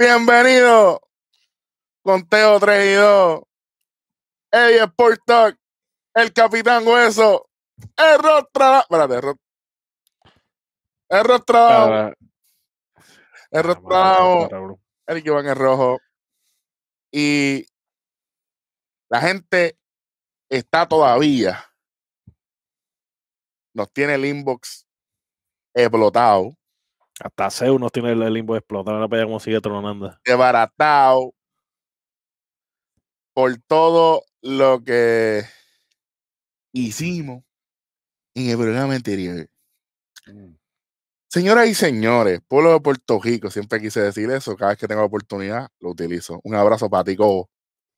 Bienvenido. Conteo 3 y 2. Ey, El Capitán Hueso. El Rostradamus. Espérate, el, rostro. el rostro. El El que rojo. Y la gente está todavía. Nos tiene el inbox explotado. Hasta Zeus no tiene el limbo de explotar. Ahora para como sigue tronando. Debaratado Por todo lo que hicimos en el programa anterior. Mm. Señoras y señores, pueblo de Puerto Rico, siempre quise decir eso. Cada vez que tengo oportunidad, lo utilizo. Un abrazo para ti,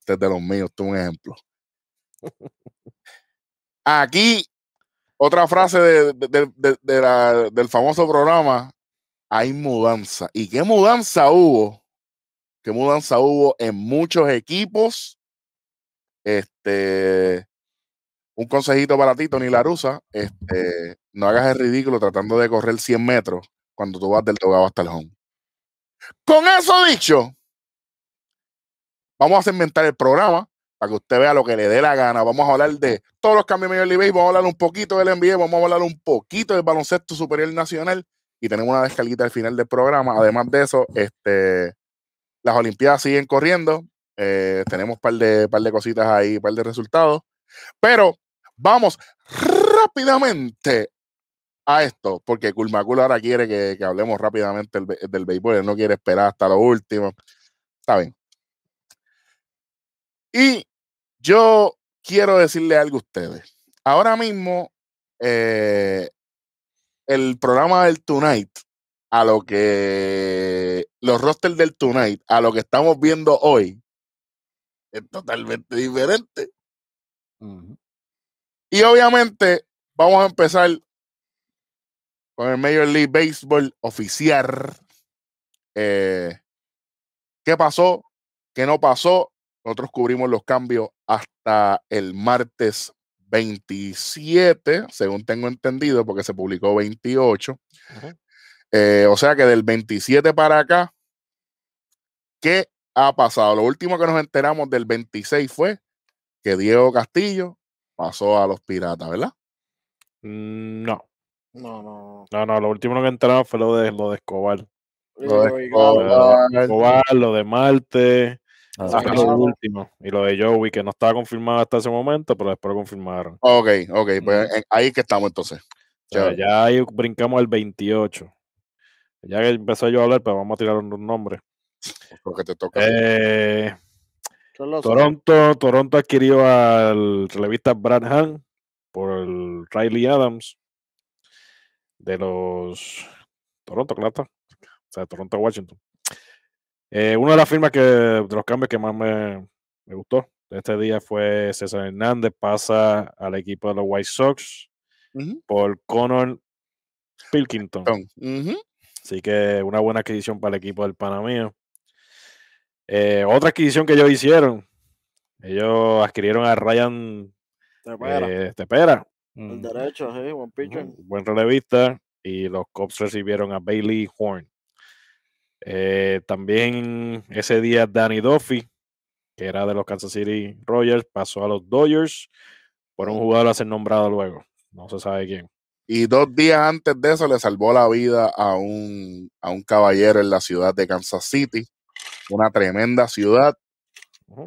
desde los míos, tú un ejemplo. Aquí, otra frase de, del famoso programa hay mudanza. ¿Y qué mudanza hubo? ¿Qué mudanza hubo en muchos equipos? Este, un consejito para ti, Tony Larusa. Este, no hagas el ridículo tratando de correr 100 metros cuando tú vas del togado hasta el home. Con eso dicho, vamos a inventar el programa para que usted vea lo que le dé la gana. Vamos a hablar de todos los cambios de Major vamos a hablar un poquito del NBA, vamos a hablar un poquito del baloncesto superior nacional y tenemos una descarguita al final del programa. Además de eso, este, las Olimpiadas siguen corriendo. Eh, tenemos un par de, par de cositas ahí, un par de resultados. Pero vamos rápidamente a esto, porque Kulmakul ahora quiere que, hablemos rápidamente del, del béisbol. no quiere esperar hasta lo último. Está bien. Y yo quiero decirle algo a ustedes. Ahora mismo, eh, el programa del Tonight a lo que los rosters del Tonight a lo que estamos viendo hoy es totalmente diferente. Y obviamente vamos a empezar con el Major League Baseball oficial. Eh, ¿Qué pasó? ¿Qué no pasó? Nosotros cubrimos los cambios hasta el martes 27, según tengo entendido, porque se publicó 28. Eh, o sea que del 27 para acá, ¿qué ha pasado? Lo último que nos enteramos del 26 fue que Diego Castillo pasó a los Piratas, ¿verdad? Mm, no. No, no. No, no, lo último que enteramos fue lo de, lo de Escobar. Lo de Escobar, lo de Marte. Ah, último. Y lo de Joey, que no estaba confirmado hasta ese momento, pero después lo confirmaron. Ok, ok, pues eh, ahí que estamos entonces. ya ahí brincamos al 28. Ya empezó yo a hablar, pero pues, vamos a tirar un nombre pues, te toca. Eh, Toronto, Toronto adquirió al revista Brad Hunt por Riley Adams de los Toronto, claro. O sea, Toronto, Washington. Eh, una de las firmas que, de los cambios que más me, gustó de este día fue César Hernández, pasa al equipo de los White Sox por Connor Pilkington. Así que una buena adquisición para el equipo del Panamá. Eh, otra adquisición que ellos hicieron, ellos adquirieron a Ryan Tepera. Eh, mm. derecho, buen pitcher. Buen relevista. Y los Cops recibieron a Bailey Horn. Eh, también ese día Danny Duffy, que era de los Kansas City Royals, pasó a los Dodgers por un jugador a ser nombrado luego. No se sabe quién. Y dos días antes de eso le salvó la vida a un, caballero en la ciudad de Kansas City, una tremenda ciudad.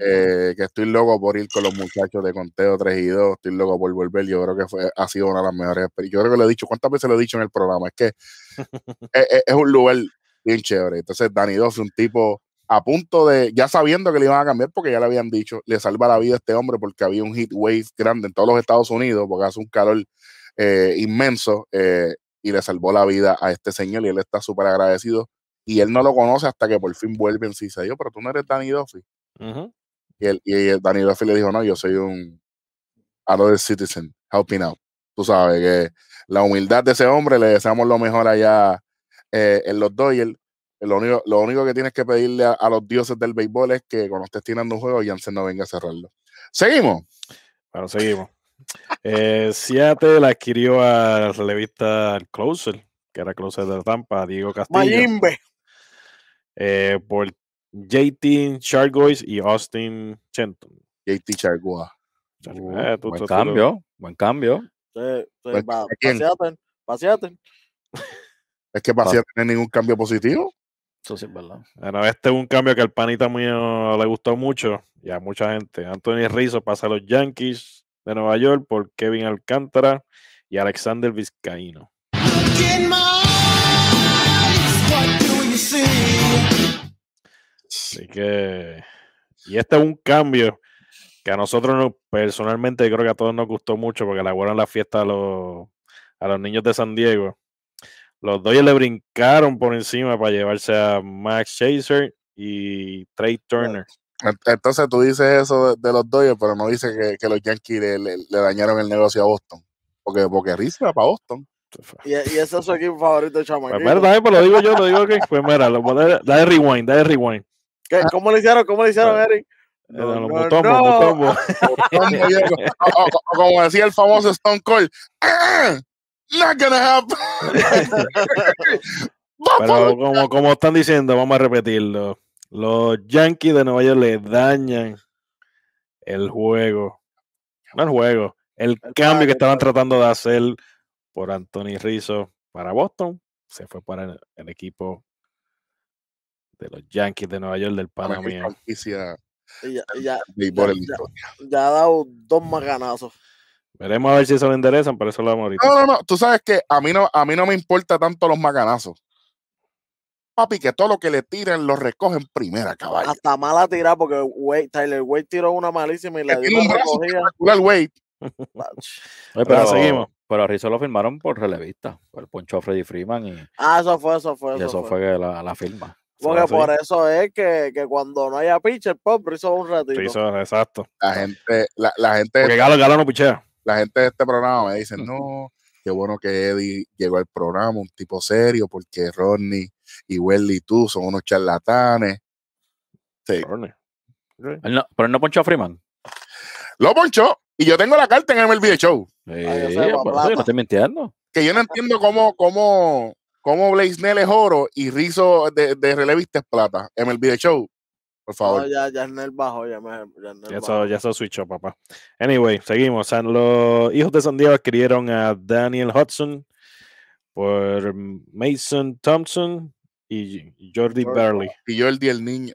Eh, que estoy loco por ir con los muchachos de Conteo 3 y 2, estoy loco por volver, yo creo que ha sido una de las mejores Yo creo que lo he dicho, ¿cuántas veces lo he dicho en el programa? Es que e-, e-, es, un lugar bien chévere. Entonces, Danny Duffy, un tipo a punto de, ya sabiendo que le iban a cambiar porque ya le habían dicho, le salva la vida a este hombre porque había un heat wave grande en todos los Estados Unidos porque hace un calor eh, inmenso eh, y le salvó la vida a este señor y él está súper agradecido y él no lo conoce hasta que por fin vuelve en sí. Se dijo, pero tú no eres Danny Duffy. y, y Danny Duffy le dijo, no, yo soy un another citizen helping out. Tú sabes que la humildad de ese hombre le deseamos lo mejor allá eh, en los Doyle. Eh, lo único, lo único que tienes que pedirle a, los dioses del béisbol es que cuando estés tirando un juego, Janssen no venga a cerrarlo. Seguimos. Bueno, seguimos. eh, Seattle adquirió a la closer, que era closer de Tampa, Diego Castillo. Eh, por JT Chargois y Austin Chenton. JT Chargois. buen, cambio, buen cambio, Paseate, es que parecía tener ningún cambio positivo. Eso es verdad. Bueno, este es un cambio que al panita mío le gustó mucho y a mucha gente. Anthony Rizzo pasa a los Yankees de Nueva York por Kevin Alcántara y Alexander Vizcaíno. Así que. Y este es un cambio que a nosotros personalmente creo que a todos nos gustó mucho porque le aguaron la fiesta a los niños de San Diego. Los Dodgers le brincaron por encima para llevarse a Max Chaser y Trey Turner. Entonces tú dices eso de, los Dodgers, pero no dices que, los Yankees le, dañaron el negocio a Boston. Porque, porque va para Boston. Y, ese es su equipo favorito de Chamaquín. Pues verdad, pero lo digo yo, lo digo que. Pues mira, lo, dale, rewind, rewind, dale rewind. ¿Cómo le hicieron? ¿Cómo le hicieron, Eric? No, no, no, no. Como decía el famoso Stone Cold. Pero como, están diciendo, vamos a repetirlo. Los Yankees de Nueva York le dañan el juego. No el juego, el cambio que estaban tratando de hacer por Anthony Rizzo para Boston. Se fue para el, equipo de los Yankees de Nueva York del Panamá. Ya, ya, ya, ha dado dos más ganazos Veremos a ver si se lo enderezan, pero eso lo vamos ahorita. No, no, no. Tú sabes que a mí no, a mí no me importa tanto los macanazos. Papi, que todo lo que le tiran lo recogen primera, caballo. Hasta mala tirar, porque Tyler Wade tiró una malísima y le dio una recogida. Wade. pero, seguimos. Pero a Rizzo lo firmaron por relevista, por Poncho Freddy Freeman. Y, ah, eso fue, eso fue. y eso fue, que la, la firma. Porque por eso es que, que, cuando no haya pitcher, pop, pues, hizo un ratito. hizo exacto. La gente, la, la gente. Porque Galo, Galo no pichea la gente de este programa me dice, no, qué bueno que Eddie llegó al programa, un tipo serio, porque Rodney y Welly tú son unos charlatanes. Sí. Pero no, no ponchó a Freeman. Lo ponchó. Y yo tengo la carta en el video show. no mintiendo. Que yo no entiendo cómo, cómo, cómo Blaze Nell es oro y Rizo de, de es plata en el video show. Por favor. ya, en el bajo, ya, me, ya, ya, papá. Anyway, seguimos. los hijos de San Diego adquirieron a Daniel Hudson por Mason Thompson y Jordi Burley. Y Jordi el niño.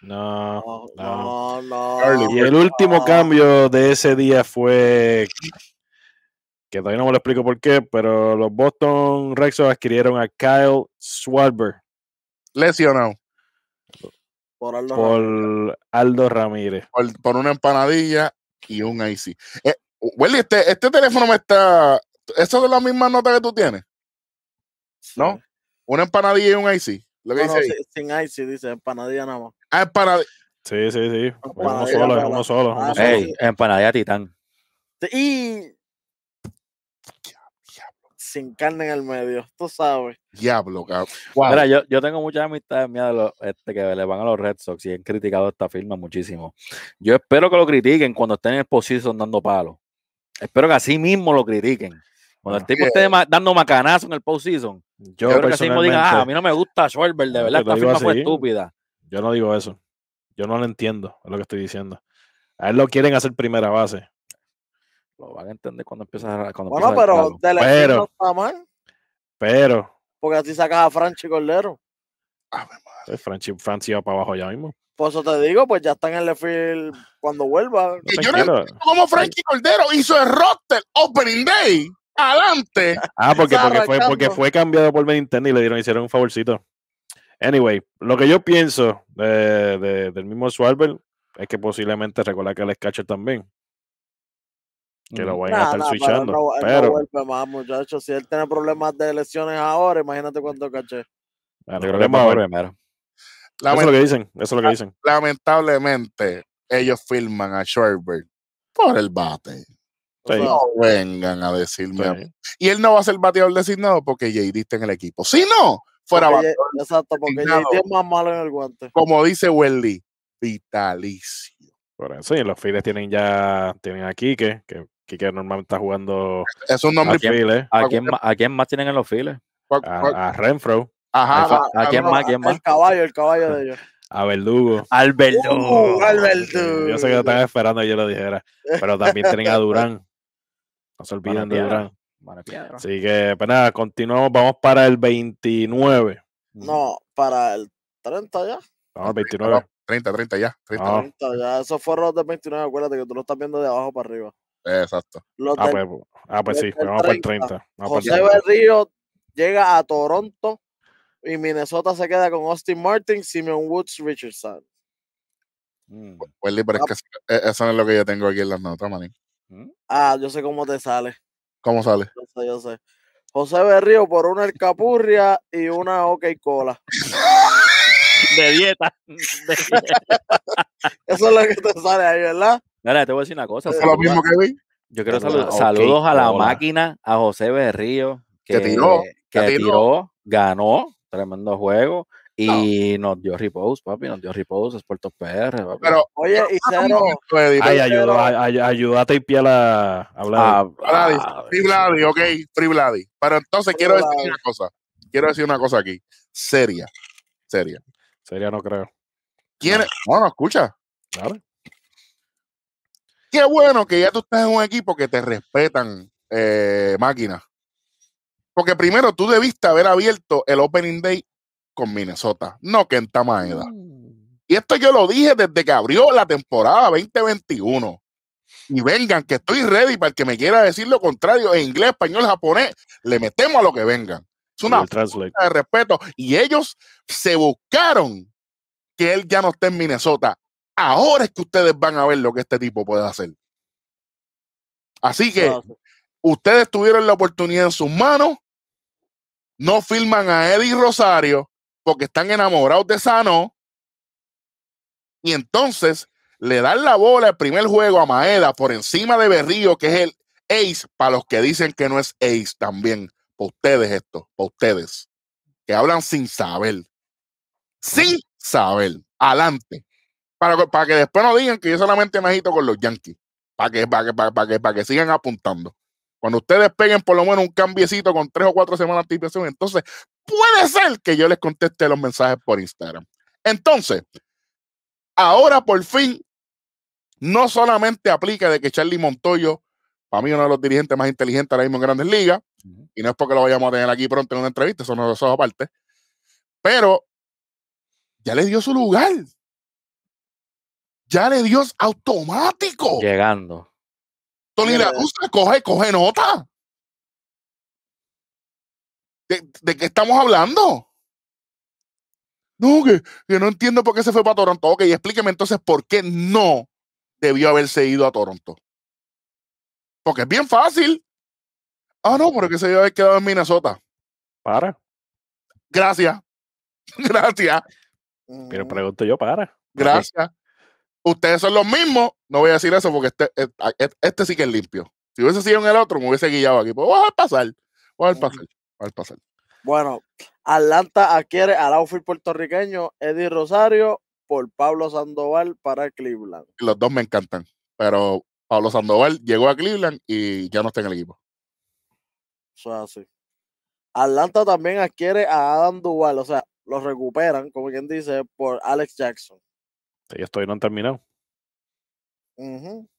No, no, no. Y el último cambio de ese día fue que todavía no me lo explico por qué, pero los Boston Red adquirieron a Kyle Swarber. Lesionado. Por Aldo, Ramírez. Por, una empanadilla y un IC. Eh, Welly, este, este teléfono me está. ¿Eso es la misma nota que tú tienes? ¿No? Una empanadilla y un IC. Lo que dice ahí. Sin IC, dice empanadilla nada más. Ah, empanadilla. Sí, sí, sí. Uno solo, uno ah, solo. Uno solo. Ey, empanadilla titán. y sin carne en el medio, tú sabes. Diablo, cabrón. Mira, yo, tengo muchas amistades mías este, que le van a los Red Sox y han criticado esta firma muchísimo. Yo espero que lo critiquen cuando estén en el postseason dando palos. Espero que así mismo lo critiquen. Cuando el tipo esté dando macanazo en el postseason, yo, yo creo que así mismo digan, ah, a mí no me gusta Schwarber, de verdad, esta firma fue estúpida. Yo no digo eso. Yo no lo entiendo, es lo que estoy diciendo. A él lo quieren hacer primera base. Lo van a entender cuando empiezas a. Cuando bueno, pero pero, Pero. Porque así sacas a Franchi Cordero. Ah, eh, Franchi, Franchi va para abajo ya mismo. Por eso te digo, pues ya están en el field cuando vuelva. yo no cómo Franchi Cordero hizo el roster Opening Day. Adelante. Ah, porque, porque, fue, porque fue cambiado por Nintendo y le dieron, hicieron un favorcito. Anyway, lo que yo pienso de, del mismo Swarber es que posiblemente recordar que el Scatcher también que lo vayan a estar switchando. Pero, muchachos. Si él tiene problemas de lesiones ahora, imagínate cuánto caché. Bueno, Eso es lo que dicen. Eso es lo que ah, dicen. Lamentablemente, ellos firman a Sherbert por el bate. No vengan a decirme. Y él no va a ser bateador designado porque JD está en el equipo. Si no, fuera bateador. exacto, porque JD es más malo en el guante. Como dice Welly, vitalicio. Por eso, y los files tienen ya, tienen aquí que que normalmente está jugando. Es un nombre. ¿A quién, más tienen en los files? A, Renfro. Ajá. ¿A, quién más? El caballo, el caballo de ellos. A Verdugo. Al uh, Verdugo. al Verdugo. Yo sé que lo estaban esperando que yo lo dijera. Pero también tienen a Durán. No se olviden de Durán. Así que, pues nada, continuamos. Vamos para el 29. No, para el 30 ya. No, 29. 30, 30 ya. 30, 30 ya. eso fue los 29. Acuérdate que tú lo estás viendo de abajo para arriba. Exacto. ah, pues, pues, ah, pues sí, vamos por 30. José Berrío llega a Toronto y Minnesota se queda con Austin Martin, Simeon Woods, Richardson. Mm. pero es que ah. e, eso no es lo que yo tengo aquí en las notas, manín. Mm. Ah, yo sé cómo te sale. ¿Cómo sale? Yo sé, yo sé. José Berrío por una el capurria y una OK cola. De dieta. De dieta. Eso es lo que te sale ahí, ¿verdad? Mira, te voy a decir una cosa. Lo mismo que vi? Yo quiero saludar. Saludos a la máquina, a José Berrío, que, tiró, que tiró, ganó, tremendo juego. Y nos dio repost, papi, nos dio ripos, es Puerto PR, Pero, oye, y cero. Ay, ay, ayúdate y piel a hablar. Free ah, ah, Vladi, ok, Free Vladi. Pero entonces quiero decir una cosa. Quiero decir una cosa aquí. Seria. Seria. Seria no creo. ¿Quién? No, escucha. Qué bueno que ya tú estás en un equipo que te respetan eh, máquinas. Porque primero tú debiste haber abierto el Opening Day con Minnesota, no que en Tamaeda. Mm. Y esto yo lo dije desde que abrió la temporada 2021. Y vengan, que estoy ready para el que me quiera decir lo contrario en inglés, español, japonés. Le metemos a lo que vengan. Es una falta de respeto. Y ellos se buscaron que él ya no esté en Minnesota. Ahora es que ustedes van a ver lo que este tipo puede hacer. Así que ustedes tuvieron la oportunidad en sus manos. No filman a Eddie Rosario porque están enamorados de Sano. Y entonces le dan la bola el primer juego a Maeda por encima de Berrío, que es el ace, para los que dicen que no es ace también. Para ustedes esto, para ustedes, que hablan sin saber. Sin saber. Adelante. Para, que después no digan que yo solamente me agito con los Yankees. Para que, para, para, que, sigan apuntando. Cuando ustedes peguen por lo menos un cambiecito con tres o cuatro semanas de anticipación, entonces puede ser que yo les conteste los mensajes por Instagram. Entonces, ahora por fin, no solamente aplica de que Charlie Montoyo, para mí uno de los dirigentes más inteligentes ahora mismo en Grandes Ligas, y no es porque lo vayamos a tener aquí pronto en una entrevista, eso no es aparte, pero ya le dio su lugar ya le dio automático. Llegando. Tony La coge, coge nota. ¿De, qué estamos hablando? No, que, no entiendo por qué se fue para Toronto. Ok, explíqueme entonces por qué no debió haberse ido a Toronto. Porque es bien fácil. Ah, no, pero que se debió haber quedado en Minnesota. Para. Gracias. Gracias. Pero pregunto yo, para. Gracias. Ustedes son los mismos. No voy a decir eso porque este, eh, e, este, sí que es limpio. Si hubiese sido en el otro, me hubiese guiado aquí. Pues voy a pasar. Voy a pasar. Voy pasar. Bueno, Atlanta adquiere al outfit puertorriqueño Eddie Rosario por Pablo Sandoval para Cleveland. Los dos me encantan, pero Pablo Sandoval llegó a Cleveland y ya no está en el equipo. O sea, así. Atlanta también adquiere a Adam Duval, o sea, lo recuperan, como quien dice, por Alex Jackson ya todavía no han terminado.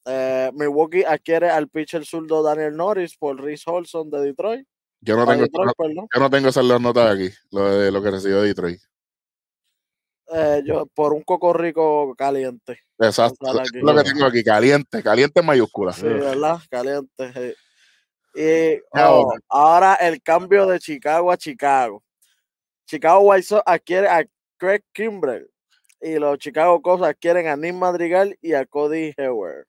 Eh, Milwaukee adquiere al pitcher zurdo Daniel Norris por Rhys Holson de Detroit. Yo no, ah, tengo, esas notas aquí, lo que recibió Detroit. Eh, yo, por un coco rico caliente. Exacto. lo que tengo aquí, caliente, caliente en mayúsculas. Sí, ¿verdad? Caliente. Y oh, ahora el cambio de Chicago a Chicago. Chicago White Sox adquiere a Craig Kimbrell y los Chicago Cosas quieren a Nick Madrigal y a Cody Hayward.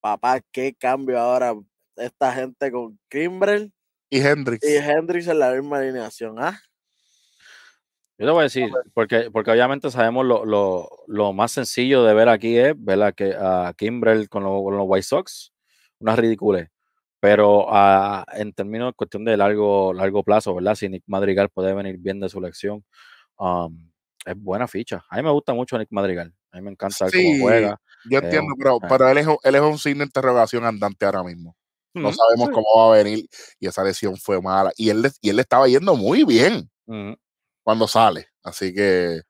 Papá, qué cambio ahora esta gente con Kimbrel y Hendrix. Y Hendrix en la misma alineación, ¿ah? Yo te voy a decir, porque, porque obviamente sabemos lo, lo, lo más sencillo de ver aquí es ¿verdad? que a Kimbrel con, los White Sox, unas ridicule. Pero ah, en términos, de cuestión de largo, largo plazo, ¿verdad? Si Nick Madrigal puede venir bien de su elección, um, es buena ficha. A mí me gusta mucho Nick Madrigal. A mí me encanta cómo juega. Yo eh, entiendo, pero, eh. él, es, un signo de interrogación andante ahora mismo. No mm, sabemos cómo va a venir. Y esa lesión fue mala. Y él, y él estaba yendo muy bien mm. cuando sale. Así que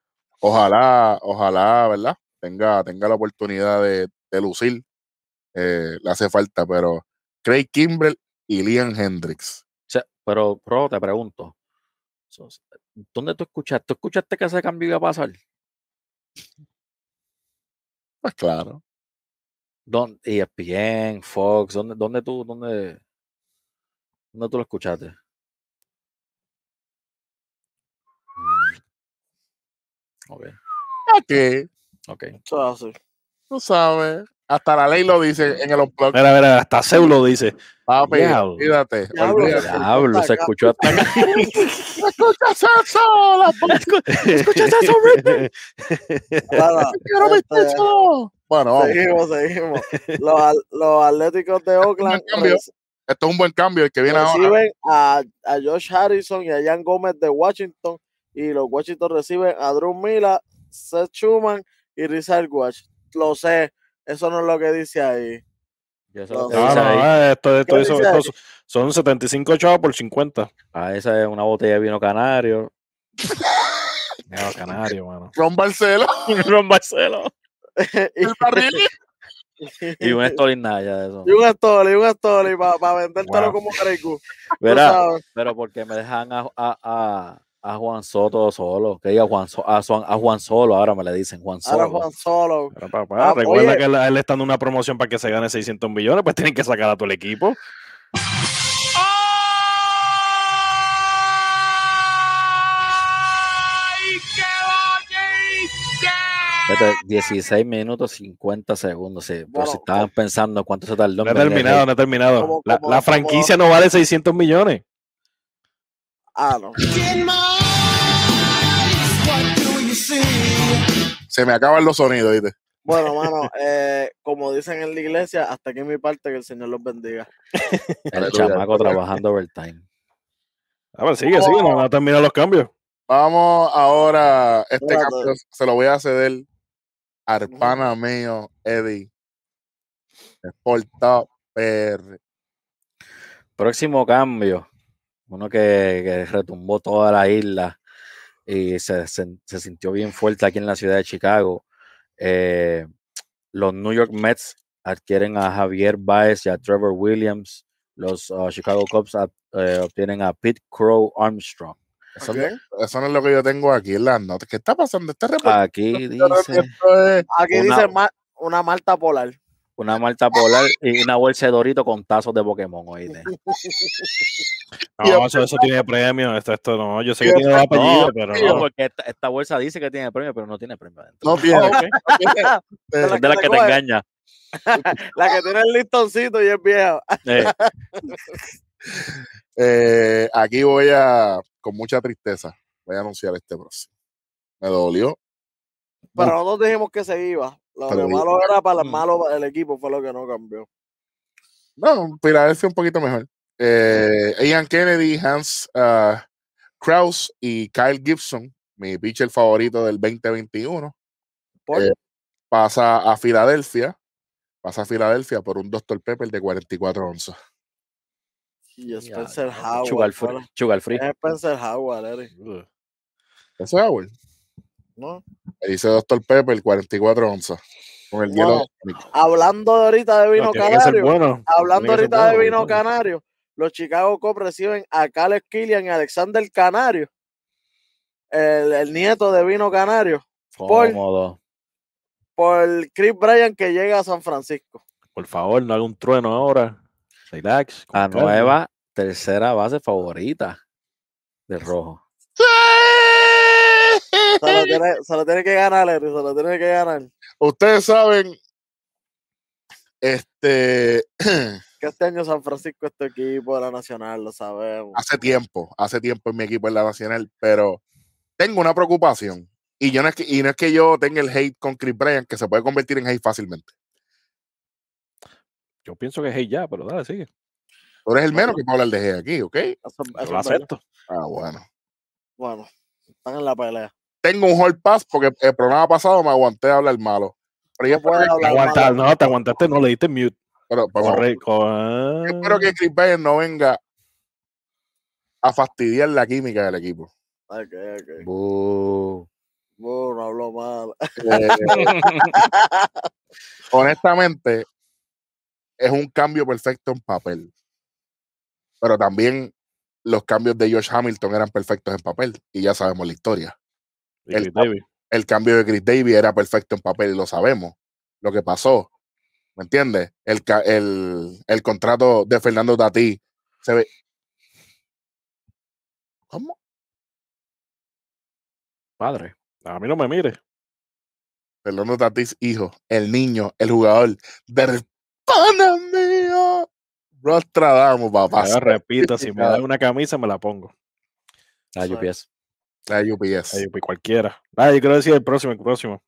ojalá, ojalá, ¿verdad? Tenga, tenga la oportunidad de, lucir. Eh, le hace falta, pero Craig Kimbrell y Liam Hendricks. O pero, te pregunto, ¿Dónde tú escuchaste? ¿Tú escuchaste que ese cambio iba a pasar? Pues claro. ¿Dónde, ESPN, Fox, ¿dónde, tú, dónde, dónde tú lo escuchaste? Mm. Ok. Ok. Ok. Tú sabes. Hasta la ley lo dice en el unplug. Mira, hasta Zeus lo dice. Papi, olvídate. Diablo, se escuchó hasta ¡Escuchas eso! ¡Escuchas eso, este, Bueno, seguimos, seguimos. Los, Atléticos de Oakland. Esto es un buen cambio el que viene reciben ahora. Reciben a, a, Josh Harrison y a Jan Gómez de Washington. Y los Washington reciben a Drew Mila, Seth Schumann y Rizal Watch. Lo sé, eso no es lo que dice ahí. eso no, ahí. Eh, esto, esto, son, 75 chavos por 50. Ah, esa es una botella de vino canario. vino canario, mano. Ron Barcelo. Ron Barcelo. El barril. y un Stolin Naya de eso. Y un y un Stolin para vendértelo como Creicu. Verá, pero porque me dejan a, a a Juan Soto solo. Que Juan a, Juan, Solo, ahora me le dicen Juan Solo. Ahora Juan Solo. Ah, recuerda que él, está en una promoción para que se gane 600 millones, pues tienen que sacar a todo el equipo. 16 minutos 50 segundos. estaban pensando cuánto se tardó. No ha terminado, no ha terminado. la, franquicia no vale 600 millones. Se me acaban los sonidos, Bueno, mano, eh, como dicen en la iglesia, hasta aquí mi parte, que el Señor los bendiga. El chamaco trabajando overtime. A ah, ver, pues sigue, sigue, no van a terminar los cambios. Vamos ahora, este cambio se lo voy a ceder al pana mío, Eddie. Portado PR. Próximo cambio uno que, retumbó toda la isla y se, sintió bien fuerte aquí en la ciudad de Chicago. Eh, los New York Mets adquieren a Javier Baez y a Trevor Williams. Los ah, Chicago Cubs eh, obtienen a Pete Crow Armstrong. Eso, no, es lo que yo tengo aquí en las ¿Qué está pasando? Aquí dice, una, malta polar. Una malta polar y una bolsa de dorito con tazos de Pokémon, oíste. No, eso, eso, tiene premio. Esto, esto no. Yo sé que tiene apellido, pero no. Porque esta, bolsa dice que tiene premio, pero no tiene premio adentro. No tiene. es de las que te, engaña. La que tiene el listoncito y es viejo eh. Eh, aquí voy a, con mucha tristeza, voy a anunciar este próximo. Me dolió. Pero nosotros dijimos que se iba. Lo malo era para el mm. malo el equipo, fue lo que no cambió. No, es un poquito mejor. Eh, Ian Kennedy, Hans ah, Kraus y Kyle Gibson, mi pitcher favorito del 2021. Eh, pasa a Filadelfia. Pasa a Filadelfia por un Dr. Pepper de 44 onzas. Y pues, Spencer Howard. Spencer Howard, dice Dr. Pepper, 44 onzas. Hablando ahorita de vino canario. Hablando ahorita de vino canario. Los Chicago Cubs reciben a Caleb Killian y Alexander Canario, el, nieto de Vino Canario, por, por Chris Bryan que llega a San Francisco. Por favor, no haga un trueno ahora. Relax. La nueva tercera base favorita del rojo. ¡Sí! Se lo, tiene, que ganar, Larry, se lo tiene que ganar. Ustedes saben, este, que este año San Francisco es tu equipo de la Nacional, lo sabemos. Hace tiempo, hace tiempo en mi equipo en la Nacional, pero tengo una preocupación. Y, yo no es que, yo tenga el hate con Chris Bryan que se puede convertir en hate fácilmente. Yo pienso que es hate ya, pero dale, sigue. Tú eres el menos que puede hablar de hate aquí, ¿ok? lo acepto. Ah, bueno. Bueno, están en la pelea. Tengo un hall pass porque el programa pasado me aguanté a hablar malo. Pero yo No, te aguantaste, no le diste mute. Pues, espero que ah. Chris Bayer no venga a fastidiar la química del equipo. Ok, ok. no habló mal. Eh, honestamente, es un cambio perfecto en papel. Pero también los cambios de George Hamilton eran perfectos en papel y ya sabemos la historia. El, cambio de Chris Davis era perfecto en papel y lo sabemos. Lo que pasó ¿Me entiendes? El, el, el contrato de Fernando Tati. se ve. ¿Cómo? Padre, a mí no me mire. Fernando Tatís, hijo, el niño, el jugador del pana mío. papá. repito, si me da una camisa, me la pongo. La UPS. La UPS. La UPS, cualquiera. Ah, yo quiero decir el próximo, el próximo.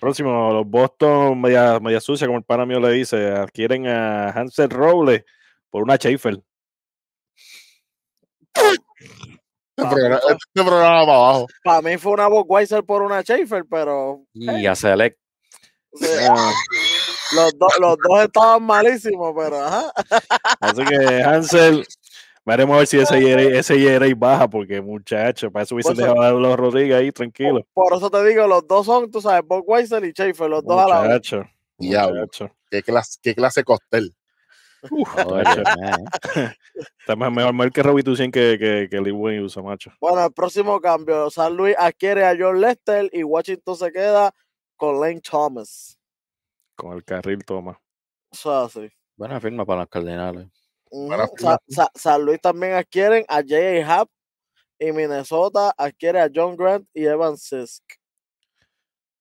Próximo, los Boston media, sucia, como el pana mío le dice, adquieren a Hansel Rowley por una Schaefer. Este programa este para abajo. Para mí fue una Budweiser por una Schaefer, pero. Y a Select. los, los dos estaban malísimos, pero Así que Hansel, Veremos a ver si ese IRA, baja, porque muchacho, para eso hubiese pues, dejado a los Rodríguez ahí, tranquilo. Por, eso te digo, los dos son, tú sabes, Bob Weiser y Schaefer, los dos a la vez. qué clase, qué clase costel. ¿eh? Está mejor, mejor que Roby que, que, Lee Wayne usa, macho. Bueno, el próximo cambio, San Luis adquiere a John Lester y Washington se queda con Lane Thomas. Con el carril Thomas. sí. Buena firma para los Cardenales. San Luis también adquieren a J.A. Hub y Minnesota adquiere a John Grant y Evan Sisk.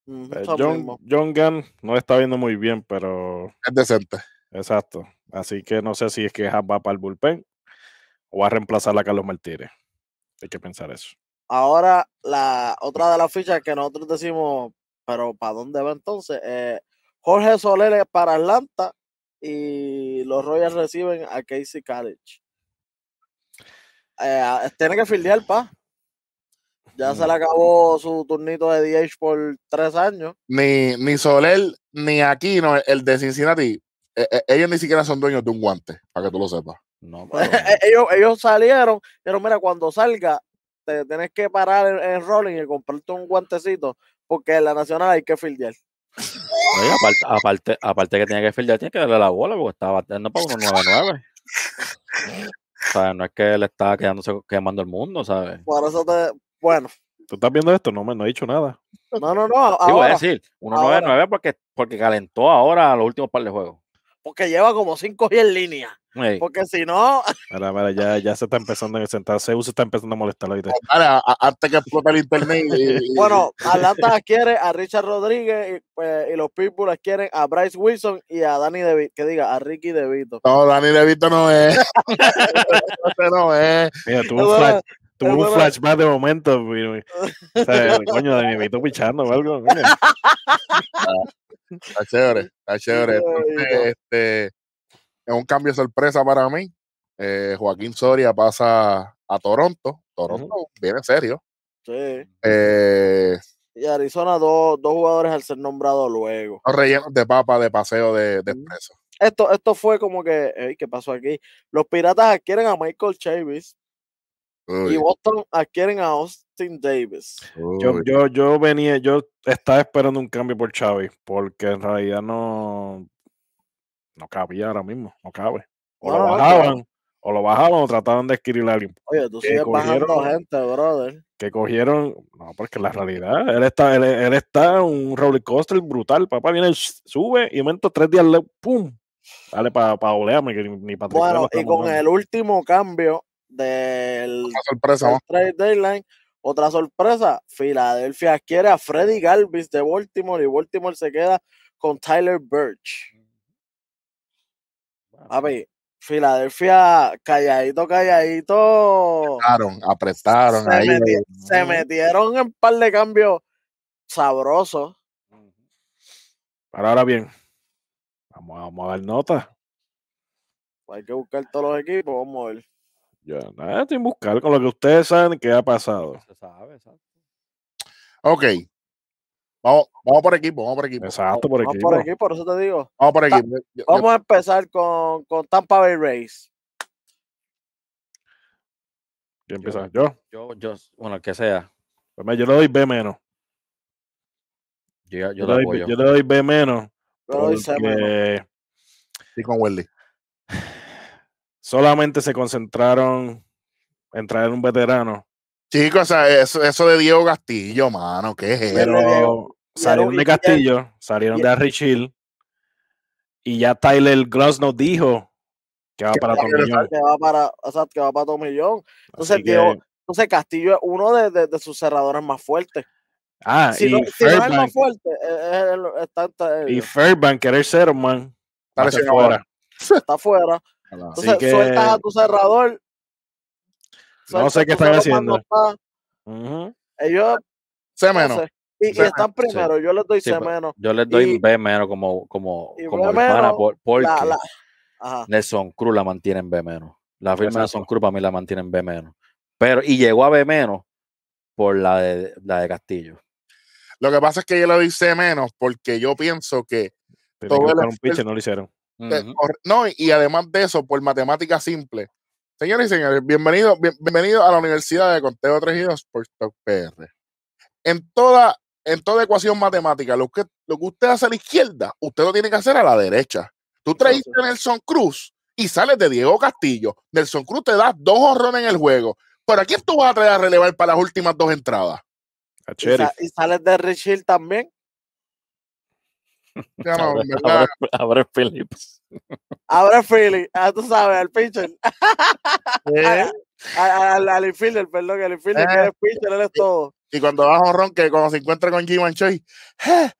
Pues, John, John Grant no está viendo muy bien, pero. Es decente. Exacto. Así que no sé si es que Hub va para el bullpen o va a reemplazar a Carlos Martínez. Hay que pensar eso. Ahora, la otra de las fichas que nosotros decimos, pero ¿para dónde va entonces? Eh, Jorge Soler para Atlanta, y los Royals reciben a Casey College. Eh, tiene que filiar, pa. Ya se le mm. acabó su turnito de DH por tres años. Ni, ni Soler, ni Aquino, el de Cincinnati, e, e, ellos ni siquiera son dueños de un guante, para que tú lo sepas. ellos, ellos salieron, pero mira, cuando salga, te tienes que parar en, rolling y comprarte un guantecito, porque en la nacional hay que filiar aparte, aparte, que tenía que fildear, tiene que darle la bola porque estaba batiendo para 1.99. o sea, no es que le estaba quedándose, quemando el mundo, ¿sabes? Por eso Bueno. ¿Tú estás viendo esto? No me no he dicho nada. No, no, no. Ahora, voy a decir, 1.99 porque, porque calentó ahora los últimos par de juegos. Porque lleva como 5 y en línea. Porque si no. ya, ya se está empezando a sentar. se está empezando a molestar ahorita. hasta que explota el internet. Bueno, Atlanta quiere a Richard Rodríguez y, pues, y los Pitbulls quieren a Bryce Wilson y a Danny DeVito. Que diga, a Ricky DeVito. No, Danny DeVito no es. no, no es. Mira, tuvo un, flash, más flashback de momento. O sea, coño, Danny DeVito pichando o algo. Está, ah, está chévere, está chévere. este es un cambio sorpresa para mí. Eh, Joaquín Soria pasa a Toronto. Toronto en viene serio. Sí. Eh, y Arizona, dos, jugadores al ser nombrado luego. Los rellenos de papa de paseo de, de Esto, esto fue como que, ¿qué pasó aquí? Los piratas adquieren a Michael Chavis y Boston adquieren a Austin Davis. Yo, yo, yo, venía, yo estaba esperando un cambio por Chavis, porque en realidad no, no cabía ahora mismo, no cabe. O lo bajaban, o lo bajaban o trataban de adquirir alguien alguien Oye, tú sigues gente, brother. Que cogieron, no, porque la realidad, él está, él, está un roller brutal. Papá viene, sube y momento tres días le, pum, dale para pa olearme, ni, para Bueno, y con el último cambio del, sorpresa, otra sorpresa, Filadelfia quiere a Freddy Galvis de Baltimore y Baltimore se queda con Tyler Birch. Papi, Filadelfia, calladito, calladito. Apretaron, apretaron. Se, metieron en un par de cambios sabrosos. Pero ahora bien, vamos, a dar nota. Pues hay que buscar todos los equipos, vamos a ver. Ya, nada, buscar con lo que ustedes saben que ha pasado. Se sabe, exacto. Ok, Vamos, por equipo, vamos por equipo. Exacto, por equipo. Vamos por equipo, por eso te digo. Vamos por equipo. vamos a empezar con, con Tampa Bay Rays. ¿Quién empieza? ¿Yo? Yo, yo, bueno, el que sea. yo le doy B menos. Yo, le, doy, yo le doy B menos. Porque... con Welly. Solamente se concentraron en traer un veterano Chicos, o sea, eso, eso, de Diego Castillo, mano, ¿qué es Pero salieron de Castillo, salieron de Harry Hill, y ya Tyler Gross nos dijo que va para Tomillón. millones. que va para, o sea, que va para Entonces, Diego, entonces Castillo es uno de, sus cerradores más fuertes. Ah, si y no, si es más fuerte, eh, es y Fairbank, cero, man, está fuera. Está fuera. Entonces, sueltas a tu cerrador no sé qué están haciendo. Ellos. C menos. y, están primero, yo les doy C pues, menos. Yo les doy B menos como, como, como hermana, porque Nelson Cruz la mantienen B menos. La firma de Nelson Cruz para mí la mantienen B menos. Pero, y llegó a B menos por la de, la de Castillo. Lo que pasa es que yo le doy C menos porque yo pienso que. un no lo hicieron. Eh, no, y además de eso, por matemática simple, Señores y señores, bienvenidos bienvenido a la Universidad de Conteo 3 y por PR. En toda, en toda ecuación matemática, lo que, usted hace a la izquierda, usted lo tiene que hacer a la derecha. Tú traíste a Nelson Cruz y sales de Diego Castillo. Nelson Cruz te da dos horrones en el juego. ¿Pero aquí quién tú vas a traer a relevar para las últimas dos entradas? y, y sales de Richard también. Ya no, abre, ¿verdad? Abre, Philip. Phillips. Phillips. Ah, tú sabes, al pitcher. ¿Eh? Al, al, al, infielder, perdón, al infielder, eh. que eres pitcher, es todo. Y cuando va a Ron, que cuando se encuentra con G. Choi, el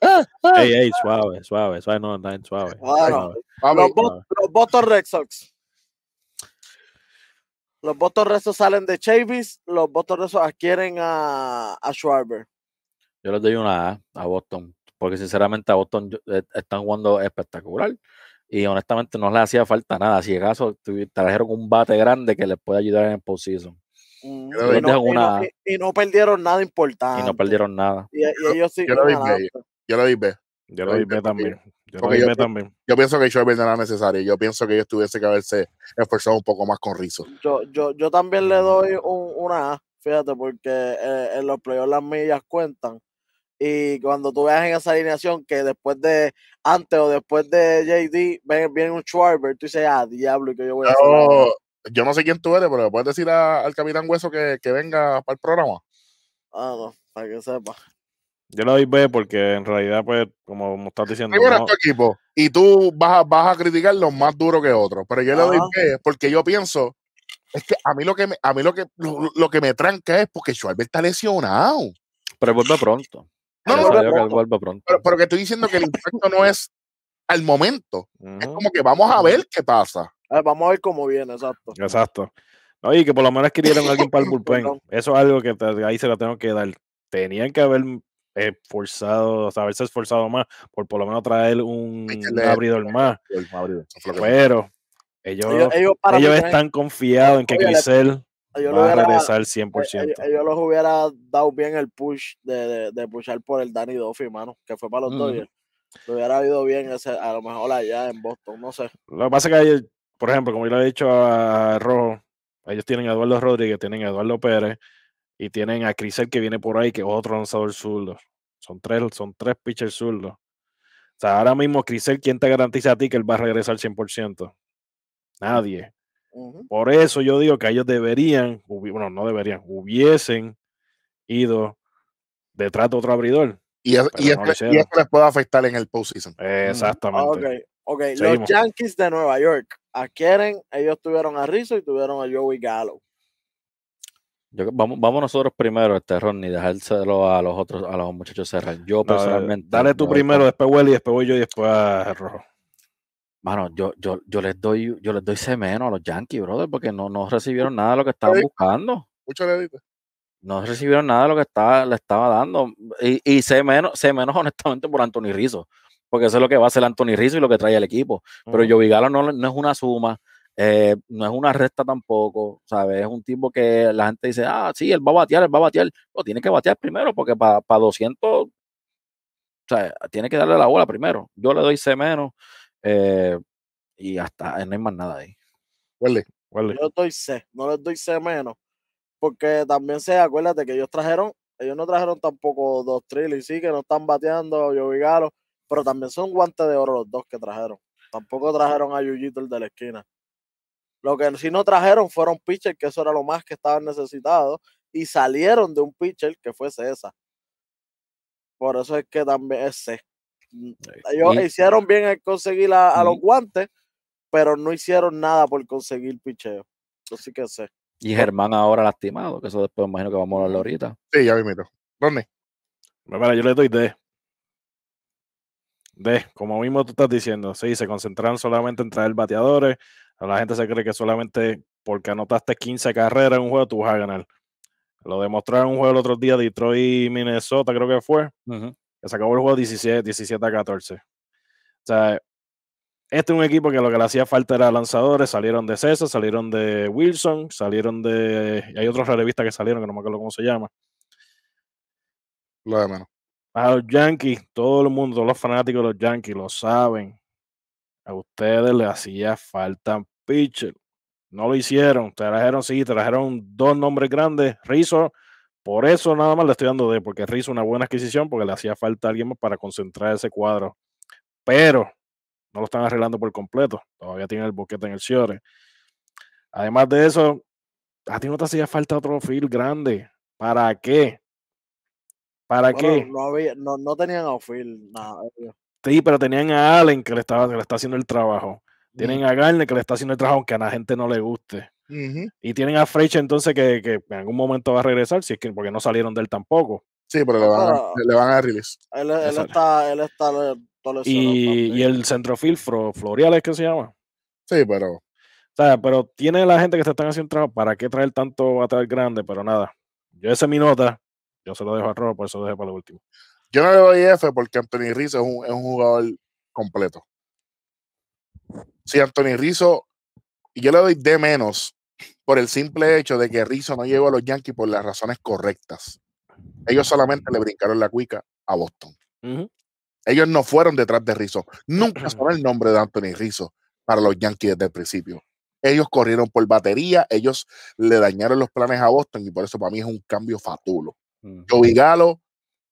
¡Eh! ey, ey, suave, suave, suave, no, no, suave. Bueno, suave. Los, Boston Red Sox. Los votos restos salen de Chavis, los votos restos adquieren a, a Schwarber. Yo les doy una A a Boston, porque sinceramente a Boston eh, están jugando espectacular y honestamente no les hacía falta nada. Si acaso trajeron un bate grande que les puede ayudar en el postseason. Mm, y, no, perdieron nada importante. Y no perdieron nada. Y, yo, sí. Yo lo vi, yo yo lo vi también. Yo, pienso que Schwarber no era necesario. Yo pienso que ellos tuviesen que haberse esforzado un poco más con Rizzo. Yo, yo, también le doy una A, fíjate, porque eh, en los playoffs las millas cuentan. Y cuando tú veas en esa alineación que después de, antes o después de JD, viene, un Schwarber, tú dices, ah, diablo, que yo voy a Yo, no sé quién tú eres, pero le puedes decir al Capitán Hueso que, que venga para el programa. Ah, no, para que sepa. Yo le doy B porque en realidad, pues, como, estás diciendo. equipo y tú vas a, vas a criticar los más duro que otros, pero yo le doy B porque yo pienso. Es que a mí lo que me, a mí lo que, lo, que me tranca es porque Schwarber está lesionado. Pero vuelve pronto. No, no, no, Pero, que estoy diciendo que el impacto no es al momento. Es como que vamos a ver qué pasa. vamos a ver cómo viene, exacto. Exacto. No, y que por lo menos querían alguien para el bullpen. Eso es algo que ahí se lo tengo que dar. Tenían que haber esforzado, o sea, haberse esforzado más por por lo menos traer un, abridor más. Pero ellos, ellos, están confiados en que Grisel va a regresar 100%. Eh, ellos, los hubiera dado bien el push de, de, pushar por el Danny Duffy, hermano, que fue para los mm. Dodgers. Lo hubiera ido bien ese, a lo mejor allá en Boston, no sé. Lo que pasa es que hay, por ejemplo, como yo le he dicho a Rojo, ellos tienen a Eduardo Rodríguez, tienen a Eduardo Pérez, y tienen a Crisel que viene por ahí, que es otro lanzador zurdo. Son tres, son tres pitchers zurdos. O sea, ahora mismo, Crisel, ¿quién te garantiza a ti que él va a regresar al 100%? Nadie. Por eso yo digo que ellos deberían, bueno, no deberían, hubiesen ido detrás de otro abridor. Y, esto les puede afectar en el postseason. Exactamente. Los Yankees de Nueva York adquieren, ellos tuvieron a Rizzo y tuvieron a Joey Gallo vamos, nosotros primero, este Ronnie, dejárselo a los otros, a los muchachos cerrar. Yo personalmente. Dale tú primero, después Welly, después voy yo y después a Rojo. Mano, yo, yo, yo les doy, yo les doy C menos a los Yankees, brother, porque no, no recibieron nada de lo que estaban buscando. Mucho No recibieron nada de lo que estaba, le estaba dando. Y, y C menos, honestamente por Anthony Rizzo. Porque eso es lo que va a hacer Anthony Rizzo y lo que trae el equipo. Pero yo no es una suma. Eh, no es una resta tampoco, ¿sabes? Es un tipo que la gente dice, ah, sí, él va a batear, él va a batear. o tiene que batear primero porque para pa 200, sea Tiene que darle la bola primero. Yo le doy C menos eh, y hasta no hay más nada ahí. Huele, huele. Yo doy C, no les doy C menos porque también se acuérdate que ellos trajeron, ellos no trajeron tampoco dos trillis, sí, que no están bateando, yo vigaro, pero también son guantes de oro los dos que trajeron. Tampoco trajeron a Yuyito el de la esquina. Lo que sí no trajeron fueron pitchers, que eso era lo más que estaban necesitados, y salieron de un pitcher que fuese esa. Por eso es que también ese. Eh, mm, eh, ellos hicieron bien en conseguir a, los guantes, pero no hicieron nada por conseguir picheo. Así que sé. Y Germán ahora lastimado, que eso después me imagino que vamos a hablar ahorita. Sí, ya me meto. ¿Dónde? Pues yo le doy D de, como mismo tú estás diciendo, sí, se concentraron solamente en traer bateadores. la gente se cree que solamente porque anotaste 15 carreras en un juego tú vas a ganar. Lo demostraron un juego el otro día, Detroit, Minnesota, creo que fue. Que se acabó el juego 17, a 14. O sea, este es un equipo que lo que le hacía falta era lanzadores. Salieron de César, salieron de Wilson, salieron de. hay otros revistas que salieron, que no me acuerdo cómo se llama. Lo de menos. A los Yankees, todo el mundo, los fanáticos de los Yankees lo saben. A ustedes les hacía falta pitcher. No lo hicieron. Trajeron, sí, trajeron dos nombres grandes. Rizzo, por eso nada más le estoy dando de, porque Rizzo una buena adquisición, porque le hacía falta alguien más para concentrar ese cuadro. Pero no lo están arreglando por completo. Todavía tienen el boquete en el Ciore. Además de eso, a ti no te hacía falta otro field grande. ¿Para qué? ¿Para qué? No, tenían a Phil, nada. Sí, pero tenían a Allen que le, estaba, le está haciendo el trabajo. Tienen a Garner que le está haciendo el trabajo aunque a la gente no le guste. Y tienen a Frecha entonces que, en algún momento va a regresar, si es que porque no salieron de él tampoco. Sí, pero le van, a, le van a Él, está, y, el centrofil Florial es que se llama. Sí, pero. O sea, pero tiene la gente que se están haciendo trabajo. ¿Para qué traer tanto atrás grande? Pero nada. Yo esa es mi nota. Yo se lo dejo a Rojo, por eso lo dejé para lo último. Yo no le doy F porque Anthony Rizzo es un, jugador completo. Si Anthony Rizzo, yo le doy D menos por el simple hecho de que Rizzo no llegó a los Yankees por las razones correctas. Ellos solamente le brincaron la cuica a Boston. Ellos no fueron detrás de Rizzo. Nunca sonó el nombre de Anthony Rizzo para los Yankees desde el principio. Ellos corrieron por batería, ellos le dañaron los planes a Boston y por eso para mí es un cambio fatulo. Yo mm. Joey Galo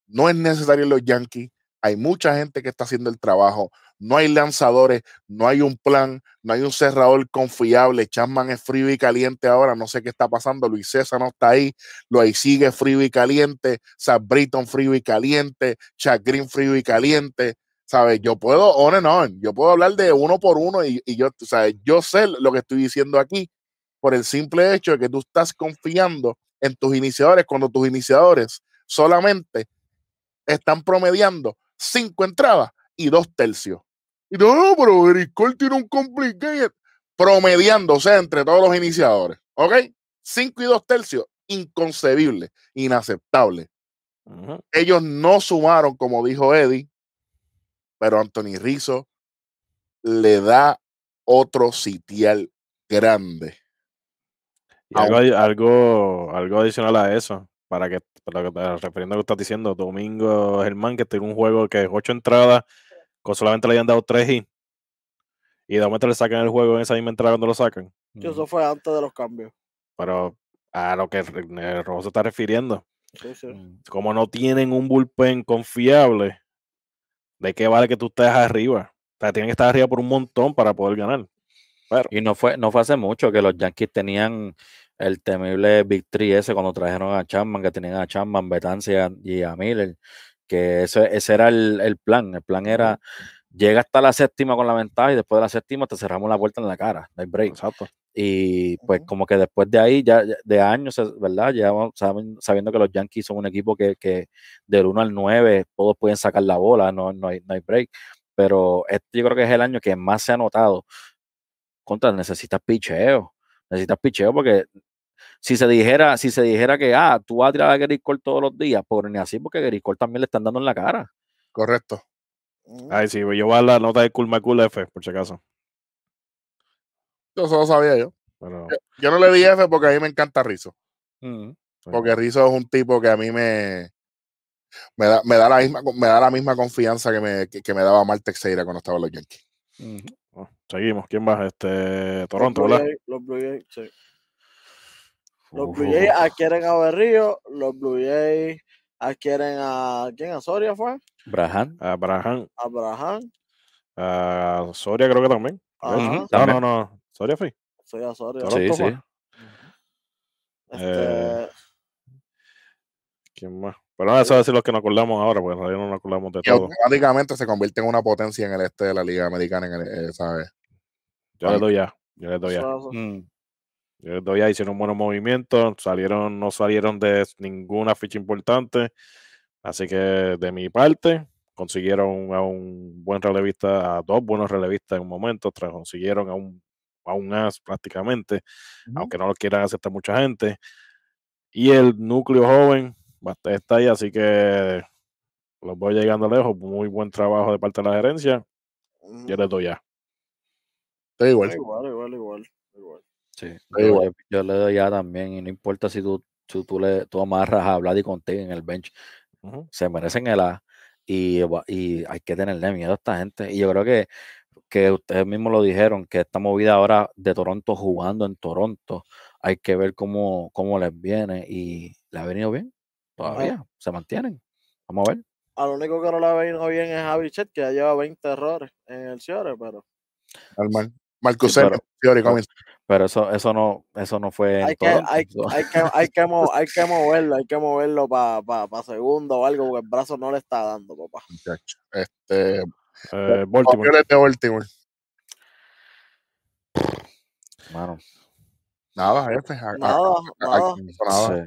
no es necesario los Yankees. Hay mucha gente que está haciendo el trabajo. No hay lanzadores, no hay un plan, no hay un cerrador confiable. Chapman es frío y caliente ahora. No sé qué está pasando. Luis César no está ahí. Lo ahí sigue frío y caliente. Sabriton Britton frío y caliente. Chad Green frío y caliente. ¿Sabes? Yo puedo, on and on. Yo puedo hablar de uno por uno y, yo, ¿sabes? Yo sé lo que estoy diciendo aquí por el simple hecho de que tú estás confiando en tus iniciadores cuando tus iniciadores solamente están promediando cinco entradas y dos tercios. Y no, pero Eric tiene un complicado promediándose entre todos los iniciadores. ¿Ok? Cinco y dos tercios, inconcebible, inaceptable. Ellos no sumaron, como dijo Eddie, pero Anthony Rizzo le da otro sitial grande algo, algo, adicional a eso, para que, para eh, refiriendo a lo que estás diciendo, Domingo Germán, que tiene un juego que es ocho entradas, con solamente le hayan dado tres hits, y de momento le sacan el juego en esa misma entrada cuando lo sacan. eso fue antes de los cambios. Pero a lo que el eh, Rojo se está refiriendo. Mm, como no tienen un bullpen confiable, ¿de qué vale que tú estés arriba? O sea, tienen que estar arriba por un montón para poder ganar. Y no fue, no fue hace mucho que los Yankees tenían el temible Big 3 ese cuando trajeron a Chapman, que tenían a Chapman, Betancia y a Miller, que ese, ese era el, el, plan. El plan era llega hasta la séptima con la ventaja y después de la séptima te cerramos la puerta en la cara, no hay break. Y pues como que después de ahí, ya de años, ¿verdad? Ya saben, sabiendo que los Yankees son un equipo que, que del 1 al 9 todos pueden sacar la bola, no, no, hay, no hay break. Pero este yo creo que es el año que más se ha notado contra, necesitas picheo, necesitas picheo porque si se dijera, si se dijera que ah, tú vas a tirar a Gary todos los días, por pues ni así, porque Gary también le están dando en la cara. Correcto. Ay, sí, yo voy a la nota de Kulma cool F, por si acaso. Yo solo sabía yo. yo. no le di F porque a mí me encanta Rizzo. Mm. Porque Rizzo es un tipo que a mí me, me, da, la, misma, me da la misma confianza que me, que, me daba Marte Seira cuando estaba en los Yankees. Seguimos. ¿Quién más? Este, Toronto, los ¿verdad? los Blue Jays, sí. Los Blue Jays adquieren a Berrío. Los Blue Jays adquieren a. ¿Quién? ¿A Soria fue? Abraham. Abraham. Abraham. A Soria creo que también. No, no, no. Soria fui. Soy a Soria. sí, sí. Este... Eh, ¿Quién más? Pero eso es los que nos acordamos ahora, porque en no nos acordamos de todo. Automáticamente se convierte en una potencia en el este de la Liga Americana, en el, eh, ¿sabes? Yo les doy ya, yo les doy ya. Mm. Yo les doy ya, hicieron buenos movimientos, salieron, no salieron de ninguna ficha importante. Así que de mi parte, consiguieron a un buen relevista, a dos buenos relevistas en un momento, tras consiguieron a un, a un as prácticamente, aunque no lo quieran aceptar mucha gente. Y el núcleo joven está ahí, así que los voy llegando lejos. Muy buen trabajo de parte de la gerencia. Yo les doy ya. igual. Igual, igual, igual. Sí, yo, igual. le doy ya también. Y no importa si tú, tú, le, tú amarras a Vlad y contigo en el bench. Se merecen el A. Y, y, hay que tenerle miedo a esta gente. Y yo creo que, que ustedes mismos lo dijeron, que esta movida ahora de Toronto jugando en Toronto, hay que ver cómo, cómo les viene. Y le ha venido bien. Todavía se mantienen. Vamos a ver. A lo único que no la ha venido bien es Javi Chet, que ya lleva 20 errores en el Ciore, pero. mal Marcos sí, pero, Pero eso, eso no, eso no fue. Hay, que, que, moverlo, hay que moverlo para pa, segundo o algo, porque el brazo no le está dando, papá. Este. Eh, Baltimore. de Baltimore. Mano. Nada, este. Nada, nada.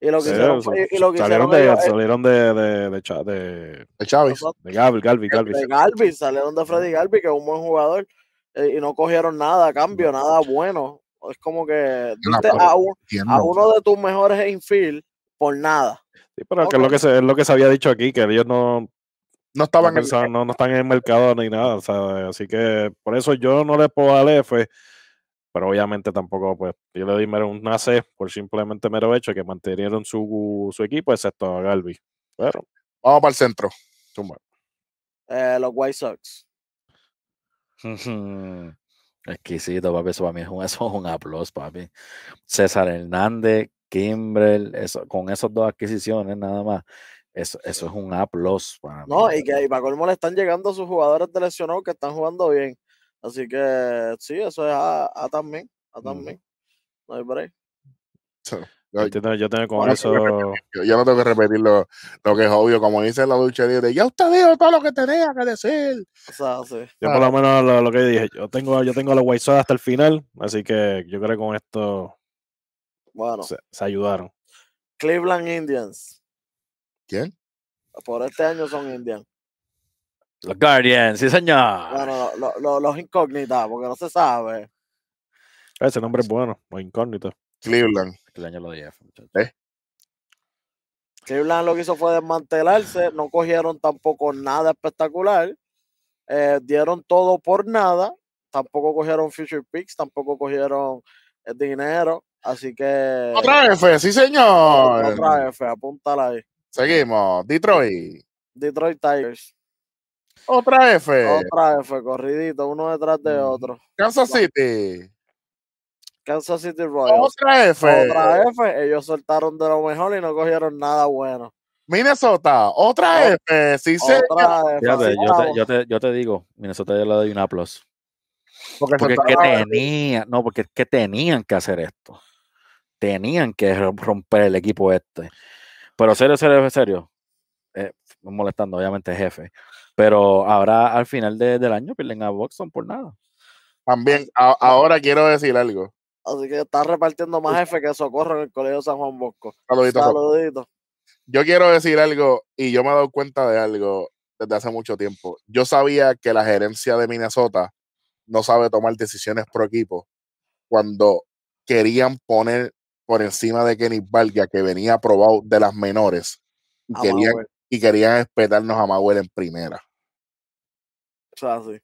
Y lo que salieron de, salieron de, Chávez. De Galvis, Galvis, Galvis. salieron de Freddy Galvis, que es un buen jugador. Eh, y no cogieron nada cambio, nada bueno. Es como que a, uno de tus mejores infield por nada. Sí, pero que es lo que, se, es lo que se había dicho aquí, que ellos no, no estaban en, no, están en el mercado ni nada. Así que por eso yo no le puedo dar F pero obviamente tampoco, pues, yo le di mero un nace por simplemente mero hecho que mantenieron su, su equipo, excepto a Galvi. Pero. Vamos para el centro. Eh, los White Sox. Exquisito, papi. Eso para mí es un, es un aplauso, papi. César Hernández, Kimbrel, eso, con esas dos adquisiciones nada más. Eso, es un aplauso para No, y que y para colmo le están llegando a sus jugadores de lesionados que están jugando bien. Así que sí, eso es A, también, A también. No hay break. Este, yo, tengo, con eso. no tengo que repetir lo, que es obvio, como dice la ducha Ya usted dijo todo lo que tenía que decir. Yo, por lo menos, lo, que dije, yo tengo, yo tengo los hasta el final, así que yo creo que con esto. Bueno. Se, ayudaron. Cleveland Indians. ¿Quién? Por este año son Indians. Los Guardians, sí, señor. Bueno, los incógnitas, porque no se sabe. Ese nombre es bueno, los incógnitos. Cleveland. lo ¿Eh? Cleveland lo que hizo fue desmantelarse, no cogieron tampoco nada espectacular, eh, dieron todo por nada, tampoco cogieron future picks, tampoco cogieron el eh, dinero, así que... Otra F, sí señor. Otra F, apúntala ahí. Seguimos, Detroit. Detroit Tigers. Otra F. Otra F, corridito, uno detrás de otro. Kansas City. Kansas City Royals. Otra F. Otra F. Ellos soltaron de lo mejor y no cogieron nada bueno. Minnesota, otra F. Sí, otra F. yo, te, digo, Minnesota yo le doy un aplauso. Porque, porque es que tenían, no, porque es que tenían que hacer esto. Tenían que romper el equipo este. Pero serio, serio, serio. Eh, molestando, obviamente, jefe. Pero ahora al final del año pierden a Boxon por nada. También, ahora quiero decir algo. Así que está repartiendo más jefe que socorro en el Colegio San Juan Bosco. Saluditos. Yo quiero decir algo y yo me he dado cuenta de algo desde hace mucho tiempo. Yo sabía que la gerencia de Minnesota no sabe tomar decisiones pro equipo cuando querían poner por encima de Kenny Valga, que venía aprobado de las menores, y, querían, y querían, espetarnos a Manuel en primera así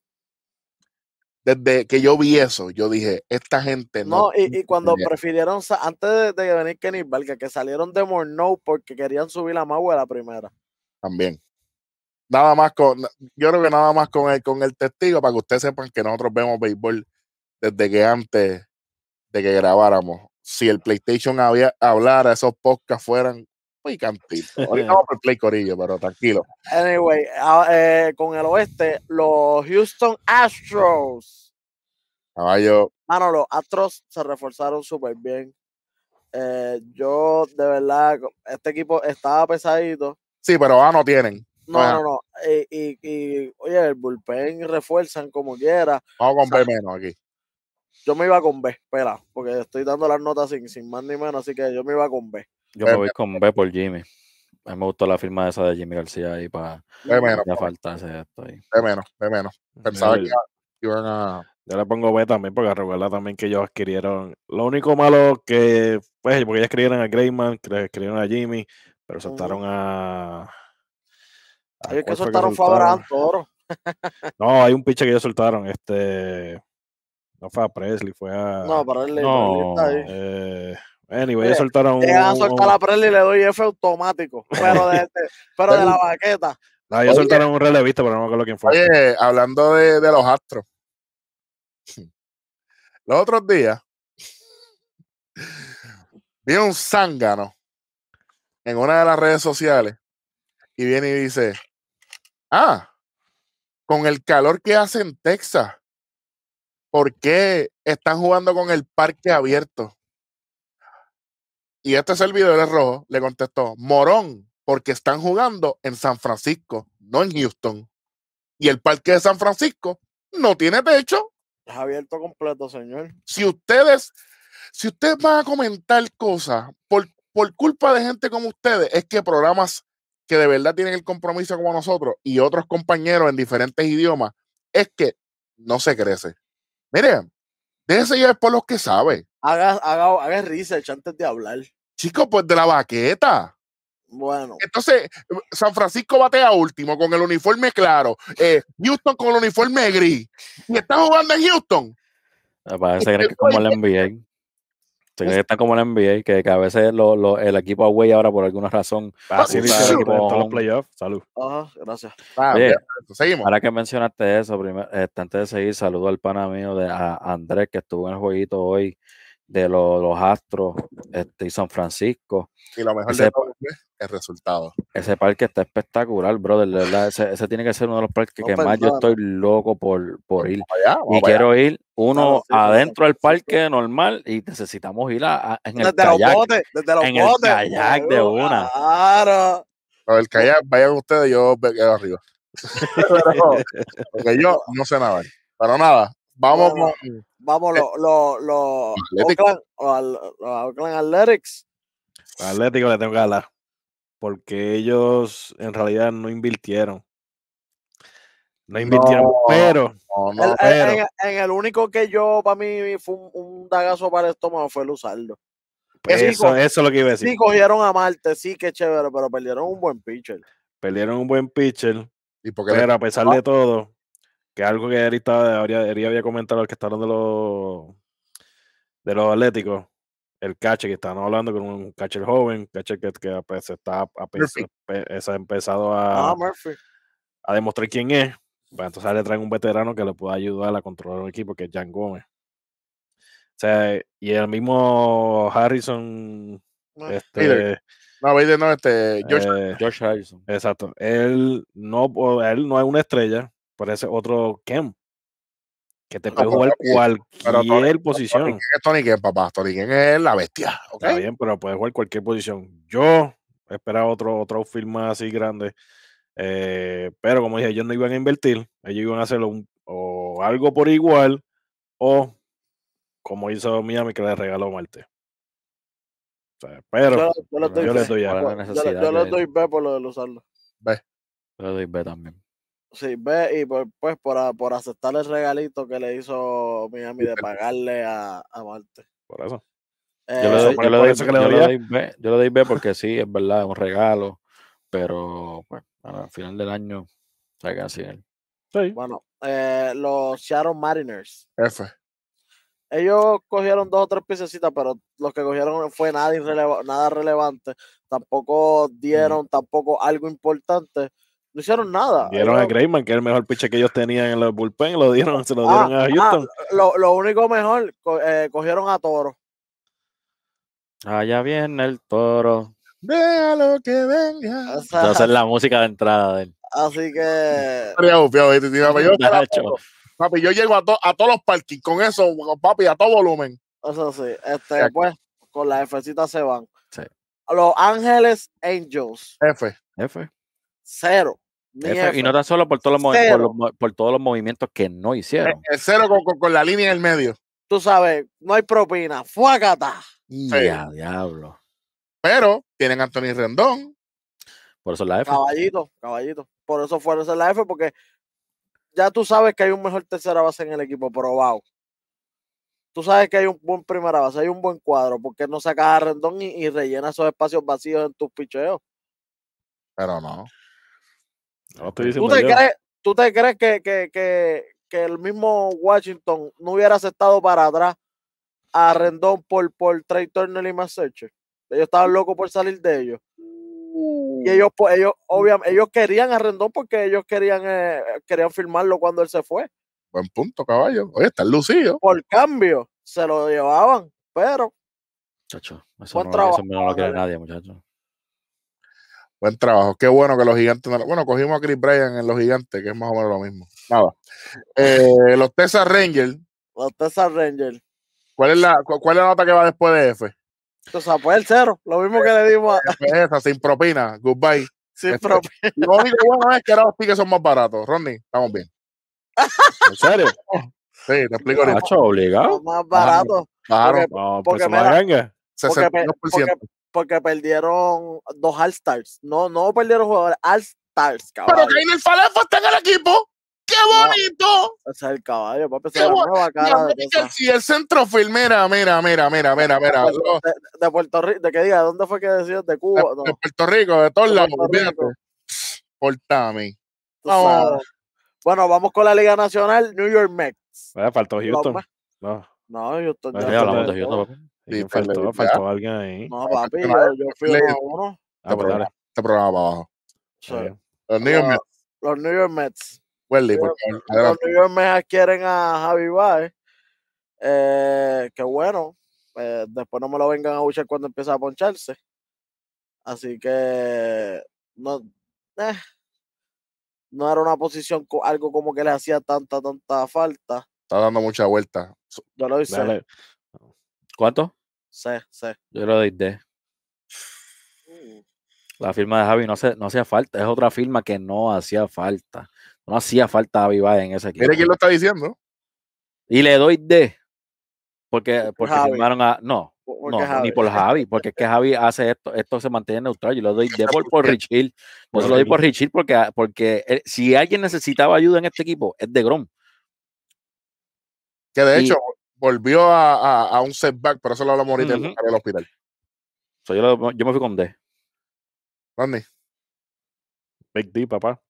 Desde que yo vi eso, yo dije, esta gente no. No, y, cuando prefirieron, antes de, venir Kenny que salieron de No porque querían subir la más de la primera. También. Nada más con, yo creo que nada más con el, con el testigo, para que ustedes sepan que nosotros vemos béisbol desde que antes de que grabáramos. Si el PlayStation había, hablara, esos podcasts fueran picantito. Ahorita vamos por Play Corillo, pero tranquilo. Anyway, ah, eh, con el oeste, los Houston Astros. Caballo. no los Astros se reforzaron súper bien. Eh, yo, de verdad, este equipo estaba pesadito. Sí, pero A no tienen. No, no, no. Y, oye, el bullpen refuerzan como quiera. Vamos con B menos aquí. Yo me iba con B, espera, porque estoy dando las notas sin, sin más ni menos, así que yo me iba con B. Yo me pues voy con B pues por Jimmy. A mí me gustó la firma esa de Jimmy García ahí para de menos, pues. faltarse De menos, de menos. Pensaba que iban a. Yo le pongo B también, porque recuerda también que ellos adquirieron. Lo único malo que, pues, porque ellos escribieron a Greyman, escribieron a Jimmy, pero saltaron a. a que soltaron favor Toro. no, hay un pinche que ellos soltaron. Este. No fue a Presley, fue a. No, para él, no, Eh, Anyway, soltar soltaron un. a soltar la prela y le doy F automático. Pero de, la baqueta. No, yo soltaron un relevista, pero no me acuerdo quién fue. hablando de, de los astros. Los otros días. Vi un zángano en una de las redes sociales y viene y dice: Ah, con el calor que hace en Texas, ¿por qué están jugando con el parque abierto? Y este servidor de rojo le contestó, morón, porque están jugando en San Francisco, no en Houston. Y el parque de San Francisco no tiene techo. Está abierto completo, señor. Si ustedes, si ustedes van a comentar cosas por, por culpa de gente como ustedes, es que programas que de verdad tienen el compromiso como nosotros y otros compañeros en diferentes idiomas, es que no se crece. Miren, déjense llevar por los que saben haga, haga, research antes de hablar. Chico, pues de la vaqueta Bueno. Entonces, San Francisco batea último con el uniforme claro. Eh, Houston con el uniforme gris. Y está jugando en Houston. Parece que es este como el NBA. Se cree que está como el NBA, que, a veces el equipo away ahora por alguna razón. Ah, Así el equipo playoffs. Salud. gracias. Ah, pues, seguimos. Ahora que mencionaste eso, primero, este, antes de seguir, saludo al pana mío de Andrés que estuvo en el jueguito hoy de los, los Astros este, y San Francisco. Y lo mejor de todo es el resultado. Ese parque está espectacular, brother. ¿verdad? Ese, ese, tiene que ser uno de los parques que más yo estoy loco por, por ir. y quiero ir uno adentro del parque normal y necesitamos ir a, en el kayak. Los botes, desde los en el kayak de una. Claro. el kayak, vayan ustedes, yo quedo arriba. porque yo no sé nada. Pero nada, vamos con vamos, los eh, lo, lo, Oakland, Athletics. Atlético le tengo que hablar. Porque ellos en realidad no invirtieron. No invirtieron, pero. En, el único que yo, para mí, fue un, dagazo para el estómago fue el Pues eso, es lo que iba a decir. Sí, cogieron a Marte, sí, qué chévere, pero perdieron un buen pitcher. Perdieron un buen pitcher. ¿Y pero a pesar de todo, que algo que ahorita había comentado al que estaban de los de los atléticos, el catcher que estaban hablando con un catcher joven, catcher que, que pues, está ha empezado a, ah, a demostrar quién es. Pues, entonces le traen un veterano que le pueda ayudar a controlar un equipo, que es Jan Gómez. O sea, y el mismo Harrison. Ah, este, no, no, este. George, eh, Harrison. Exacto. Él no, él no es una estrella parece otro Kemp. Que te puede jugar cualquier posición. Tony, Tony papá. Tony es la bestia. Está bien, pero puede jugar cualquier posición. Yo esperaba otro, otro film más así grande. Eh, pero como dije, ellos no iban a invertir. Ellos iban a hacerlo un, o algo por igual o como hizo Miami que le regaló Marte. pero yo, le doy, yo, doy B por lo de usarlo. B. Yo le doy B también. Sí, ve, y pues por, por, aceptar el regalito que le hizo Miami de pagarle a, Marte. Por eso. yo, le eh, doy, B, porque sí, es verdad, es un regalo, pero pues, al final del año se así él. Sí. Bueno, eh, los Seattle Mariners. Ellos cogieron dos o tres piececitas, pero los que cogieron fue nada, nada relevante. Tampoco dieron, tampoco algo importante. No hicieron nada. Dieron a Greyman, que es el mejor pitcher que ellos tenían en los bullpen, lo dieron, se lo ah, dieron a ah, Houston. lo, lo, único mejor, eh, cogieron a Toro. Allá viene el toro. Vea lo que venga. Esa es la música de entrada de él. Así que. papi, yo llego a, a todos los parkings con eso, papi, a todo volumen. Eso sí, este, pues, con la Fcita se van. Sí. Los Ángeles Angels. F. F. Cero y no tan solo por todos, los por, todos los movimientos que no hicieron. El, eh, cero con, con, la línea en el medio. Tú sabes, no hay propina. ¡Fuácata! Ya, diablo. Pero tienen a Anthony Rendón. Por eso es la F. Caballito, caballito. Por eso fue esa la F, porque ya tú sabes que hay un mejor tercera base en el equipo probado. Tú sabes que hay un buen primera base, hay un buen cuadro, porque no sacas a Rendón y, y rellena esos espacios vacíos en tus picheos. Pero no. ¿Tú, te crees, que, el mismo Washington no hubiera aceptado para atrás a Rendón por, por Trey Turner y Massachusetts? Ellos estaban locos por salir de ellos. Y uh. ellos, pues, ellos, obviamente, mm. ellos querían a Rendón porque ellos querían, eh, querían firmarlo cuando él se fue. Buen punto, caballo. Oye, está lucido. Por cambio, se lo llevaban, pero. Chacho, eso, no, eso lo quiere nadie, muchachos. Buen trabajo. Qué bueno que los gigantes. No... bueno, cogimos a Chris Bryan en los gigantes, que es más o menos lo mismo. Nada. Eh, los Tessa Rangers. Los Texas Rangers. ¿Cuál es, la, ¿Cuál es la nota que va después de F? pues el cero. Lo mismo que le dimos a. esa, sin propina. Goodbye. Sin este, propina. Lo único bueno es que ahora los piques son más baratos. Ronnie, estamos bien. ¿En serio? Sí, te explico ahorita. obligado. Más barato. Claro. Porque, no, pues 62% porque perdieron dos All-Stars. No, no perdieron jugadores, All-Stars, cabrón. Pero el Falefa está en el equipo. ¡Qué bonito! Ese es el caballo, va a empezar la nueva cara. Si el centro mira, mira, mira, mira, mira, mira. De, Puerto Rico, ¿de qué diga? ¿Dónde fue que decías? De Cuba. De, Puerto Rico, de todos lados, Portame. No. Bueno, vamos con la Liga Nacional, New York Mets. Ah, faltó Houston. No, no Houston. No, Houston Sí, faltó, alguien ahí. No, papi, yo, fui a uno. Ah, este, programa, para abajo. Los New York Mets. Los New York Mets. Los New York Mets adquieren a Javi Bai. Eh, que bueno. Eh, después no me lo vengan a buscar cuando empiece a poncharse. Así que no, eh, no era una posición algo como que le hacía tanta, tanta falta. Está dando mucha vuelta. Yo lo hice. ¿Cuánto? C, C. Yo le doy D. Uh. La firma de Javi no, no hacía falta. Es otra firma que no hacía falta. No hacía falta a Baez en ese equipo. Mire quién lo está diciendo. Y le doy D. Porque, firmaron a. No, ni por Javi. Porque es que Javi hace esto. Esto se mantiene neutral. Yo le doy D por, por Rich No lo doy por Rich porque, ah, porque si alguien necesitaba ayuda en este equipo, es de Grom. Que de hecho, volvió a, a, un setback, pero eso lo hablamos ahorita en el hospital. yo, me fui con D. ¿Dónde? Big D, papá.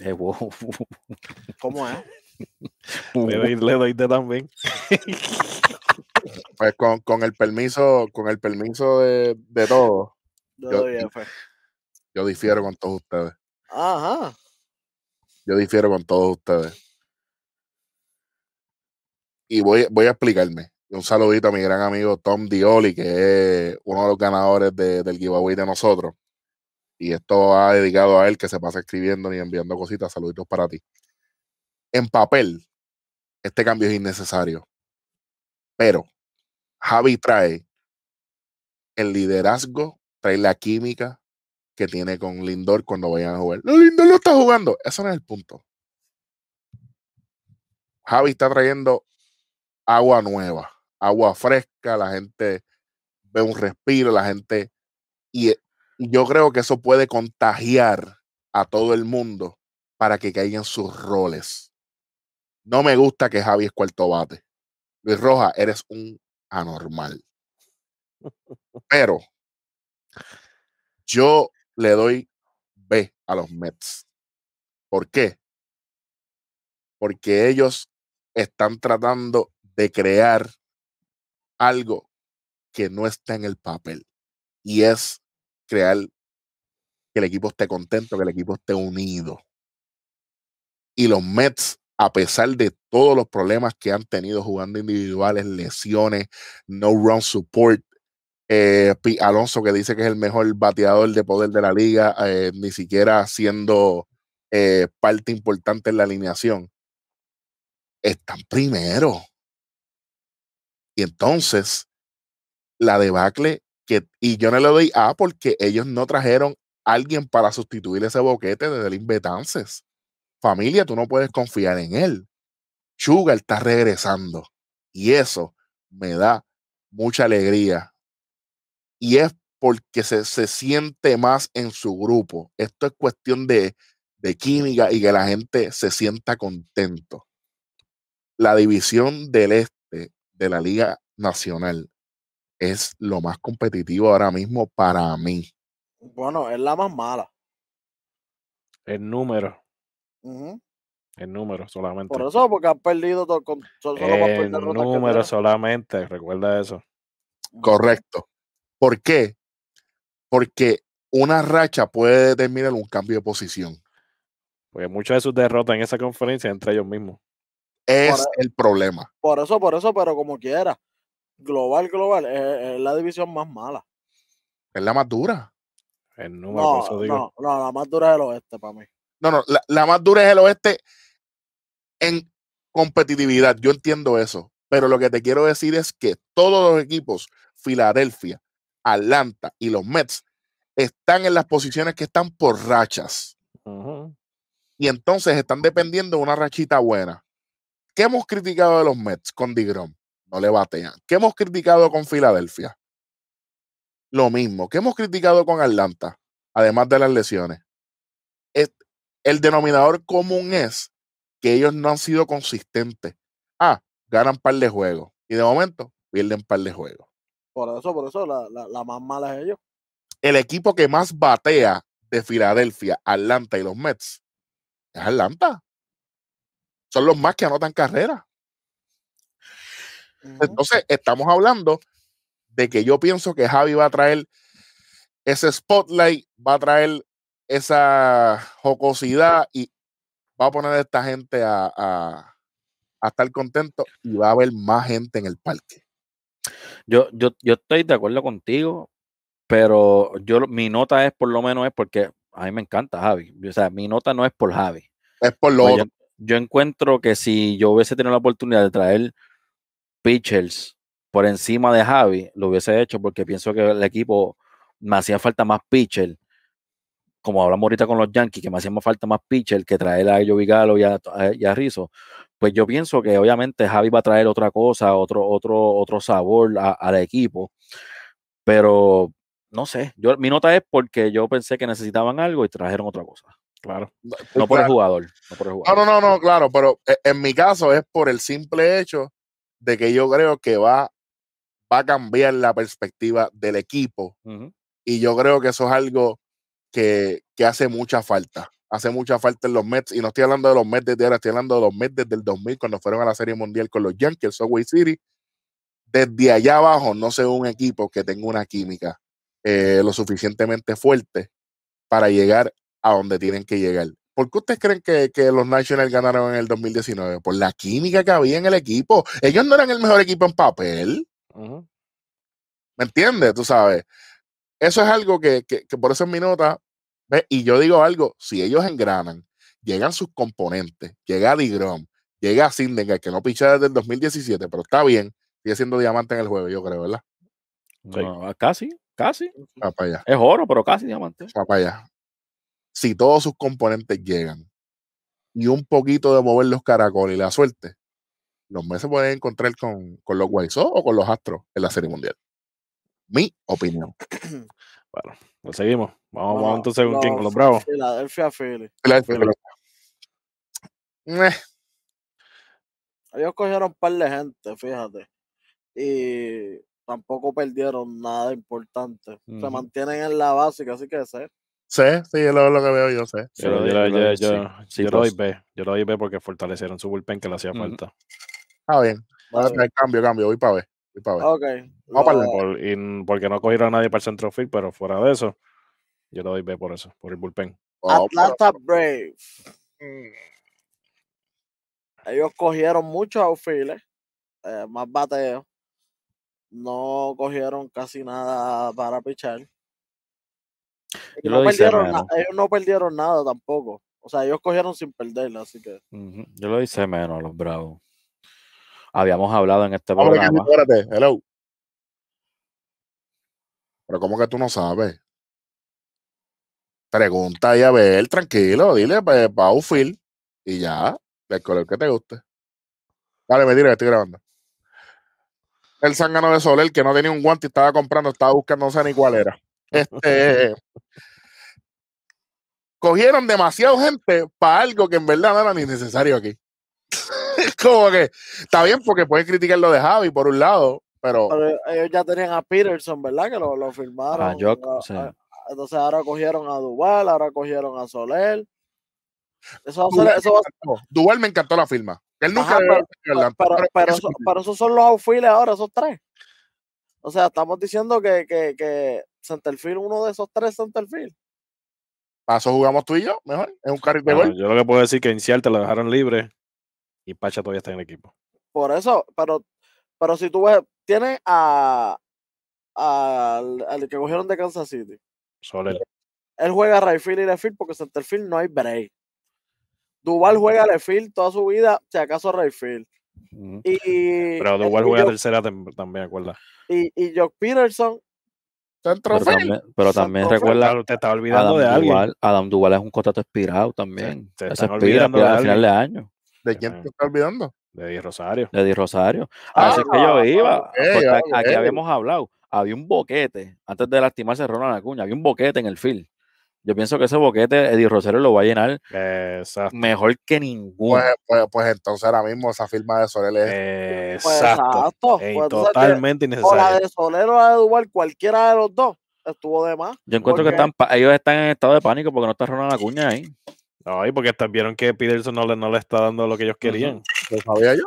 Eh, ¿Cómo es? le, doy, le doy D también. pues con, el permiso, con el permiso de, de todos. yo, yo difiero con todos ustedes. Ajá. Yo difiero con todos ustedes y voy, a explicarme. Un saludito a mi gran amigo Tom Dioli, que es uno de los ganadores del giveaway de nosotros. Y esto ha dedicado a él que se pasa escribiendo y enviando cositas. Saluditos para ti. En papel, este cambio es innecesario. Pero Javi trae el liderazgo, trae la química que tiene con Lindor cuando vayan a jugar. Lindor no está jugando. Eso no es el punto. Javi está trayendo agua nueva, agua fresca, la gente ve un respiro, la gente... Y eh, yo creo que eso puede contagiar a todo el mundo para que caigan sus roles. No me gusta que Javi es cuarto bate. Luis Roja, eres un anormal. Pero yo le doy B a los Mets. ¿Por qué? Porque ellos están tratando de crear algo que no está en el papel. Y es crear que el equipo esté contento, que el equipo esté unido. Y los Mets, a pesar de todos los problemas que han tenido jugando individuales, lesiones, no run support, eh, Alonso que dice que es el mejor bateador de poder de la liga, eh, ni siquiera siendo eh, parte importante en la alineación, están primero. Y entonces, la debacle que, y yo no le doy A porque ellos no trajeron alguien para sustituir ese boquete de Delin Betances. Familia, tú no puedes confiar en él. Sugar está regresando y eso me da mucha alegría. Y es porque se, siente más en su grupo. Esto es cuestión de, de química y que la gente se sienta contento. La división del, este de la Liga Nacional es lo más competitivo ahora mismo para mí. Bueno, es la más mala. El número. El número solamente. Por eso, porque han perdido todo, el número solamente, recuerda eso. Correcto. ¿Por qué? Porque una racha puede determinar un cambio de posición. Porque muchas de sus derrotas en esa conferencia entre ellos mismos. Es e el problema. Por eso, por eso, pero como quiera. Global, global, e, e, es, la división más mala. Es la más dura. no, No, no, la más dura es el oeste para mí. No, no, la, más dura es el oeste en competitividad. Yo entiendo eso. Pero lo que te quiero decir es que todos los equipos, Filadelfia, Atlanta y los Mets, están en las posiciones que están por rachas. Y entonces están dependiendo de una rachita buena. ¿Qué hemos criticado de los Mets con Digrom No le batean. ¿Qué hemos criticado con Filadelfia? Lo mismo. ¿Qué hemos criticado con Atlanta? Además de las lesiones. el denominador común es que ellos no han sido consistentes. Ah, ganan par de juegos. Y de momento, pierden par de juegos. Por eso, por eso, la, la más mala es ellos. El equipo que más batea de Filadelfia, Atlanta y los Mets es Atlanta son los más que anotan carreras. Entonces, estamos hablando de que yo pienso que Javi va a traer ese spotlight, va a traer esa jocosidad y va a poner a esta gente a, estar contento y va a haber más gente en el parque. Yo, yo, estoy de acuerdo contigo, pero yo mi nota es por lo menos es porque a mí me encanta Javi. O sea, mi nota no es por Javi. Es por lo pues yo encuentro que si yo hubiese tenido la oportunidad de traer pitchers por encima de Javi, lo hubiese hecho porque pienso que el equipo me hacía falta más pitcher. Como hablamos ahorita con los Yankees, que me hacía falta más pitcher que traer a Joey Vigalo y a, Rizo. Rizzo. Pues yo pienso que obviamente Javi va a traer otra cosa, otro, otro, otro sabor al equipo. Pero no sé, yo, mi nota es porque yo pensé que necesitaban algo y trajeron otra cosa. Eh, no por el jugador. No, no, no, claro, pero eh, en mi caso es por el simple hecho de que yo creo que va, va a cambiar la perspectiva del equipo. Y yo creo que eso es algo que, hace mucha falta. Hace mucha falta en los Mets. Y no estoy hablando de los Mets desde ahora, estoy hablando de los Mets desde el 2000, cuando fueron a la Serie Mundial con los Yankees, el Subway City. Desde allá abajo no sé un equipo que tenga una química eh, lo suficientemente fuerte para llegar a donde tienen que llegar. ¿Por qué ustedes creen que, los Nationals ganaron en el 2019? Por la química que había en el equipo. Ellos no eran el mejor equipo en papel. ¿Me entiendes? Tú sabes. Eso es algo que, por eso es mi nota. Y yo digo algo, si ellos engranan, llegan sus componentes, llega Digrom, llega Sindengar, que no picha desde el 2017, pero está bien, sigue siendo diamante en el juego, yo creo, ¿verdad? Ah, casi, casi. Es oro, pero casi diamante. Va para allá si todos sus componentes llegan y un poquito de mover los caracoles y la suerte, los meses pueden encontrar con, con los Guayzó o con los Astros en la Serie Mundial. Mi opinión. Bueno, seguimos. Vamos, a vamos entonces con con los Bravos. Filadelfia, Philly. Ellos cogieron un par de gente, fíjate. Y tampoco perdieron nada importante. Se mantienen en la básica, así que ser. Sé, sí, es lo, que veo yo, sé. Yo, lo, doy pues. B. Yo lo doy B porque fortalecieron su bullpen que le hacía falta. Ah, bien. cambio, cambio. Voy para B. Voy para B. porque no cogieron a nadie para el centro field, pero fuera de eso, yo lo doy B por eso, por el bullpen. Oh, Atlanta Braves Brave. Mm. Ellos cogieron muchos outfields, eh, eh, más bateos. No cogieron casi nada para pichar no, perdieron ellos no perdieron nada tampoco. O sea, ellos cogieron sin perderlo así que. Yo lo hice menos a los Bravos. Habíamos hablado en este momento. Pero ¿cómo que tú no sabes? Pregunta y a ver, tranquilo, dile pues, film y ya, del color que te guste. Dale, me tira que estoy grabando. El zángano de Soler que no tenía un guante y estaba comprando, estaba buscando, no sé ni cuál era. Este, cogieron demasiado gente para algo que en verdad no era ni necesario aquí. como que está bien porque puedes criticar lo de Javi por un lado, pero... ellos ya tenían a Peterson, ¿verdad? Que lo, lo ah, firmaron. Ah, ah, entonces ahora cogieron a Duval, ahora cogieron a Soler. Eso, Duval, me encantó la firma. Él nunca pero, eso, son los aufiles ahora, esos tres. O sea, estamos diciendo que Santelfil, uno de esos tres Centerfield. Paso jugamos tú y yo, mejor, es un carril Yo lo que puedo decir es que inicial te lo dejaron libre y Pacha todavía está en el equipo. Por eso, pero, pero si tú ves, tiene a, al, que cogieron de Kansas City. Soler. Él juega Rayfield y Lefield porque Centerfield no hay break. Duval juega Lefield toda su vida, si acaso Rayfield. y, Pero Duval juega tercera también, acuerda. Y, y Jock Peterson pero también, pero también recuerda. te está olvidando Adam de alguien. Duval, Adam Duval es un contrato expirado también. Se, expira, de al final de año. ¿De quién te está olvidando? De Di Rosario. De Di Rosario. Ah, Así que yo iba. aquí habíamos hablado. Había un boquete. Antes de lastimarse Ronald Acuña, había un boquete en el film. Yo pienso que ese boquete Eddie Rosero lo va a llenar mejor que ninguno. Pues, pues, pues, entonces ahora mismo esa firma de Soler es Exacto. Pues, totalmente innecesaria. O la de Soler o la de Duval, cualquiera de los dos estuvo de más. Yo encuentro que están, ellos están en estado de pánico porque no está Ronald Acuña ahí. Ay, porque vieron que Peterson no le, no le está dando lo que ellos querían. ¿Lo sabía yo?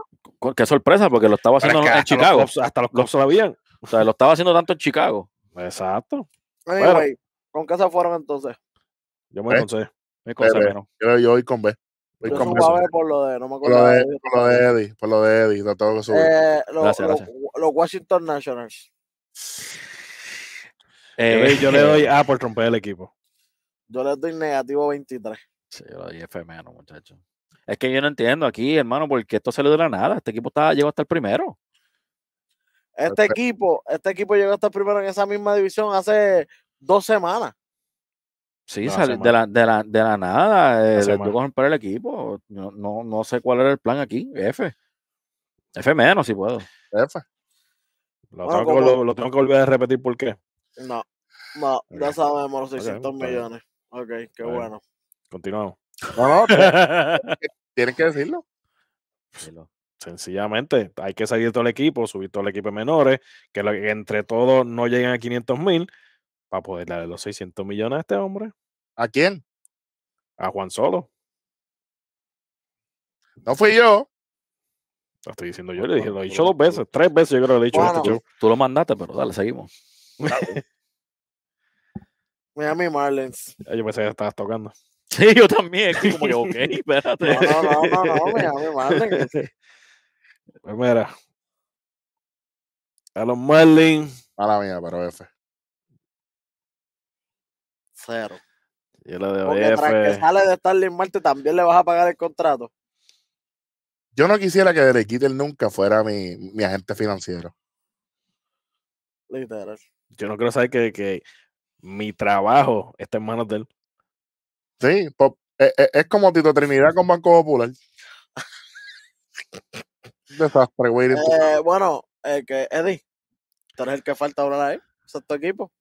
Qué sorpresa, porque lo estaba haciendo en Chicago. hasta los clubs sabían. O sea, lo estaba haciendo tanto en Chicago. Exacto. ¿Con qué se fueron entonces? Yo me aconsejo ¿Eh? Me Yo, voy con B. Voy con por lo de, no me acuerdo. de, Eddie, por lo de Eddie, eh, gracias, Los Washington Nationals. Eh, yo le doy A por romper el equipo. Yo le doy negativo 23. Sí, yo le doy menos, muchachos. Es que yo no entiendo aquí, hermano, porque esto salió de la nada. Este equipo llegó hasta el primero. Este equipo, este equipo llegó hasta el primero en esa misma división hace dos semanas. Sí, de la, de, la, de, nada. Eh, el equipo. No, no, sé cuál era el plan aquí. F. F menos, si puedo. F. Lo, tengo, que, volver a repetir por qué. No, no, ya sabemos los 600 millones. Ok, qué bueno. Continuamos. No, no, tienen que decirlo. Sencillamente, hay que salir todo el equipo, subir todo el equipo menores, que entre todos no lleguen a 500 mil para poder darle los 600 millones a este hombre. ¿A quién? A Juan Solo. No fui yo. Lo estoy diciendo yo, le dije, lo he dicho dos veces, tres veces yo creo que lo he dicho. este tú, tú, lo mandaste, pero dale, seguimos. Miami Marlins. Ah, yo pensé que estabas tocando. Sí, yo también, como que, ok, espérate. No, no, no, no, no Miami Marlins. Pues mira, a los Marlins. la mía, pero F de Porque tras que sale de Starling Marte también le vas a pagar el contrato. Yo no quisiera que Derek Jeter nunca fuera mi, mi agente financiero. Literal. Yo no quiero saber que, que mi trabajo está en manos de él. Sí, pues, e, e, es, como Tito Trinidad con Banco Popular. Eh, bueno, que Eddie, tú eres el que falta hablar ahí, tu equipo.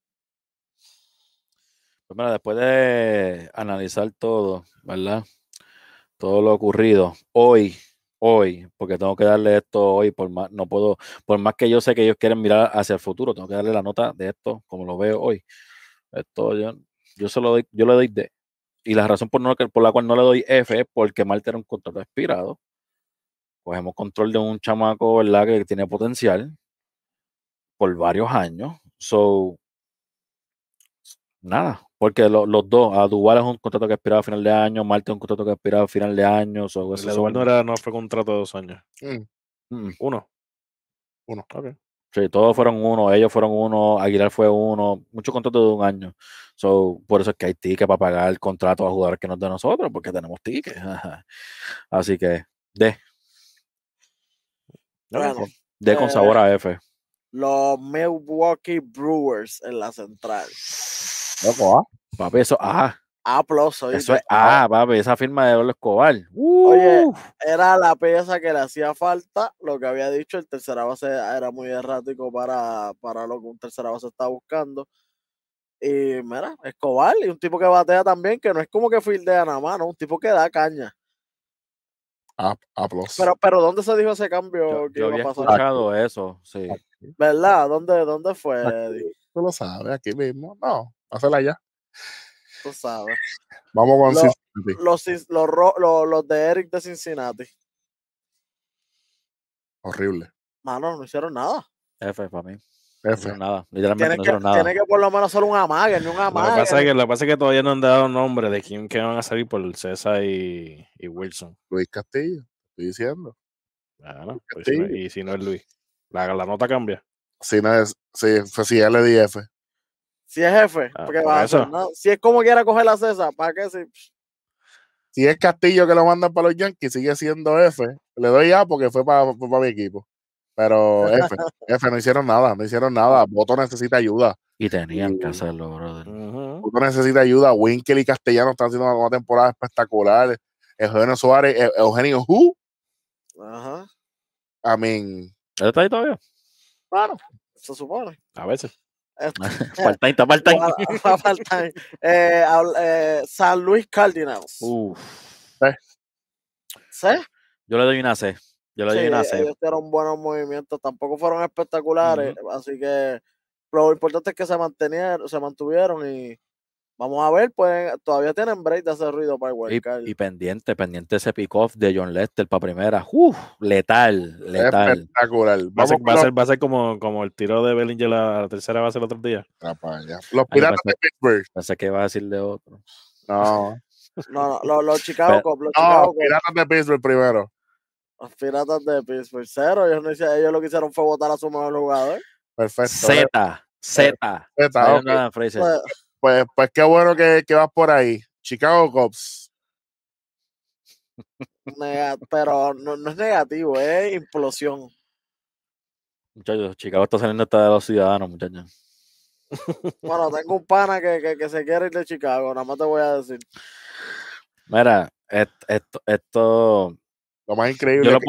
Pues después de analizar todo, ¿verdad? Todo lo ocurrido hoy, hoy, porque tengo que darle esto hoy, por más, no puedo, por más que yo sé que ellos quieren mirar hacia el futuro, tengo que darle la nota de esto como lo veo hoy. Esto yo, yo se lo doy, yo le doy D. Y la razón por, no, por la cual no le doy F es porque Marte era un control expirado. Cogemos control de un chamaco, ¿verdad? Que tiene potencial por varios años. So, nada, porque los dos, a Duval es un contrato que expiraba a final de año, Marte es un contrato que expiraba a final de año. Duval no, era, no fue contrato de dos años. Mm. Mm. Uno, Uno. Uno, bien. Sí, todos fueron uno, ellos fueron uno, Aguilar fue uno, muchos contratos de un año. So, por eso es que hay tickets para pagar el contrato a jugadores que no es de nosotros, porque tenemos tickets. Así que, de, de D con sabor eh, a F. Los Milwaukee Brewers en la central. ¿ah? eso, ah. ah eso ah, ah esa firma de Pablo Escobar. Oye, era la pieza que le hacía falta, lo que había dicho, el tercer base era muy errático para, para lo que un tercer base estaba buscando. Y mira, Escobar, y un tipo que batea también, que no es como que fildea nada más, ¿no? Un tipo que da caña. A, ah, Pero, pero ¿dónde se dijo ese cambio? Yo, había escuchado eso, sí. ¿Verdad? ¿Dónde, dónde fue? lo sabes, aquí mismo, no. Pásala ya. Tú sabes. Vamos con Cincinnati. Los, los, de Eric de Cincinnati. Horrible. Mano, no hicieron nada. F para mí. F. nada. Literalmente nada. Tiene que por lo menos Solo un amague, ni un amague. Lo que, pasa es que, que todavía no han dado nombre de quién que van a salir por César y, y Wilson. Luis Castillo, estoy diciendo. Bueno, pues y si no es Luis. La, la nota cambia. Si no es, si, pues si si es jefe, ah, Si es como quiera coger la César, ¿para qué? Si, si es Castillo que lo mandan para los Yankees, sigue siendo F. Le doy A porque fue para, para mi equipo. Pero F, no hicieron nada, no hicieron nada. Boto necesita ayuda. Y tenían que hacerlo, brother. Boto necesita ayuda. Winkel y Castellano están haciendo una temporada espectacular. Eugenio Suárez, Eugenio Who. Ajá. I mean. está ahí todavía? Claro, se supone. A veces falta eh, time eh, eh, San Luis Cardinals. Uf. Yo le doy una C. Yo le doy sí, una C. Ellos fueron buenos movimientos, tampoco fueron espectaculares, así que lo importante es que se, mantenieron, se mantuvieron y Vamos a ver, pues todavía tienen break de hacer ruido para el y, y pendiente, pendiente ese pick-off de John Lester para primera. Uf, letal, letal. Espectacular. va, a ser, va, a ser, como, como el tiro de Bellinger a la tercera base el otro día. los piratas de Pittsburgh. sé que va a decir de otro. No. no, no, los, Chicago Cubs. Los no, piratas de Pittsburgh primero. Los piratas de Pittsburgh. Cero. Ellos, no ellos lo que hicieron fue votar a su mejor jugador. Perfecto. Z. Z. Z. Pues, pues qué bueno que, vas por ahí. Chicago Cops pero no, es negativo, es implosión. Muchachos, Chicago está saliendo hasta de los ciudadanos, muchachos. Bueno, tengo un pana que, se quiere ir de Chicago, nada más te voy a decir. Mira, esto, esto, lo más increíble. Yo lo,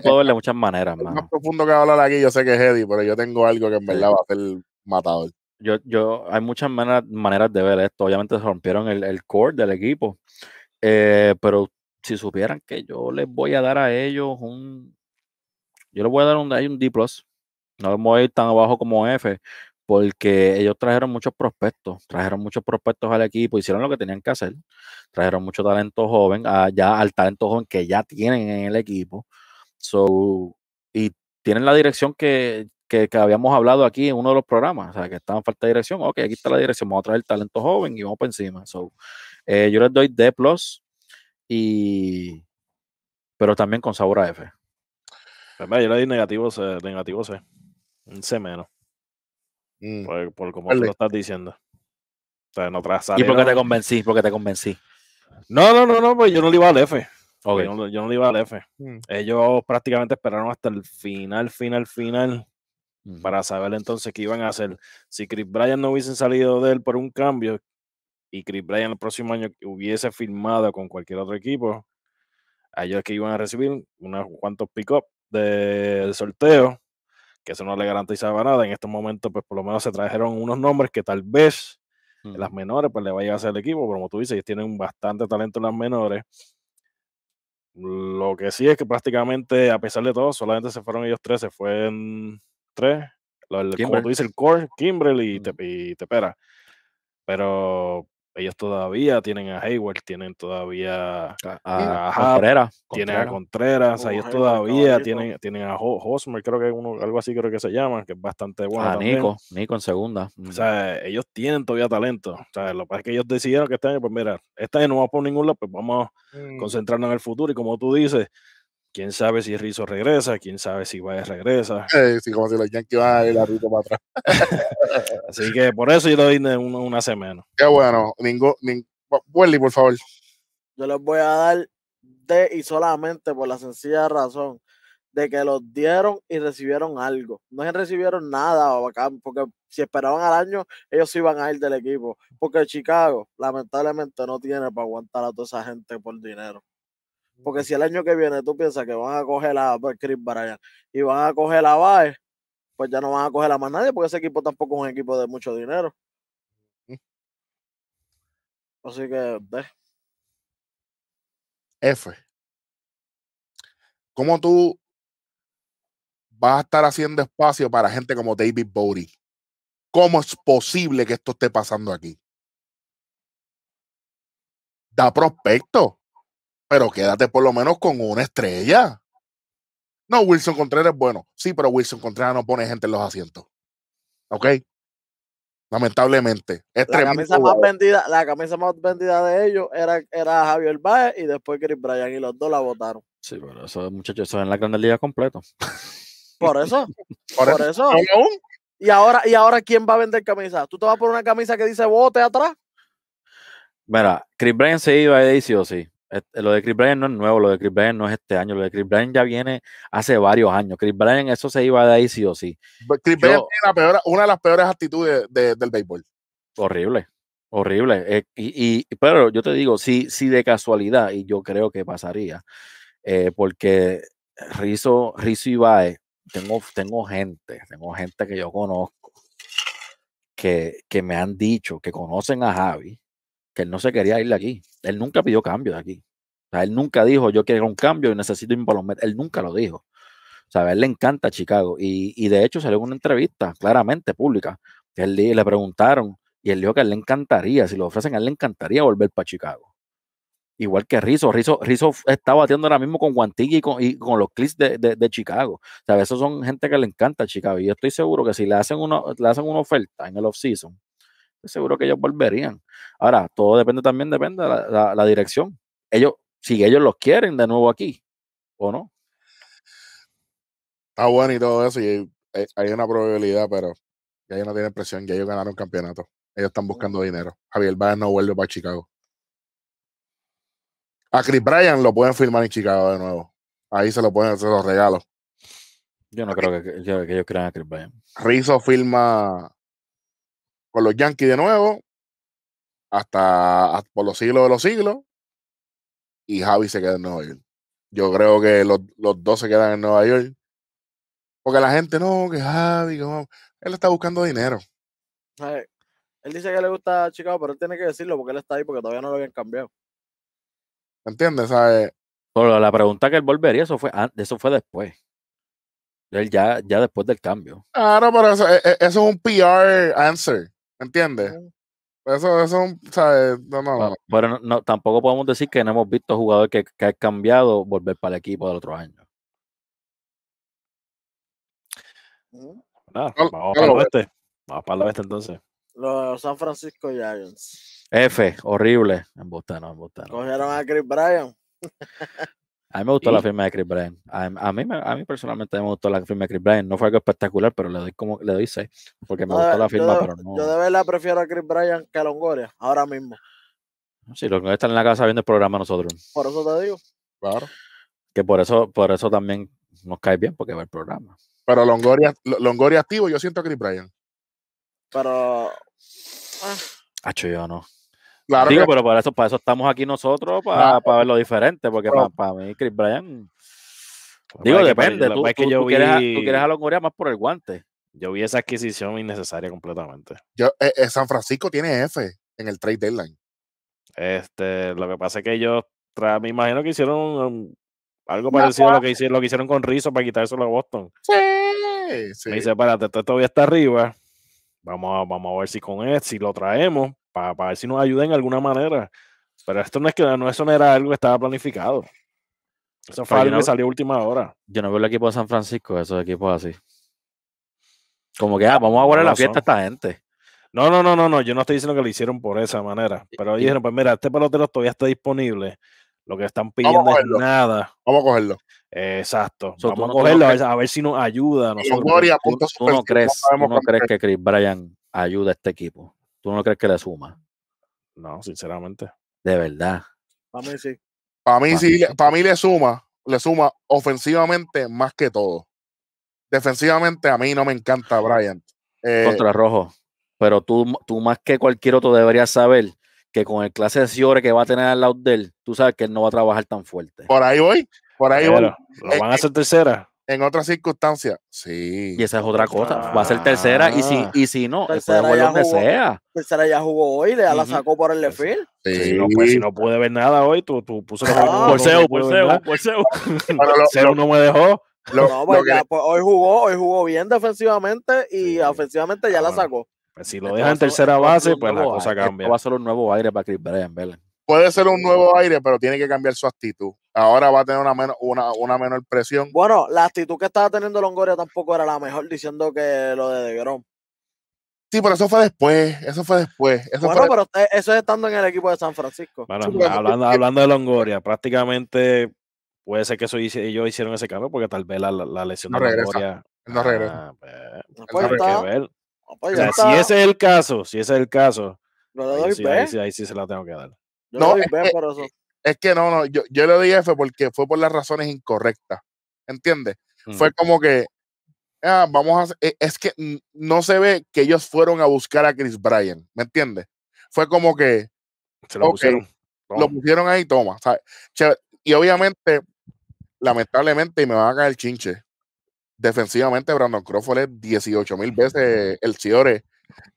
puedo, ver de muchas maneras, el más profundo que hablar aquí, yo sé que es Eddie, pero yo tengo algo que en verdad va a ser matador yo, yo, hay muchas maneras, de ver esto. Obviamente se rompieron el, core del equipo, eh, pero si supieran que yo les voy a dar a ellos un, yo les voy a dar un, un D+, no les voy a ir tan abajo como F, porque ellos trajeron muchos prospectos, trajeron muchos prospectos al equipo, hicieron lo que tenían que hacer, trajeron mucho talento joven, ah, ya al talento joven que ya tienen en el equipo, so, y tienen la dirección que que, habíamos hablado aquí en uno de los programas, o sea, que estaban falta de dirección. Ok, aquí está la dirección, vamos a traer talento joven y vamos por encima. So, eh, yo les doy D, y, pero también con sabor a F. Pues, yo le di negativo C, negativo C, un C menos. Mm. Por, como tú lo estás diciendo. O sea, no y porque te convencí, porque te convencí. No, no, no, no, pues yo no le iba al F. Yo, no, le iba al F. Mm. Ellos prácticamente esperaron hasta el final, final, final para saber entonces qué iban a hacer. Si Chris Bryan no hubiesen salido de él por un cambio y Chris Bryan el próximo año hubiese firmado con cualquier otro equipo, ellos que iban a recibir unos cuantos pick-up del sorteo, que eso no le garantizaba nada. En estos momentos, pues por lo menos se trajeron unos nombres que tal vez las menores pues le vaya a hacer el equipo, pero como tú dices, ellos tienen bastante talento en las menores. Lo que sí es que prácticamente, a pesar de todo, solamente se fueron ellos tres, se fue tres, el, como tú dices, el core, Kimbrel y, te, espera Tepera. Pero ellos todavía tienen a Hayward, tienen todavía ah, ah, a, a, Contreras. Tienen a Contreras, ellos todavía tienen, tienen a Hosmer, creo que algo así creo que se llama, que es bastante bueno. A ah, Nico, Nico en segunda. O sea, ellos tienen todavía talento. O sea, lo que pasa es que ellos decidieron que este año, pues mira, este año no va por ningún lado, pues vamos a mm. concentrarnos en el futuro. Y como tú dices, quién sabe si Rizzo regresa, quién sabe si Baez regresa. Eh, sí, como si los Yankees van a ir a Rizzo para atrás. Así que por eso yo lo doy una, semana. Qué bueno. Ningún, por favor. Yo les voy a dar de y solamente por la sencilla razón de que los dieron y recibieron algo. No recibieron nada, porque si esperaban al año, ellos iban a ir del equipo. Porque Chicago, lamentablemente, no tiene para aguantar a toda esa gente por dinero. Porque si el año que viene tú piensas que van a coger a pues, Chris Barayan y van a coger a BAE, pues ya no van a coger a más nadie, porque ese equipo tampoco es un equipo de mucho dinero. Así que, ve. F. ¿Cómo tú vas a estar haciendo espacio para gente como David Bowie? ¿Cómo es posible que esto esté pasando aquí? Da prospecto pero quédate por lo menos con una estrella. No, Wilson Contreras es bueno. Sí, pero Wilson Contreras no pone gente en los asientos. ¿Ok? Lamentablemente. la, camisa más vendida, la camisa más vendida de ellos era, era Javier Baez y después Chris Bryan y los dos la votaron. Sí, pero esos muchachos son en la Grande Liga completo. Por eso. por, eso. Y ahora, y ahora, ¿quién va a vender camisa? ¿Tú te vas por una camisa que dice bote atrás? Mira, Chris Bryan se iba a decir sí lo de Chris Bryan no es nuevo, lo de Chris Bryan no es este año, lo de Chris Bryan ya viene hace varios años. Chris Bryan, eso se iba de ahí sí o sí. Chris Bryan tiene una de las peores actitudes del béisbol. Horrible. Horrible. Eh, y, pero yo te digo, sí, sí de casualidad, y yo creo que pasaría, eh, porque Rizzo, Rizzo y tengo, tengo gente, tengo gente que yo conozco, que, que me han dicho, que conocen a Javi, que él no se quería ir de aquí. Él nunca pidió cambio de aquí. O sea, él nunca dijo, yo quiero un cambio y necesito un para Él nunca lo dijo. O sea, a él le encanta Chicago. Y, de hecho salió una entrevista claramente pública que él, le preguntaron y él dijo que él le encantaría, si lo ofrecen, a él le encantaría volver para Chicago. Igual que Rizzo, Rizzo, está batiendo ahora mismo con Guantigui y con, los clips de, Chicago. O sea, esos son gente que le encanta Chicago. Y yo estoy seguro que si le hacen una, le hacen una oferta en el off-season, seguro que ellos volverían. Ahora, todo depende también, depende de la, dirección. Ellos, si ellos los quieren de nuevo aquí, ¿o no? Está bueno y todo eso, y hay, una probabilidad, pero ya ellos no tienen presión, que ellos ganaron campeonato. Ellos están buscando dinero. Javier Biden no vuelve para Chicago. A Chris Bryan lo pueden firmar en Chicago de nuevo. Ahí se lo pueden hacer los regalos. Yo no creo que, que, ellos crean a Chris Bryan. Rizzo firma con los Yankees de nuevo, hasta, por los siglos de los siglos, y Javi se queda en Nueva York. Yo creo que los, dos se quedan en Nueva York. Porque la gente, no, que Javi, él está buscando dinero. él dice que le gusta Chicago, pero él tiene que decirlo porque él está ahí porque todavía no lo habían cambiado. ¿Entiendes? la pregunta que él volvería, eso fue, eso fue después. Él ya, ya después del cambio. Claro, ah, pero e, e, eso es un PR answer. ¿Entiendes? Pues, eso, eso o sea, Pero no, tampoco podemos decir que no hemos visto jugadores que, que cambiado volver para el equipo del otro año. Mm. vamos para el oeste. Vamos para el oeste entonces. Los San Francisco Giants. F, horrible. En Boston, en Boston. Cogieron a Chris Bryan. A mí me gustó la firma de Chris Bryan. A, mí, a mí personalmente me gustó la firma de Chris Bryan. No fue algo espectacular, pero le doy como le doy 6. Porque me gustó la firma, pero no. Yo de verdad prefiero a Chris Bryan que a Longoria, ahora mismo. Sí, los que están en la casa viendo el programa nosotros. Por eso te digo. Claro. Que por eso, por eso también nos cae bien, porque va el programa. Pero Longoria, Longoria activo, yo siento a Chris Bryan. Pero. Ah. Hacho, no. Claro Digo, pero para eso, para eso estamos aquí nosotros, para, ver lo diferente, porque para, mí Chris Bryan... Digo, depende. tú, quieres, quieres a más por el guante. Yo vi esa adquisición innecesaria completamente. Yo, eh, eh, San Francisco tiene F en el trade deadline. Este, lo que pasa es que ellos, me imagino que hicieron algo parecido a lo que hicieron, lo hicieron con Rizzo para quitárselo a Boston. Sí, Me dice, espérate, esto todavía está arriba. Vamos a, vamos a ver si con él, e, si lo traemos, para, ver si nos ayuda en alguna manera. Pero esto no es que no, eso no era algo que estaba planificado. Eso fue algo que salió última hora. Yo no veo el equipo de San Francisco, esos equipos así. Como que, ah, vamos a guardar la fiesta a esta gente. No, no, no, no, no. Yo no estoy diciendo que lo hicieron por esa manera. Pero dijeron, pues mira, este pelotero todavía está disponible. Lo que están pidiendo es nada. Vamos a cogerlo. exacto. vamos a cogerlo, a ver, si nos ayuda. Nosotros. no crees, crees que Chris Bryan ayuda a este equipo. ¿Tú no crees que le suma? No, sinceramente. De verdad. Para mí sí. Para mí, sí, para mí le suma, le suma ofensivamente más que todo. Defensivamente a mí no me encanta Bryant. Eh, Contra Rojo. Pero tú, tú más que cualquier otro deberías saber que con el clase de Ciore que va a tener al lado de él, tú sabes que él no va a trabajar tan fuerte. Por ahí voy, por ahí voy. Lo eh, van a eh, hacer tercera. En otras circunstancias, sí. Y esa es otra cosa. Va a ser tercera y si, ah. y si no, tercera donde sea. Tercera ya jugó hoy, ya la sacó por el pues, defil. Sí. no, pues, si no puede ver nada hoy, tú, tú puso ah, un bolseo, por no me dejó. no, pues, hoy jugó, hoy jugó bien defensivamente y ofensivamente ya la sacó. Pues si lo dejan en tercera base, pues la cosa cambia. Va a ser un nuevo aire para Chris Bryan, ¿verdad? Puede ser un nuevo aire, pero tiene que cambiar su actitud ahora va a tener una, menor, una, menor presión. Bueno, la actitud que estaba teniendo Longoria tampoco era la mejor, diciendo que lo de DeGrom. Sí, pero eso fue después, eso fue después. Eso bueno, pero eso es estando en el equipo de San Francisco. hablando, de Longoria, prácticamente puede ser que eso ellos hicieron ese cambio porque tal vez la, lesión de regresa, Longoria... No ah, regresa. Pues, no pues, pues, si ese es el caso, si ese es el caso, ahí, sí, se la tengo que dar. no, por eso. Es que no, no, yo, yo le di F porque fue por las razones incorrectas. ¿Entiendes? Mm. Fue como que, ah, vamos a. E, es que no se ve que ellos fueron a buscar a Chris Bryan, ¿me entiendes? Fue como que. Se lo pusieron. Lo pusieron ahí, toma. Y obviamente, lamentablemente, y me van a caer el chinche. Defensivamente, Brandon Crawford es 18 mil veces el Ciore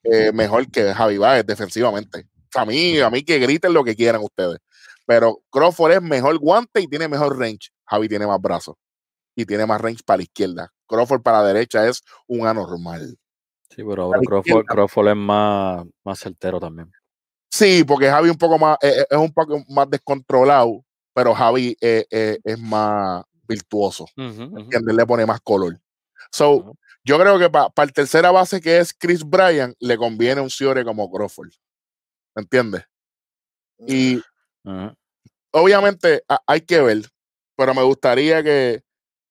eh, mejor que Javi Baez defensivamente. A mí, a mí que griten lo que quieran ustedes. Pero Crawford es mejor guante y tiene mejor range. Javi tiene más brazo y tiene más range para la izquierda. Crawford para la derecha es un anormal. Sí, pero ahora Crawford, es más, más certero también. Sí, porque Javi un poco más, eh, eh, es un poco más descontrolado, pero Javi eh, es más virtuoso. Le pone más color. So, yo creo que para el tercera base que es Chris Bryant, le conviene un Ciore como Crawford. ¿Me ¿Entiendes? Y Obviamente hay que ver, pero me gustaría que,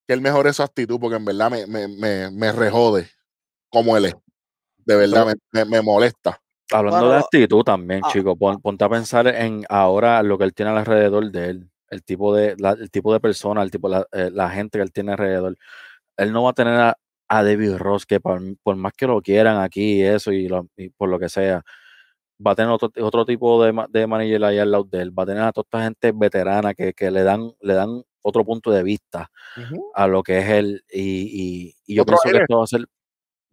él mejore su actitud porque en verdad me, me, rejode como él es. De verdad me, molesta. Hablando de actitud también, ah, chico chicos, ah. ponte a pensar en ahora lo que él tiene alrededor de él, el tipo de, el tipo de persona, el tipo, eh, la, gente que él tiene alrededor. Él no va a tener a, David Ross, que por, más que lo quieran aquí eso y, eso y por lo que sea, va a tener otro, tipo de, de, manager ahí al lado de él, va a tener a toda esta gente veterana que, le dan, le dan otro punto de vista a lo que es él. Y, yo pienso que esto va a ser,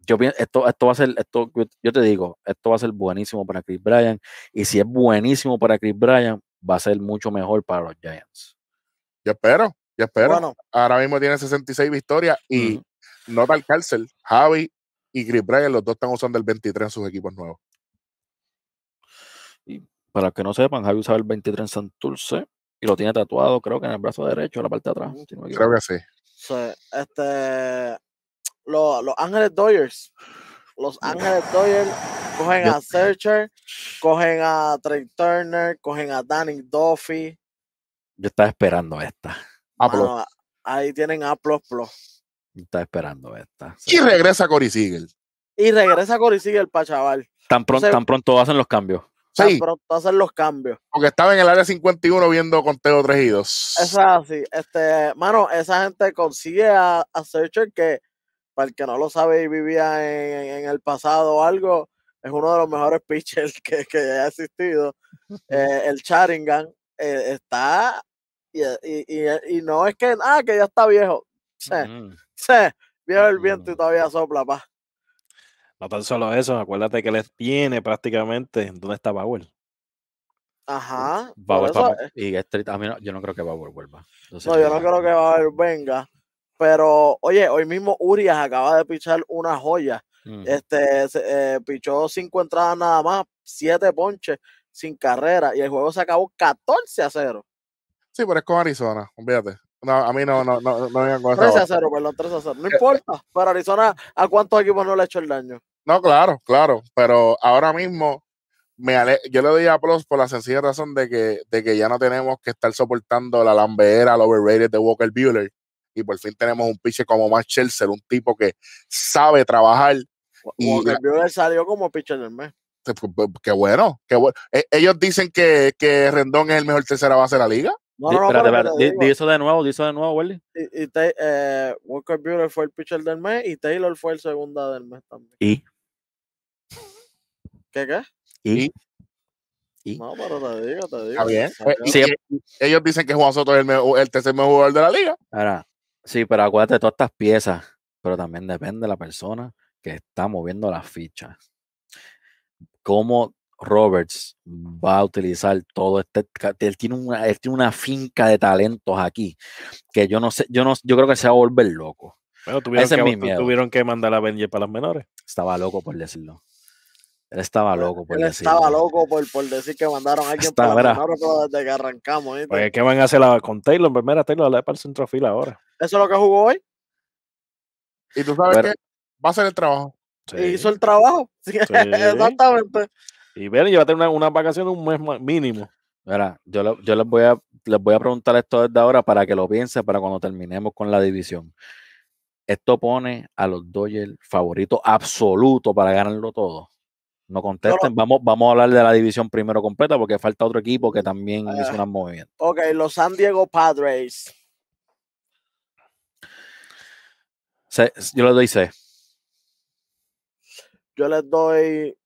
yo esto, esto va a ser, esto, yo te digo, esto va a ser buenísimo para Chris Bryan. Y si es buenísimo para Chris Bryan, va a ser mucho mejor para los Giants. Yo espero, yo espero. Ahora mismo tiene 66 victorias y no cárcel, Javi y Chris Bryan, los dos están usando el 23 en sus equipos nuevos. Y para los que no sepan, Javi usaba el 23 en Santurce y lo tiene tatuado, creo que en el brazo derecho, en la parte de atrás. creo que sí. este, los, Ángeles Doyers. Los Ángeles Doyers cogen a Searcher, cogen a Trey Turner, cogen a Danny Duffy. Yo estaba esperando esta. ahí tienen a Plos Estaba esperando esta. Y regresa Cory Siegel. Y regresa Cory Siegel para chaval. Tan pronto, tan pronto hacen los cambios sí. pronto hacer los cambios. Porque estaba en el área 51 viendo conteo 3 y 2. es así. Este, mano, esa gente consigue a, que, para el que no lo sabe y vivía en, el pasado o algo, es uno de los mejores pitchers que, que haya existido. Eh, el Charingan eh, está. Y, no es que, ah, que ya está viejo. Sí, sí. Mm. viejo el viento y todavía sopla, pa. No tan solo eso, acuérdate que les tiene prácticamente dónde está Bauer. Ajá. Bauer y a mí yo no creo que Bauer vuelva. no, yo no creo que Bauer venga. Pero, oye, hoy mismo Urias acaba de pichar una joya. Este, eh, pichó cinco entradas nada más, siete ponches sin carrera y el juego se acabó 14 a 0. Sí, pero es con Arizona, fíjate. No, a mí no, no, no, no, no 3 a 0, perdón, 3 a 0. No importa. Pero Arizona, ¿a cuántos equipos no le ha hecho el daño? No, claro, claro, pero ahora mismo me yo le doy aplausos por la sencilla razón de que, de que ya no tenemos que estar soportando la lambera el overrated de Walker Bueller y por fin tenemos un pitcher como más chelsea, un tipo que sabe trabajar. Walker Bueller salió como pitcher del mes. Pues, pues, pues, qué bueno, qué bueno. Ellos dicen que, Rendón es el mejor tercera base de la liga. No, no, no, espérate, eso de nuevo, de nuevo, eh, Walker Bueller fue el pitcher del mes y Taylor fue el segundo del mes también. ¿Qué qué? ¿Y? No, pero te digo, te Está bien. Pues, ellos dicen que Juan Soto es el, tercer mejor jugador de la liga. Ahora, sí, pero acuérdate de todas estas piezas, pero también depende de la persona que está moviendo las fichas. ¿Cómo Roberts va a utilizar todo este, él tiene una, una finca de talentos aquí, que yo no sé, yo no, yo creo que se va a volver loco. Bueno, tuvieron, que, tuvieron que mandar a Benji para las menores. Estaba loco por decirlo. Él estaba loco por Él decir, estaba loco por, decir que mandaron a alguien para que arrancamos. ¿qué van a hacer con Taylor? Pues, mira, Taylor para el centro ahora. ¿Eso es lo que jugó hoy? Y tú sabes que va a ser el trabajo. hizo el trabajo. Exactamente. Y ven, a una, una vacación de un mes mínimo. Mira, yo, yo les, voy a, les voy a preguntar esto desde ahora para que lo piensen para cuando terminemos con la división. Esto pone a los Dodgers favoritos absoluto para ganarlo todo. No contesten. Vamos, vamos a hablar de la división primero completa porque falta otro equipo que también ah, hizo un movimiento. Ok, los San Diego Padres. yo les doy C. Yo les doy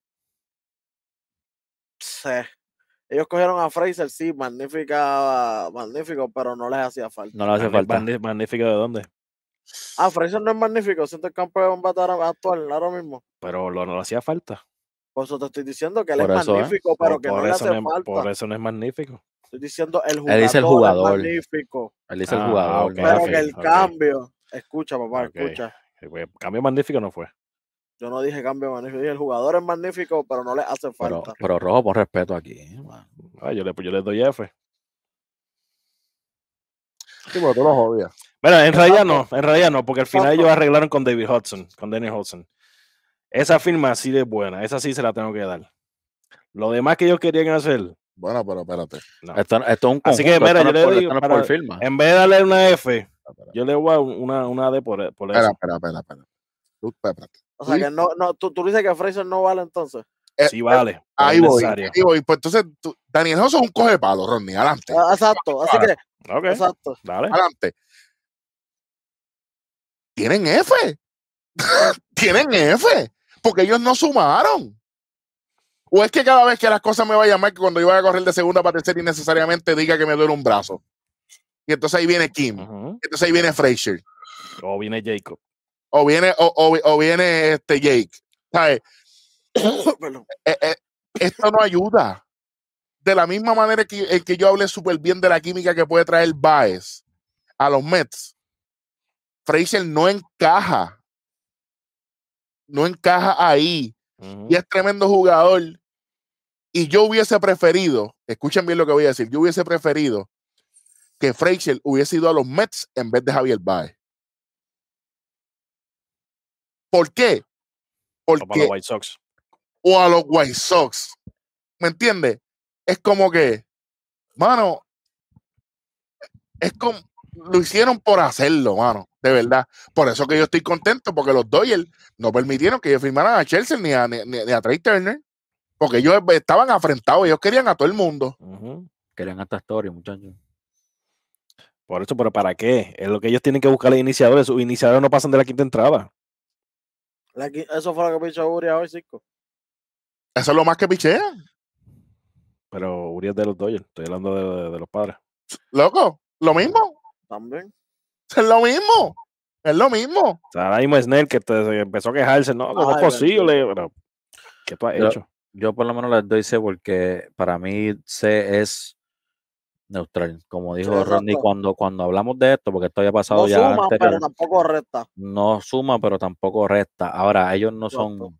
C. Ellos cogieron a Fraser, sí, magnífica, magnífico, pero no les hacía falta. No les hacía falta. ¿Magnífico de dónde? Ah, Fraser no es magnífico, siento el de batalla actual ahora mismo. Pero lo, no le hacía falta. Por eso te estoy diciendo que él es ¿eh? magnífico, pero que no le hace falta. Por eso no es magnífico. Estoy diciendo el jugador. Él dice el jugador. Es magnífico. Él dice el ah, jugador. pero que el cambio. Escucha, papá, escucha. Eh, pues, cambio magnífico no fue. Yo no dije cambio magnífico, dije el jugador es magnífico, pero no le hace falta. Pero, Rojo, por respeto aquí. Ah, yo, le, pues, yo le doy F. Sí, pero tú lo jodías. Bueno, en realidad no, en realidad no, porque al final ellos arreglaron con David Hudson, con Danny Hudson. Esa firma sí es buena, esa sí se la tengo que dar. Lo demás que ellos querían hacer. Bueno, pero espérate. Esto, es un Así que, mira, yo le digo, en vez de darle una F, ah, yo le voy a una, una D por, eso. Espera, espera, espera. espera. Tú, espérate. O sea, que no, no tú, dices que Fraser no vale entonces. Eh, sí, vale. Eh, ahí, voy, ahí voy. Pues entonces, Daniel son es un coge palo, Ronnie. Adelante. Ah, exacto. Así que. Exacto. Dale. Adelante. Tienen F tienen F, porque ellos no sumaron. O es que cada vez que las cosas me vayan mal, que cuando yo vaya a correr de segunda para tercera, innecesariamente diga que me duele un brazo. Y entonces ahí viene Kim. Entonces ahí viene Frazier. O viene Jacob. O viene, o, o, viene este Jake. Eh, eh, esto no ayuda. De la misma manera que, eh, que yo hablé súper bien de la química que puede traer Baez a los Mets, Frazier no encaja no encaja ahí y es tremendo jugador. Y yo hubiese preferido, escuchen bien lo que voy a decir, yo hubiese preferido que Frazier hubiese ido a los Mets en vez de Javier Baez. ¿Por qué? Porque, a los White Sox. O a los White Sox. ¿Me entiendes? Es como que, mano, es como, lo hicieron por hacerlo, mano, de verdad. Por eso que yo estoy contento, porque los Doyle no permitieron que ellos firmaran a Chelsea ni a, ni, Trey Turner, porque ellos estaban afrentados, ellos querían a todo el mundo. Querían hasta historia, muchachos. Por eso, pero ¿para qué? Es lo que ellos tienen que buscar los iniciadores. Sus iniciadores no pasan de la quinta entrada. eso fue lo que pichó Urias hoy, Cisco. Eso es lo más que pichea. Pero es de los Doyle. estoy hablando de los padres. Loco, lo mismo. También. Es lo mismo. Es lo mismo. ahora mismo Snell que empezó a quejarse, no, no es posible. yo, por lo menos les doy C porque para mí C es neutral. Como dijo Ronnie cuando, cuando hablamos de esto, porque esto ha pasado no ya. Suma, tampoco No suma, pero tampoco recta Ahora, ellos no son.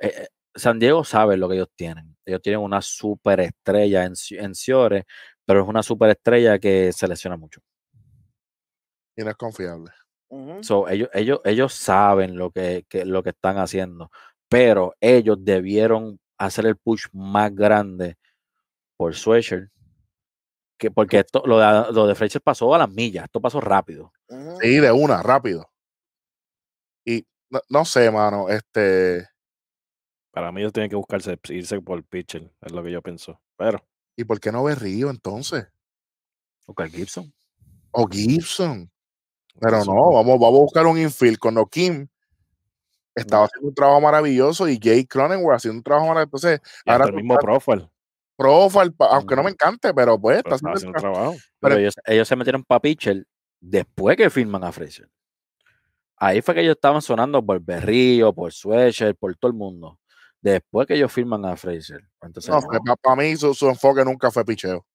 Eh, eh, San Diego sabe lo que ellos tienen. Ellos tienen una superestrella en, en Ciore, pero es una superestrella que se lesiona mucho y no es confiable. ellos, ellos, ellos saben lo que, lo que están haciendo, pero ellos debieron hacer el push más grande por Swisher. Que porque lo de, Fletcher pasó a las millas, esto pasó rápido. Sí, de una, rápido. Y no, sé, mano, este. Para mí ellos tienen que buscarse, irse por pitcher, es lo que yo pienso. Pero. ¿Y por qué no ve Río entonces? O Carl Gibson. O Gibson. Pero no, vamos, a buscar un infield con Kim Estaba haciendo un trabajo maravilloso y Jay Cronenworth haciendo un trabajo maravilloso. Entonces, ahora el mismo Profile. Profile, aunque no me encante, pero pues está haciendo, haciendo trabajo. Pero, ellos, se metieron para pitcher después que firman a Fraser. Ahí fue que ellos estaban sonando por Berrío, por Swisher, por todo el mundo. Después que ellos firman a Fraser. Pues, no, para mí su, enfoque nunca fue picheo.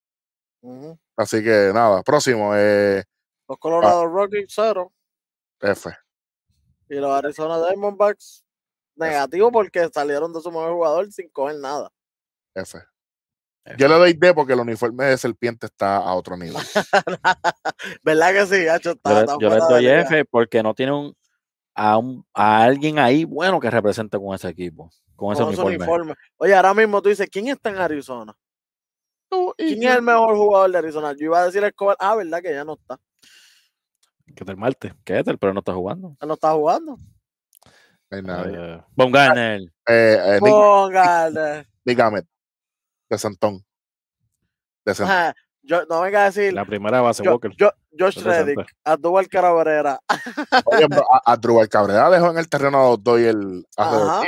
Así que nada, próximo. Eh, los Colorado ah. Rockies, cero. F. Y los Arizona Diamondbacks, negativo porque salieron de su mejor jugador sin coger nada. F. Yo le doy D porque el uniforme de serpiente está a otro nivel. ¿Verdad que sí? yo, le doy F porque no tiene un, a, a alguien ahí bueno que represente con ese equipo, con, ese uniforme. Oye, ahora mismo tú dices, ¿quién está en Arizona? ¿Quién es el mejor jugador de Arizona? Yo iba a decir Escobar, ah, ¿verdad que ya no está? que del martes. Que del, pero no está jugando. No está jugando. Bon no, eh, Garner. Eh, eh Dígame. De Santón. De Santón. Yo, no venga a decir. La primera base, Walker. Yo, Josh Reddick, Adúbal Cabrera. A Cabrera dejó en el terreno a los el. hace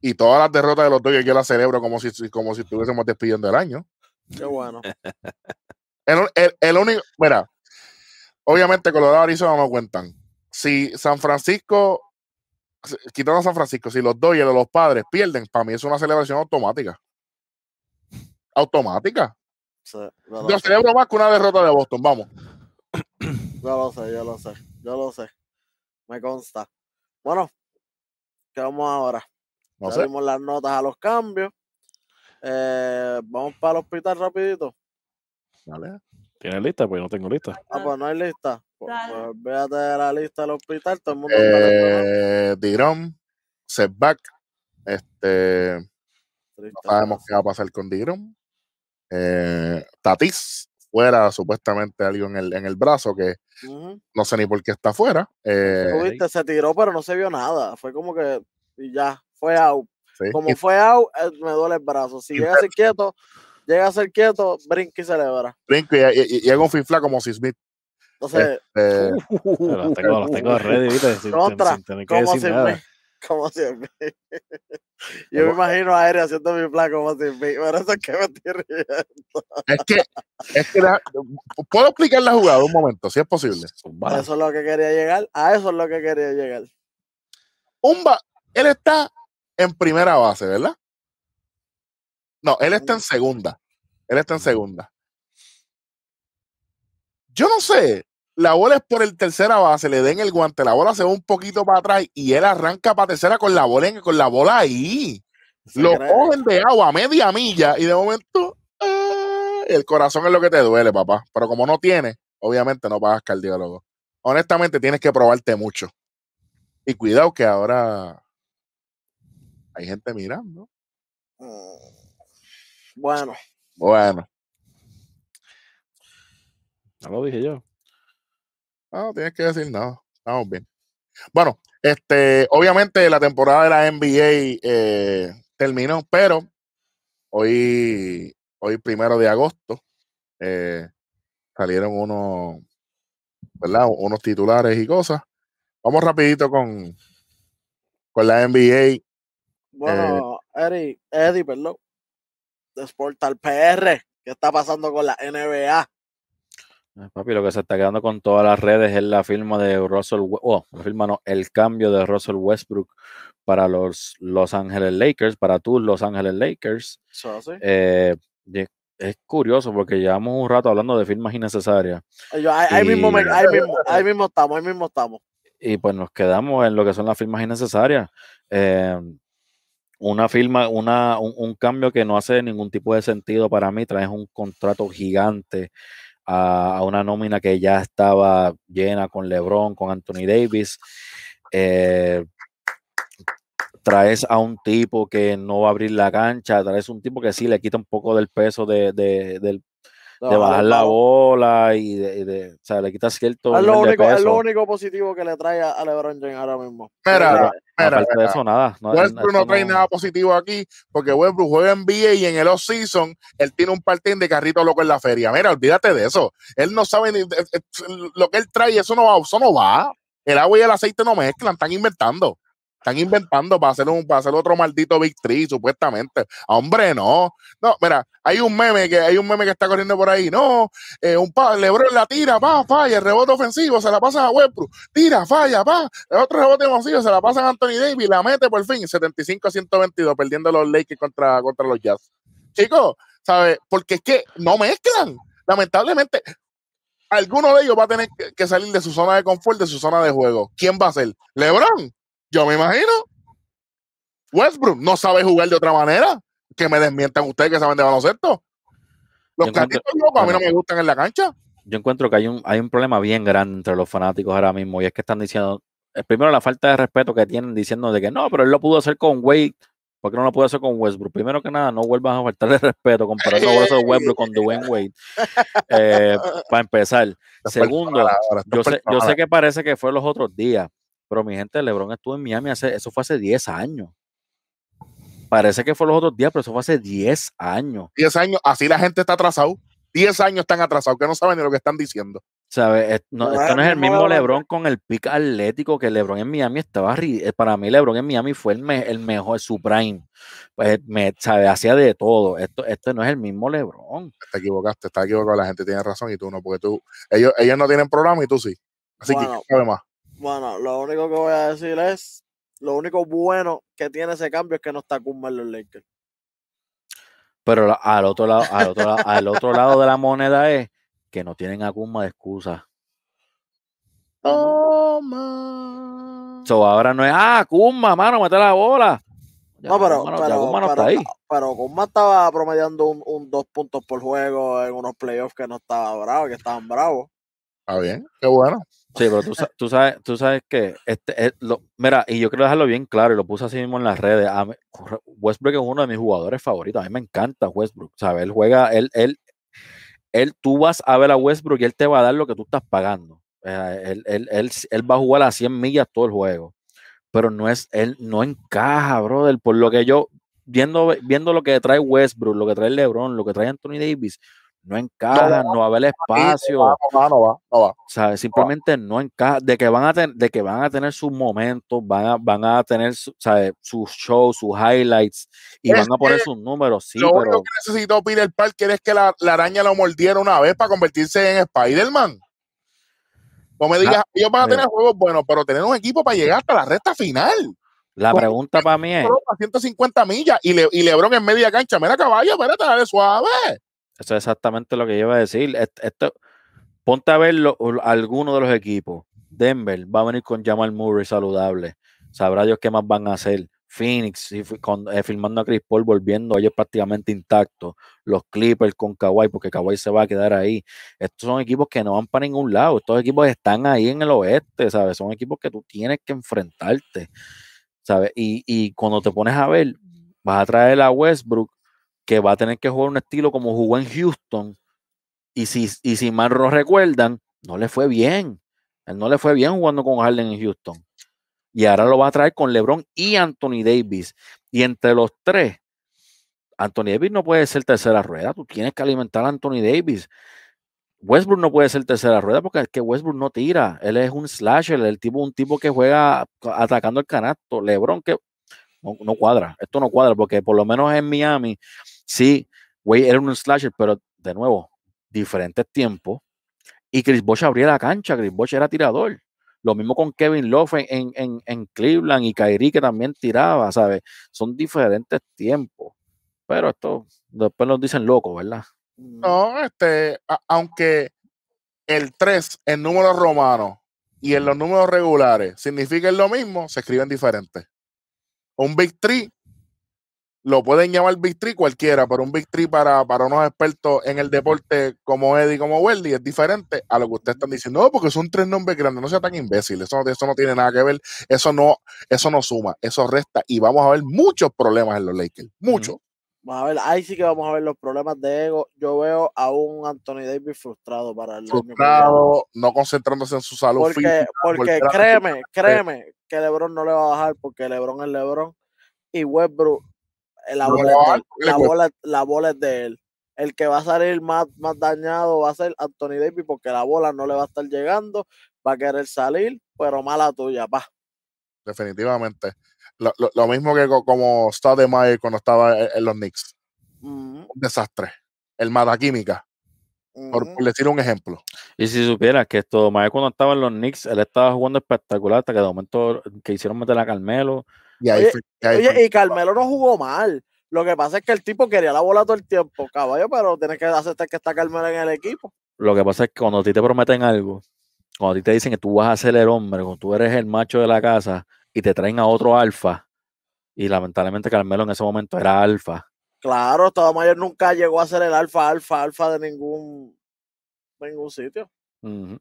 Y todas las derrotas de los y yo la celebro como si, como si estuviésemos despidiendo el año. Qué bueno. el, el, el único. Mira, Obviamente, Colorado Arizona no cuentan. Si San Francisco, quitando a San Francisco, si los Dodgers de los padres pierden, para mí es una celebración automática. Automática. Sí, yo más que una derrota de Boston, vamos. Yo lo sé, yo lo sé, yo lo sé. Me consta. Bueno, ¿qué vamos ahora? No las notas a los cambios. Eh, vamos para el hospital rapidito. Vale. ¿Tienes lista? Pues no tengo lista. Ah, pues no hay lista. Pues, a pues, la lista del hospital, todo el mundo. Eh, setback. Este. no sabemos qué va a pasar con Digrom. Eh, Tatis, fuera, supuestamente algo en el, brazo que no sé ni por qué está fuera. Eh, se tiró, pero no se vio nada. Fue como que. Y ya, fue out. Como fue out, eh, me duele el brazo. Si llega así quieto, llega a ser quieto, brinca y celebra. Brinca y, y, hago un finfla como si Smith. Entonces, los este, tengo, los tengo ready, ¿viste? Sin, sin como si Smith. siempre. Yo me imagino a Aire haciendo mi plan como Smith. Pero eso es que me estoy riendo. Es que, es que puedo explicar la jugada un momento, si es posible. A Eso es lo que quería llegar. A eso es lo que quería llegar. Umba, él está en primera base, ¿verdad? No, él está en segunda. Él está en segunda. Yo no sé. La bola es por el tercera base, le den el guante, la bola se va un poquito para atrás y él arranca para tercera con la bola, con la bola ahí. lo cogen de agua media milla y de momento ¡ah! el corazón es lo que te duele, papá. Pero como no tiene, obviamente no pagas cardiólogo. Honestamente, tienes que probarte mucho. Y cuidado que ahora hay gente mirando. Mm. Bueno. Bueno. No lo dije yo. No, tienes que decir nada. Estamos bien. Bueno, este, obviamente la temporada de la NBA eh, terminó, pero hoy, hoy primero de agosto, eh, salieron unos, ¿verdad? unos titulares y cosas. Vamos rapidito con, con la NBA. Eh, bueno, Eddie, Eddie, perdón de Sportal PR. ¿Qué está pasando con la NBA? Eh, papi, lo que se está quedando con todas las redes es la firma de Russell, oh, la firma no, el cambio de Russell Westbrook para los Los Ángeles Lakers, para tú, Los Ángeles Lakers. Eh, es curioso porque llevamos un rato hablando de firmas innecesarias. ahí, mismo estamos, ahí mismo estamos. Y pues nos quedamos en lo que son las firmas innecesarias. Eh, una firma, un, cambio que no hace ningún tipo de sentido para mí. Traes un contrato gigante a, una nómina que ya estaba llena con LeBron, con Anthony Davis. Eh, traes a un tipo que no va a abrir la cancha, traes un tipo que sí le quita un poco del peso de, de, de bajar la bola y de, o sea, le quita cierto. Es lo, único, único positivo que le trae a LeBron James ahora mismo. Mira, mira, De eso, nada. No, no trae nada positivo aquí porque Westbrook juega en NBA y en el off-season él tiene un partín de carrito loco en la feria. Mira, olvídate de eso. Él no sabe ni, eh, eh, lo que él trae, eso no va, eso no va. El agua y el aceite no mezclan, están inventando. Están inventando para hacer, un, para hacer otro maldito Big Tree, supuestamente. Hombre, no. No, mira, hay un meme que, hay un meme que está corriendo por ahí. No, eh, un Lebron la tira, va, falla, el rebote ofensivo, se la pasa a Westbrook, tira, falla, va, el otro rebote ofensivo, se la pasa a Anthony Davis, la mete por fin, 75 a 122, perdiendo los Lakers contra, contra los Jazz. Chicos, ¿sabes? Porque es que no mezclan. Lamentablemente, alguno de ellos va a tener que salir de su zona de confort, de su zona de juego. ¿Quién va a ser? ¿Lebron? Yo me imagino. Westbrook no sabe jugar de otra manera. Que me desmientan ustedes que saben de baloncesto. Los cantitos locos a mí no me gustan en la cancha. Yo encuentro que hay un, hay un problema bien grande entre los fanáticos ahora mismo y es que están diciendo, eh, primero la falta de respeto que tienen diciendo de que no, pero él lo pudo hacer con Wade, ¿por qué no lo pudo hacer con Westbrook? Primero que nada, no vuelvas a faltar de respeto comparando a Westbrook con Dwayne Wade. Eh, para empezar. Segundo, yo sé que parece que fue los otros días, pero mi gente, LeBron estuvo en Miami hace, eso fue hace 10 años. Parece que fue los otros días, pero eso fue hace 10 años. 10 años, así la gente está atrasado. 10 años están atrasados, que no saben ni lo que están diciendo. ¿Sabes? No, esto no es el mismo LeBron con el pick atlético que LeBron en Miami estaba. Eh, para mí, LeBron en Miami fue el, me, el mejor, Supreme Pues, eh, me, sabe Hacía de todo. Esto, esto no es el mismo LeBron. Te equivocaste, está equivocado. La gente tiene razón y tú no, porque tú. Ellos, ellos no tienen programa y tú sí. Así que, ¿qué más? Bueno, lo único que voy a decir es, lo único bueno que tiene ese cambio es que no está Kuzma en los Lakers. Pero al otro lado, al otro, lado, de la moneda es que no tienen a Kuzma de excusa. Toma. ahora no es, ah, Kuzma, mano, mete la bola. no, pero, Kuzma, no está ahí. pero Kuzma estaba promediando un, un, dos puntos por juego en unos playoffs que no estaba bravo, que estaban bravos. Ah, bien, qué bueno. Sí, pero tú, sabes, tú sabes que, este, eh, mira, y yo quiero dejarlo bien claro, y lo puse así mismo en las redes, Westbrook es uno de mis jugadores favoritos, a mí me encanta Westbrook, ¿sabes? Él juega, él, él, él, tú vas a ver a Westbrook y él te va a dar lo que tú estás pagando. Él, él, él, va a jugar a 100 millas todo el juego, pero no es, él no encaja, brother, por lo que yo, viendo, viendo lo que trae Westbrook, lo que trae LeBron, lo que trae Anthony Davis, no encaja, no, va a haber espacio. No, no, va, no va. O simplemente no, encaja. De que van a, de que van a tener sus momentos, van a, van a tener sus shows, sus highlights y van a este, poner sus números. Sí, lo único que necesitó Peter Parker es que la, araña lo mordiera una vez para convertirse en Spider-Man. No me digas, ellos van a tener juegos buenos, pero tener un equipo para llegar hasta la recta final. La pregunta para mí es. 150 millas y, le, y Lebron en media cancha. Mira, caballo, espérate, dale suave. Eso es exactamente lo que yo iba a decir. ponte a ver lo, alguno de los equipos. Denver va a venir con Jamal Murray saludable. Sabrá Dios qué más van a hacer. Phoenix con, eh, firmando a Chris Paul, volviendo ellos prácticamente intactos. Los Clippers con Kawhi, porque Kawhi se va a quedar ahí. Estos son equipos que no van para ningún lado. Estos equipos están ahí en el oeste, ¿sabes? Son equipos que tú tienes que enfrentarte, ¿sabes? Y, y cuando te pones a ver, vas a traer a Westbrook que va a tener que jugar un estilo como jugó en Houston. Y si, y si mal no recuerdan, no le fue bien. Él no le fue bien jugando con Harden en Houston. Y ahora lo va a traer con LeBron y Anthony Davis. Y entre los tres, Anthony Davis no puede ser tercera rueda. Tú tienes que alimentar a Anthony Davis. Westbrook no puede ser tercera rueda porque es que Westbrook no tira. Él es un slasher, el tipo, un tipo que juega atacando el canasto. LeBron que no cuadra. Esto no cuadra porque por lo menos en Miami Sí, güey, era un slasher, pero de nuevo, diferentes tiempos. Y Chris Bosch abría la cancha, Chris Bosch era tirador. Lo mismo con Kevin Love en, en, Cleveland y Kyrie que también tiraba, ¿sabes? Son diferentes tiempos. Pero esto después nos dicen loco, ¿verdad? No, este, aunque el 3 en números romanos y en los números regulares significan lo mismo, se escriben diferentes. Un Big 3 lo pueden llamar Big Tree cualquiera, pero un Big Tree para, para unos expertos en el deporte como Eddie, como Weldy, es diferente a lo que ustedes están diciendo. No, porque son tres nombres grandes, no sea tan imbécil, eso, no tiene nada que ver, eso no, eso no suma, eso resta y vamos a ver muchos problemas en los Lakers, muchos. Vamos a ver, ahí sí que vamos a ver los problemas de ego. Yo veo a un Anthony Davis frustrado para el Frustrado, no concentrándose en su salud. Porque, física, porque créeme, créeme que Lebron no le va a bajar porque Lebron es Lebron y Westbrook La bola, es de, él. El que va a salir más, más dañado va a ser Anthony Davis porque la bola no le va a estar llegando, va a querer salir, pero mala tuya, pa. Definitivamente. Lo, mismo que como Mayer cuando estaba e, en, los Knicks. desastre. El Mata Química. Por, decir un ejemplo. Y si supieras que esto, más cuando estaba en los Knicks, él estaba jugando espectacular hasta que de momento que hicieron meter a Carmelo, y, Carmelo no jugó mal. Lo que pasa es que el tipo quería la bola todo el tiempo, caballo, pero tienes que aceptar que está Carmelo en el equipo. Lo que pasa es que cuando a ti te prometen algo, cuando a ti te dicen que tú vas a ser el hombre, cuando tú eres el macho de la casa y te traen a otro alfa, y lamentablemente Carmelo en ese momento era alfa. Claro, Estado Mayor nunca llegó a ser el alfa, alfa, alfa de ningún, ningún sitio. Bueno,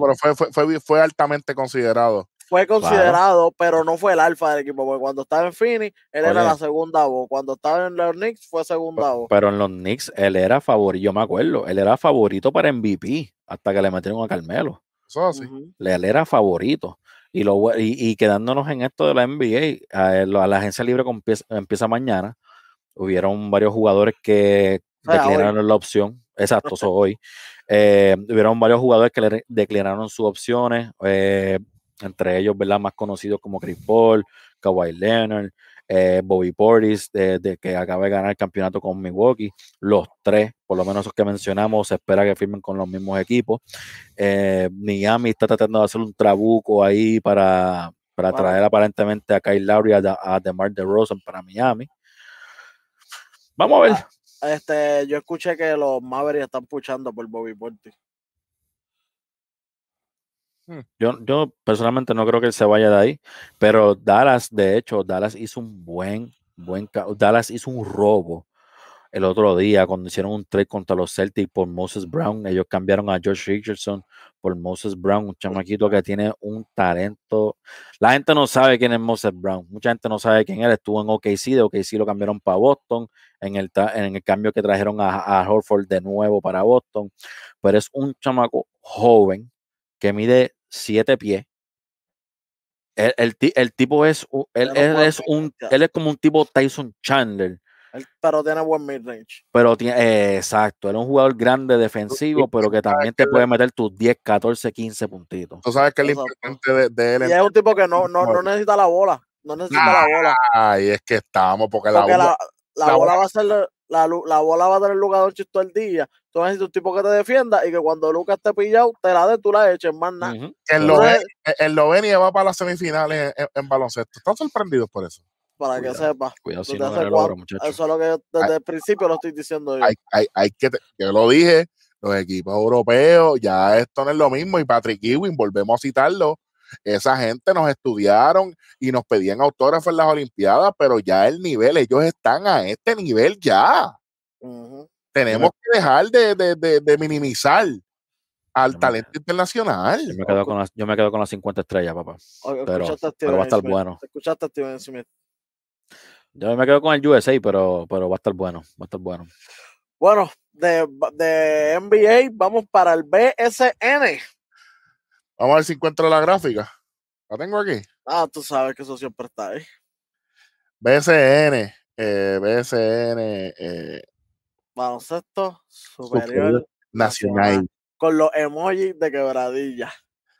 pero fue, fue altamente considerado fue considerado, pero no fue el alfa del equipo, porque cuando estaba en Fini, él era la segunda voz. Cuando estaba en los Knicks, fue segunda voz. Pero en los Knicks, él era favorito, yo me acuerdo, él era favorito para MVP, hasta que le metieron a Carmelo. Eso así. Él era favorito. Y, lo, y, quedándonos en esto de la NBA, a, la agencia libre empieza, mañana. Hubieron varios jugadores que declinaron la opción. Exacto, eso hoy. Eh, hubieron varios jugadores que le declinaron sus opciones. Eh, entre ellos, ¿verdad? Más conocidos como Chris Paul, Kawhi Leonard, eh, Bobby Portis, de, que acaba de ganar el campeonato con Milwaukee. Los tres, por lo menos los que mencionamos, se espera que firmen con los mismos equipos. Eh, Miami está tratando de hacer un trabuco ahí para, para traer aparentemente a Kyle Lowry a, a DeMar DeRozan para Miami. Vamos a ver. Ah, este, yo escuché que los Mavericks están puchando por Bobby Portis. Hmm. Yo, personalmente no creo que él se vaya de ahí, pero Dallas, de hecho, Dallas hizo un buen, buen, Dallas hizo un robo el otro día cuando hicieron un trade contra los Celtics por Moses Brown. Ellos cambiaron a George Richardson por Moses Brown, un chamaquito que tiene un talento. La gente no sabe quién es Moses Brown. Mucha gente no sabe quién es Estuvo en OKC, de OKC lo cambiaron para Boston. En el, en el cambio que trajeron a, a Horford de nuevo para Boston. Pero es un chamaco joven que mide 7 pies. El, el, tipo es, él, es un, este, ah. él es como un tipo Tyson Chandler. pero tiene eh, buen midrange. Pero tiene, exacto, él es un jugador grande defensivo, pero que también te puede meter tus 10, 14, 15 puntitos. Tú sabes que es importante de, él. Y es un tipo que no, no, necesita la bola. No necesita la bola. Ay, es que estamos, porque, la, la, bola va a ser la, bola va a tener lugar Doncic todo el día. Tú necesitas un tipo que te defienda y que cuando Lucas te pillado, te la dé, tú la eches, más nada. lo ven y va para las semifinales en, baloncesto. ¿Están sorprendidos por eso? Para que sepas. Cuidado si no Eso es lo que desde el principio lo estoy diciendo yo. Hay, que yo lo dije, los equipos europeos, ya esto no es lo mismo. Y Patrick Ewing, volvemos a citarlo, esa gente nos estudiaron y nos pedían autógrafos en las Olimpiadas, pero ya el nivel, ellos están a este nivel ya. Tenemos que dejar de, minimizar al talento internacional. Yo me, quedo con las, 50 estrellas, papá. pero, va a estar bueno. Yo me quedo con el USA, pero, pero va a estar bueno. Va a estar bueno. Bueno, de, de NBA vamos para el BSN. Vamos a ver si encuentro la gráfica. La tengo aquí. Ah, tú sabes que eso siempre está ahí. BCN, eh, BCN. Eh, superior, Nacional. Con los emojis de quebradilla.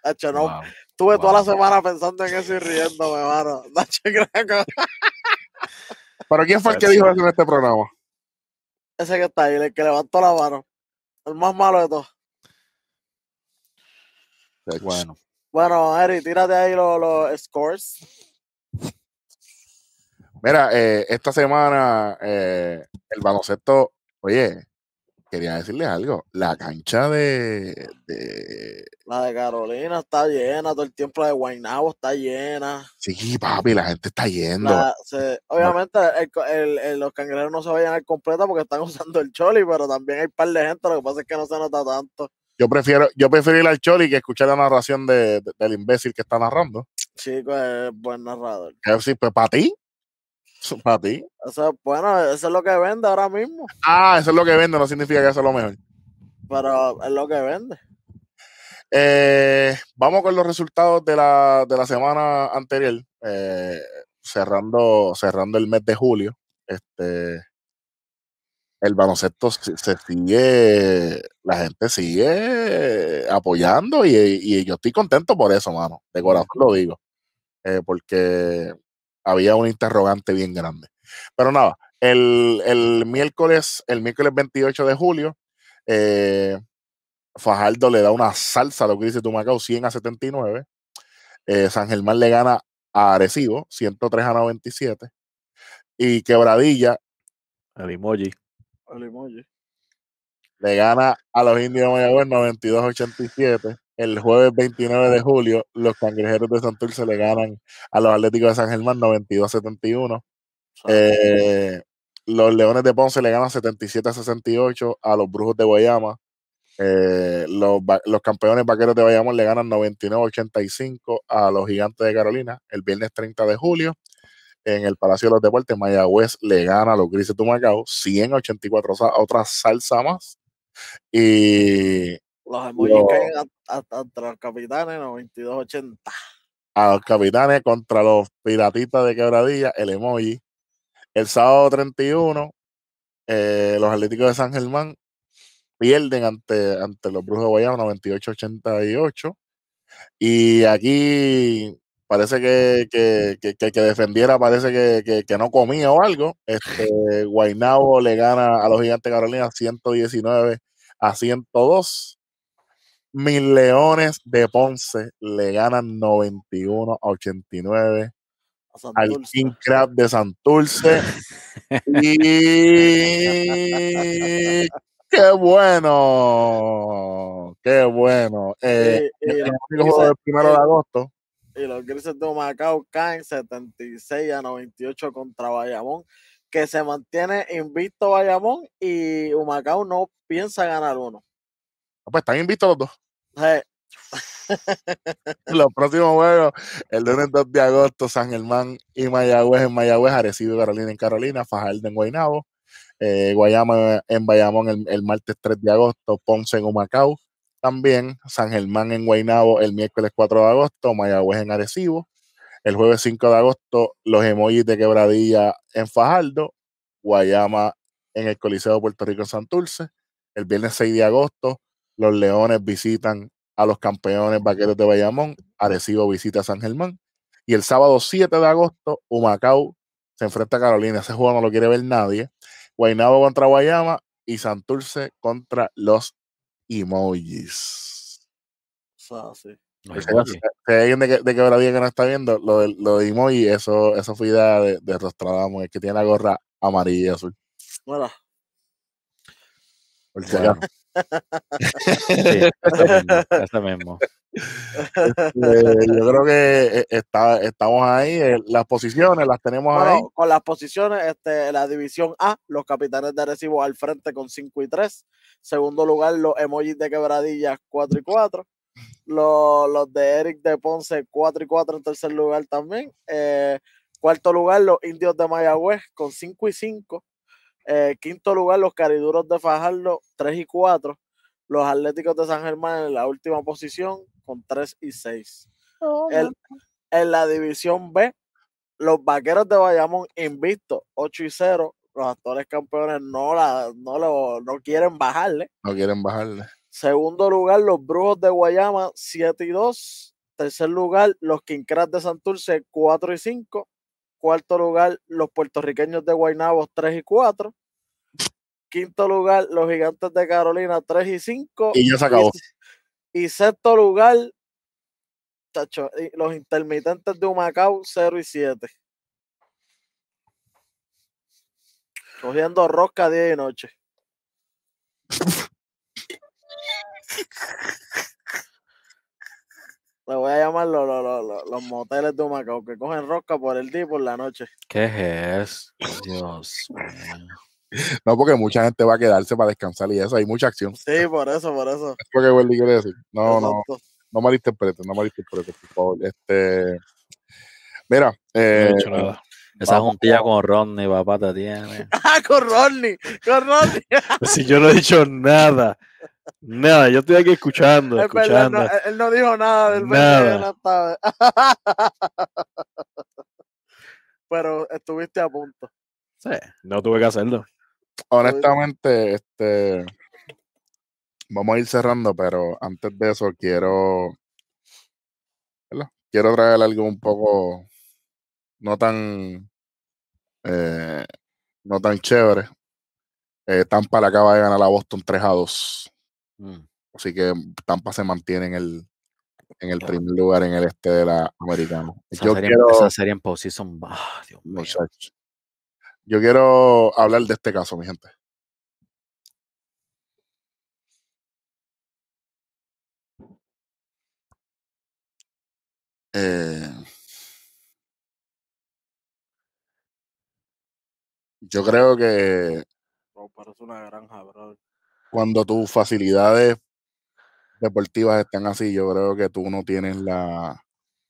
Nacho, no, Estuve toda la semana pensando en eso y riéndome, hermano. Nacho Greco. ¿Pero quién fue el que pues dijo eso en este programa? Ese que está ahí, el que levantó la mano. El más malo de todos. Bueno. Bueno, tírate ahí los, scores. Mira, eh, esta semana eh, el baloncesto, oye, quería decirles algo. La cancha de, de, La de Carolina está llena, todo el tiempo de Guaynabo está llena. Sí, papi, la gente está yendo. obviamente los cangrejeros no se vayan al completo porque están usando el choli, pero también hay un par de gente, lo que pasa es que no se nota tanto. Yo prefiero, yo prefiero ir al Choli que escuchar la narración de, del imbécil que está narrando. Chico, es buen narrador. Es pues para ti. Para ti. Eso, bueno, eso es lo que vende ahora mismo. Ah, eso es lo que vende, no significa que eso es lo mejor. Pero es lo que vende. Eh, vamos con los resultados de la, de la semana anterior, eh, cerrando, cerrando el mes de julio. Este, el baloncesto se, sigue, la gente sigue apoyando y, yo estoy contento por eso, mano. De corazón lo digo. Eh, porque había un interrogante bien grande. Pero nada, el, miércoles, el miércoles 28 de julio, eh, Fajardo le da una salsa lo que dice Tumacao, 100 a 79. Eh, San Germán le gana a Arecibo, 103 a 97. Y Quebradilla. El emoji. Le gana a los indios de Mayagüez 92-87. El jueves 29 de julio, los cangrejeros de Santurce le ganan a los Atléticos de San Germán 92-71. Eh, los Leones de Ponce le ganan 77-68 a los Brujos de Guayama. Eh, los, los, campeones vaqueros de Bayamón le ganan 99-85 a los gigantes de Carolina el viernes 30 de julio en el Palacio de los Deportes. Mayagüez le gana a los Grises de Macao 184 a otra salsa más. Y los emojis caen hasta los capitanes 92-80. A los capitanes contra los piratitas de quebradilla, el emoji. El sábado 31, eh, los Atléticos de San Germán pierden ante, ante los Brujos de Guayana 98-88. Y aquí parece que, que, defendiera, parece que, no comía o algo. Este, Guainabo le gana a los gigantes Carolina 119 a 102. Mil Leones de Ponce le ganan 91 a 89 al King Crab de Santurce. qué bueno, qué bueno. Eh, eh, el, eh, de agosto y los Grises de Macao caen 76 a 98 contra Bayamón, que se mantiene invicto Bayamón y Humacao no piensa ganar uno. Ah, pues están invistos los dos. los próximos juegos, el lunes 2 de agosto, San Germán y Mayagüez en Mayagüez, Arecibo Carolina en Carolina, Fajardo en Guaynabo, eh, Guayama en Bayamón el, martes 3 de agosto, Ponce en Humacao, también, San Germán en Guaynabo el miércoles 4 de agosto, Mayagüez en Arecibo, el jueves 5 de agosto los emojis de Quebradilla en Fajardo, Guayama en el Coliseo de Puerto Rico en Santurce, el viernes 6 de agosto los Leones visitan a los campeones vaqueros de Bayamón, Arecibo visita a San Germán, y el sábado 7 de agosto Humacao se enfrenta a Carolina, ese juego no lo quiere ver nadie, Guaynabo contra Guayama y Santurce contra los emojis. O sea, sí. hay alguien de, hora que no está viendo, lo de, lo de emoji, eso, eso fue idea de, de es que tiene la gorra amarilla y azul. Hola. Por si acaso mismo. Este, yo creo que eh, estamos ahí. Eh, las posiciones las tenemos ahí. Con las posiciones, este, la división A, los capitanes de recibo al frente con 5 y 3. Segundo lugar, los emojis de quebradillas 4 y 4. Los, de Eric de Ponce 4 y 4 en tercer lugar también. Eh, cuarto lugar, los indios de Mayagüez con 5 y 5. Eh, quinto lugar, los Cariduros de Fajardo, 3 y 4. Los Atléticos de San Germán en la última posición, con 3 y 6. en la división B, los Vaqueros de Bayamón invictos, 8 y 0. Los actores campeones no, no, no quieren bajarle. No quieren bajarle. Segundo lugar, los Brujos de Guayama, 7 y 2. Tercer lugar, los Quincras de Santurce, 4 y 5. Cuarto lugar, los puertorriqueños de Guaynabo 3 y 4. Quinto lugar, los gigantes de Carolina 3 y 5. Y ya se acabó. Y, sexto lugar, los intermitentes de Humacao 0 y 7. Cogiendo rosca día y noche. Le voy a llamar los, los, los moteles de Macao que cogen rosca por el día y por la noche. ¿Qué es? Dios mío. No, porque mucha gente va a quedarse para descansar y eso, hay mucha acción. Sí, por eso, por eso. Es porque Wendy quiere decir. No, no, no malinterpretes, no malinterpretes, por favor. Este, mira, eh, no he hecho eh, nada. esa juntilla con Rodney, papá, te tiene. ¡Ah, con Rodney! ¡Con Rodney! si yo no he dicho nada. Nada, yo estoy aquí escuchando. él no dijo nada del nada. De Pero estuviste a punto. Sí, no tuve que hacerlo. Honestamente, este vamos a ir cerrando, pero antes de eso quiero quiero traer algo un poco no tan eh, no tan chévere. Eh, Tampa le acaba de ganar a Boston 3 a 2. Mm. Así que Tampa se mantiene en el, en el primer lugar en el este de la americana. yo quiero, esa serie en posición ah, Yo quiero hablar de este caso, mi gente. Eh, yo creo que. parece una granja, ¿Verdad? cuando tus facilidades deportivas están así, yo creo que tú no tienes la,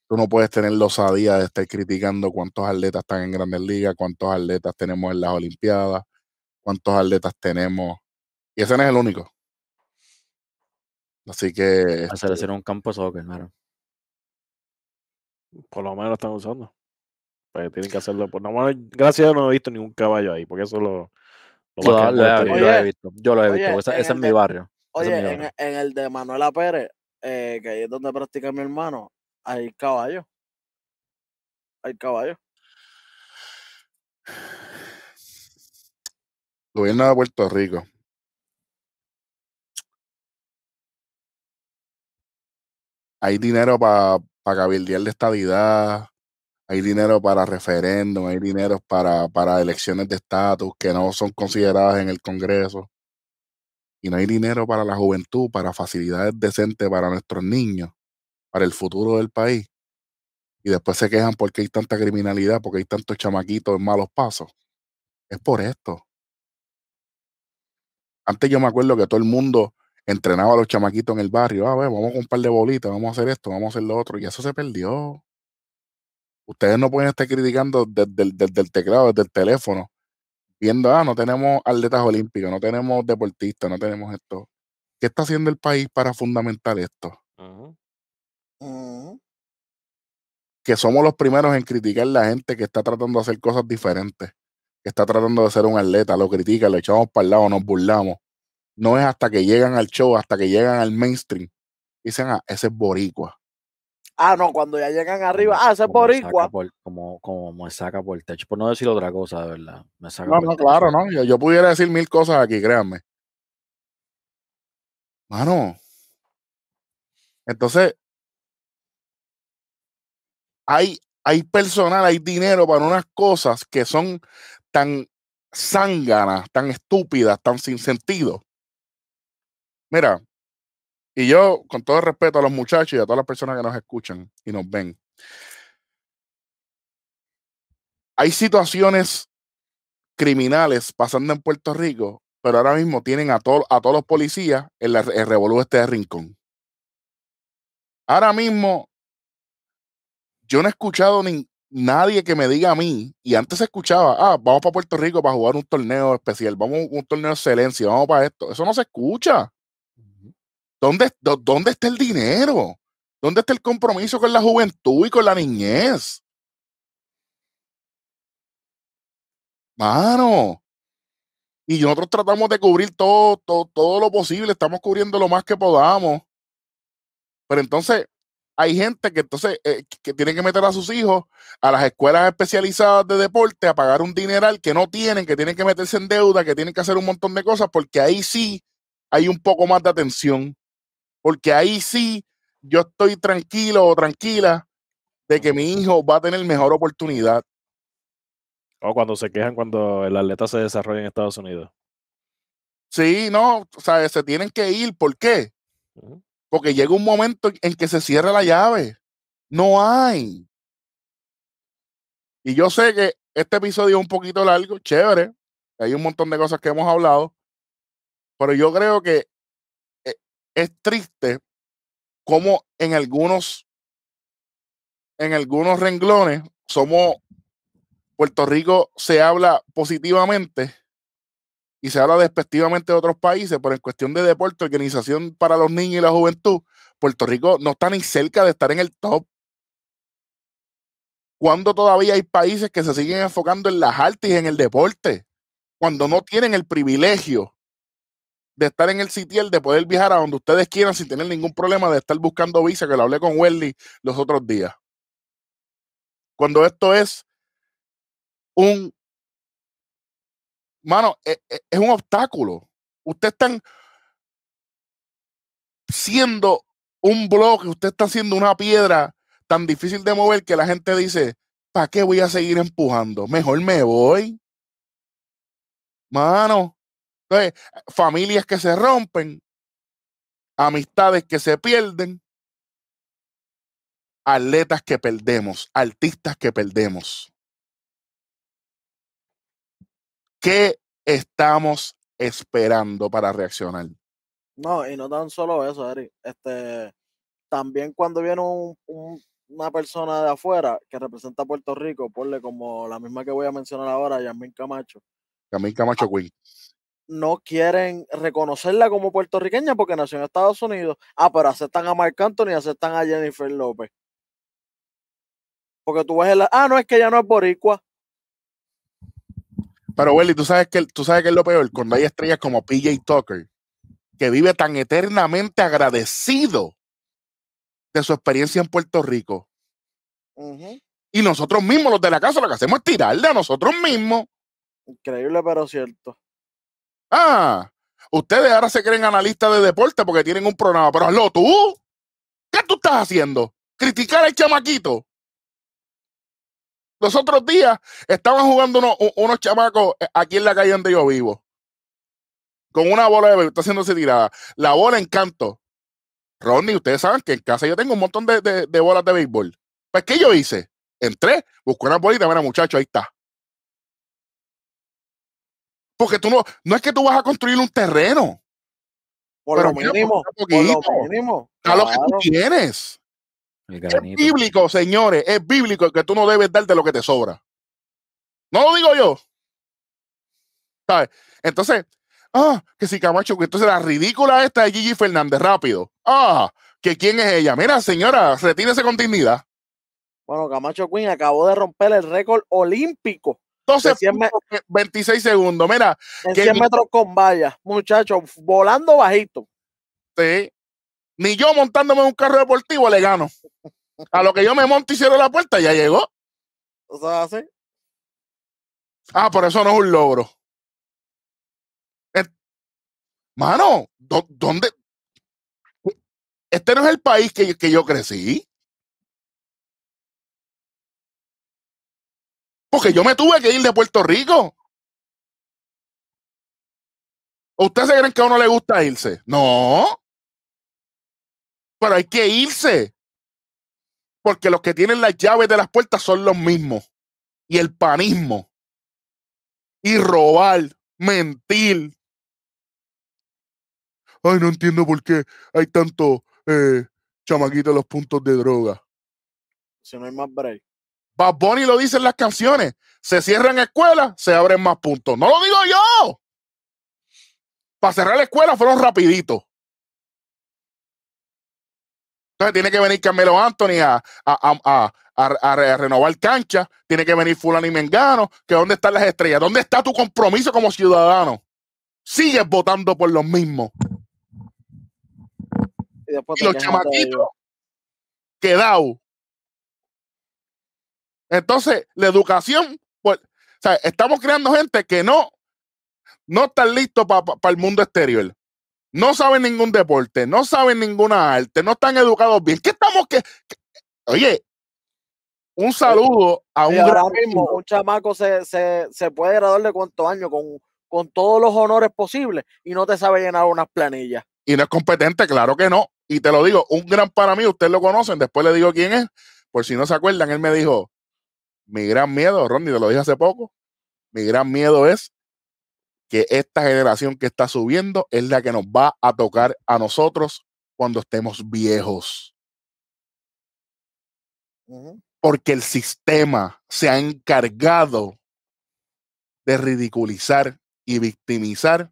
tú no puedes tener los osadía de estar criticando cuántos atletas están en grandes ligas, cuántos atletas tenemos en las Olimpiadas, cuántos atletas tenemos. Y ese no es el único. Así que. Hacer ah, ser este un campo de soccer, claro. Por lo menos lo están usando. Pues tienen que hacerlo. Por lo gracias no he visto ningún caballo ahí, porque eso lo, he, yo lo he visto. ese es mi barrio. Oye, En, el de Manuela Pérez, eh, que ahí es donde practica mi hermano, hay caballo Hay caballo Gobierno de Puerto Rico. Hay dinero para pa cabildear la estadidad, hay dinero para referéndum, hay dinero para, elecciones de estatus que no son consideradas en el Congreso. Y no hay dinero para la juventud, para facilidades decentes para nuestros niños, para el futuro del país. Y después se quejan porque hay tanta criminalidad, porque hay tantos chamaquitos en malos pasos. Es por esto. Antes yo me acuerdo que todo el mundo entrenaba a los chamaquitos en el barrio. A ah, ver, vamos a un par de bolitas, vamos a hacer esto, vamos a hacer lo otro. Y eso se perdió. Ustedes no pueden estar criticando desde, el teclado, desde el teléfono, viendo, ah, no tenemos atletas olímpicos, no tenemos deportistas, no tenemos esto. ¿Qué está haciendo el país para fundamentar esto? Mm. Que somos los primeros en criticar la gente que está tratando de hacer cosas diferentes, que está tratando de ser un atleta, lo critica, lo echamos para el lado, nos burlamos. No es hasta que llegan al show, hasta que llegan al mainstream. Dicen, ah, ese es boricua. Ah, no, cuando ya llegan arriba, ah, por Por, como, como me saca por el techo, por no decir otra cosa, de verdad. no, no, claro, no. Yo, pudiera decir mil cosas aquí, créanme. Mano. Entonces, hay, hay personal, hay dinero para unas cosas que son tan zánganas, tan estúpidas, tan sin sentido. Mira, y yo, con todo respeto a los muchachos y a todas las personas que nos escuchan y nos ven, hay situaciones criminales pasando en Puerto Rico, pero ahora mismo tienen a, todos a todos los policías en la, el revolú este de Rincón. Ahora mismo, yo no he escuchado ni nadie que me diga a mí, y antes se escuchaba, ah, vamos para Puerto Rico para jugar un torneo especial, vamos a un torneo de excelencia, vamos para esto. Eso no se escucha. ¿Dónde, está el dinero? ¿Dónde está el compromiso con la juventud y con la niñez? Mano. Y nosotros tratamos de cubrir todo, todo, lo posible, estamos cubriendo lo más que podamos. Pero entonces hay gente que entonces eh, que tiene que meter a sus hijos a las escuelas especializadas de deporte a pagar un dineral que no tienen, que tienen que meterse en deuda, que tienen que hacer un montón de cosas, porque ahí sí hay un poco más de atención porque ahí sí yo estoy tranquilo o tranquila de que mi hijo va a tener mejor oportunidad. O cuando se quejan cuando el atleta se desarrolla en Estados Unidos. Sí, no, o sea, se tienen que ir. ¿Por qué? Porque llega un momento en que se cierra la llave. No hay. Y yo sé que este episodio es un poquito largo, chévere. Hay un montón de cosas que hemos hablado. Pero yo creo que es triste como en algunos, en algunos renglones somos, Puerto Rico se habla positivamente y se habla despectivamente de otros países, pero en cuestión de deporte, organización para los niños y la juventud, Puerto Rico no está ni cerca de estar en el top. Cuando todavía hay países que se siguen enfocando en las artes y en el deporte, cuando no tienen el privilegio de estar en el sitio de poder viajar a donde ustedes quieran sin tener ningún problema de estar buscando visa, que lo hablé con Welly los otros días. Cuando esto es un... Mano, es, e, es un obstáculo. Ustedes están siendo un bloque, usted están siendo una piedra tan difícil de mover que la gente dice, ¿para qué voy a seguir empujando? Mejor me voy. Mano, familias que se rompen, amistades que se pierden, atletas que perdemos, artistas que perdemos. ¿Qué estamos esperando para reaccionar? No, y no tan solo eso, Este, también cuando viene una persona de afuera que representa a Puerto Rico, ponle como la misma que voy a mencionar ahora, Yasmin Camacho. Yamil Camacho ah, Queen no quieren reconocerla como puertorriqueña porque nació en Estados Unidos. Ah, pero aceptan a Mark Anthony y aceptan a Jennifer López. Porque tú ves la, Ah, no, es que ella no es boricua. Pero, Y tú sabes que tú sabes que es lo peor. Cuando hay estrellas como PJ Tucker, que vive tan eternamente agradecido de su experiencia en Puerto Rico. Y nosotros mismos, los de la casa, lo que hacemos es tirarle a nosotros mismos. Increíble, pero cierto. Ah, ustedes ahora se creen analistas de deporte porque tienen un programa, pero hazlo tú. ¿Qué tú estás haciendo? ¿Criticar al chamaquito? Los otros días estaban jugando unos, chamacos eh, aquí en la calle donde yo vivo. Con una bola de béisbol. está haciéndose tirada. La bola encanto. Ronnie, ustedes saben que en casa yo tengo un montón de, de bolas de béisbol. Pues, ¿qué yo hice? Entré, busqué una bolita, mira, muchacho, ahí está que tú no, no es que tú vas a construir un terreno. Por lo mínimo. Por lo A lo que tú tienes. Es bíblico, señores. Es bíblico que tú no debes darte lo que te sobra. No lo digo yo. ¿Sabes? Entonces, ah, que si Camacho, que entonces la ridícula esta de Gigi Fernández, rápido. Ah, que quién es ella. Mira, señora, retírese con dignidad. Bueno, Camacho queen acabó de romper el récord olímpico entonces 26 segundos. Mira. En 100 metros con vallas, muchachos, volando bajito. Sí. Ni yo montándome en un carro deportivo le gano. A lo que yo me monto y cierro la puerta, ya llegó. O sea, ¿sí? Ah, por eso no es un logro. Mano, ¿dónde? Este no es el país que, que yo crecí. Porque yo me tuve que ir de Puerto Rico. ¿Ustedes se creen que a uno le gusta irse? No. Pero hay que irse. Porque los que tienen las llaves de las puertas son los mismos. Y el panismo. Y robar, mentir. Ay, no entiendo por qué hay tanto eh, chamaquito los puntos de droga. Si no hay más break. Bad Bunny lo dice en las canciones. Se cierran escuelas, se abren más puntos. No lo digo yo. Para cerrar la escuela fueron rapiditos. Entonces tiene que venir Carmelo Anthony a, renovar cancha. Tiene que venir Fulani Mengano. Que dónde están las estrellas. ¿Dónde está tu compromiso como ciudadano? Sigues votando por los mismos. Y, los chamaquitos quedados entonces, la educación, pues, o sea, estamos creando gente que no, no está listo para el mundo exterior. No saben ningún deporte, no saben ninguna arte, no están educados bien. ¿Qué estamos que, Oye, un saludo a un ahora mismo, un chamaco se, puede graduar de cuántos años con, con todos los honores posibles y no te sabe llenar unas planillas. Y no es competente, claro que no. Y te lo digo, un gran para mí, ustedes lo conocen, después le digo quién es, por si no se acuerdan, él me dijo, mi gran miedo, Ronnie, te lo dije hace poco, mi gran miedo es que esta generación que está subiendo es la que nos va a tocar a nosotros cuando estemos viejos. Porque el sistema se ha encargado de ridiculizar y victimizar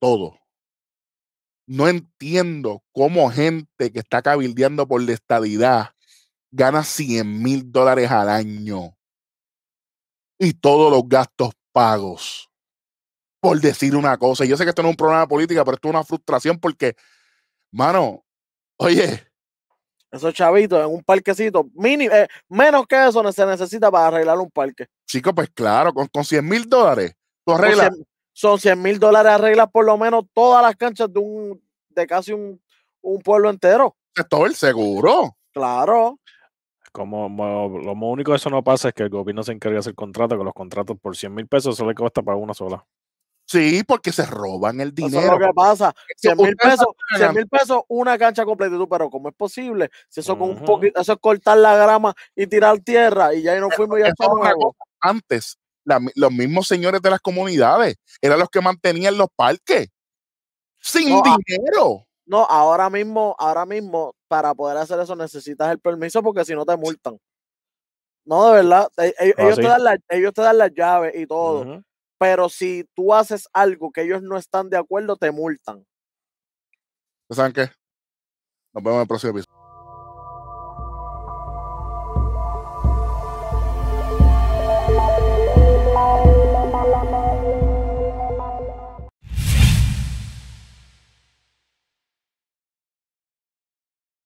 todo. No entiendo cómo gente que está cabildeando por la estadidad gana 100 mil dólares al año y todos los gastos pagos. Por decir una cosa, yo sé que esto no es un problema de política, pero esto es una frustración porque, mano, oye. Esos chavitos en un parquecito, mínimo, eh, menos que eso se necesita para arreglar un parque. chico pues claro, con, con 100 mil dólares, tú arreglas. Son 100 mil dólares, arreglas por lo menos todas las canchas de, un, de casi un, un pueblo entero. Pues todo el seguro. Claro. Como, lo único que eso no pasa es que el gobierno se encarga de hacer contratos, que los contratos por 100 mil pesos solo le cuesta para una sola. Sí, porque se roban el dinero. Eso lo que pasa. 100 mil pesos, 100 mil pesos, una cancha completa. pero ¿cómo es posible? Si eso, con un poquito, eso es cortar la grama y tirar tierra y ya no no fuimos ya Antes, los mismos señores de las comunidades eran los que mantenían los parques. Sin ah, dinero. No, ahora mismo, ahora mismo, para poder hacer eso necesitas el permiso porque si no te multan. No, de verdad. E, e, ah, ellos, te, dan la, ellos te, dan las llaves y todo. Pero si tú haces algo que ellos no están de acuerdo, te multan. ¿Saben qué? Nos vemos en el próximo episodio.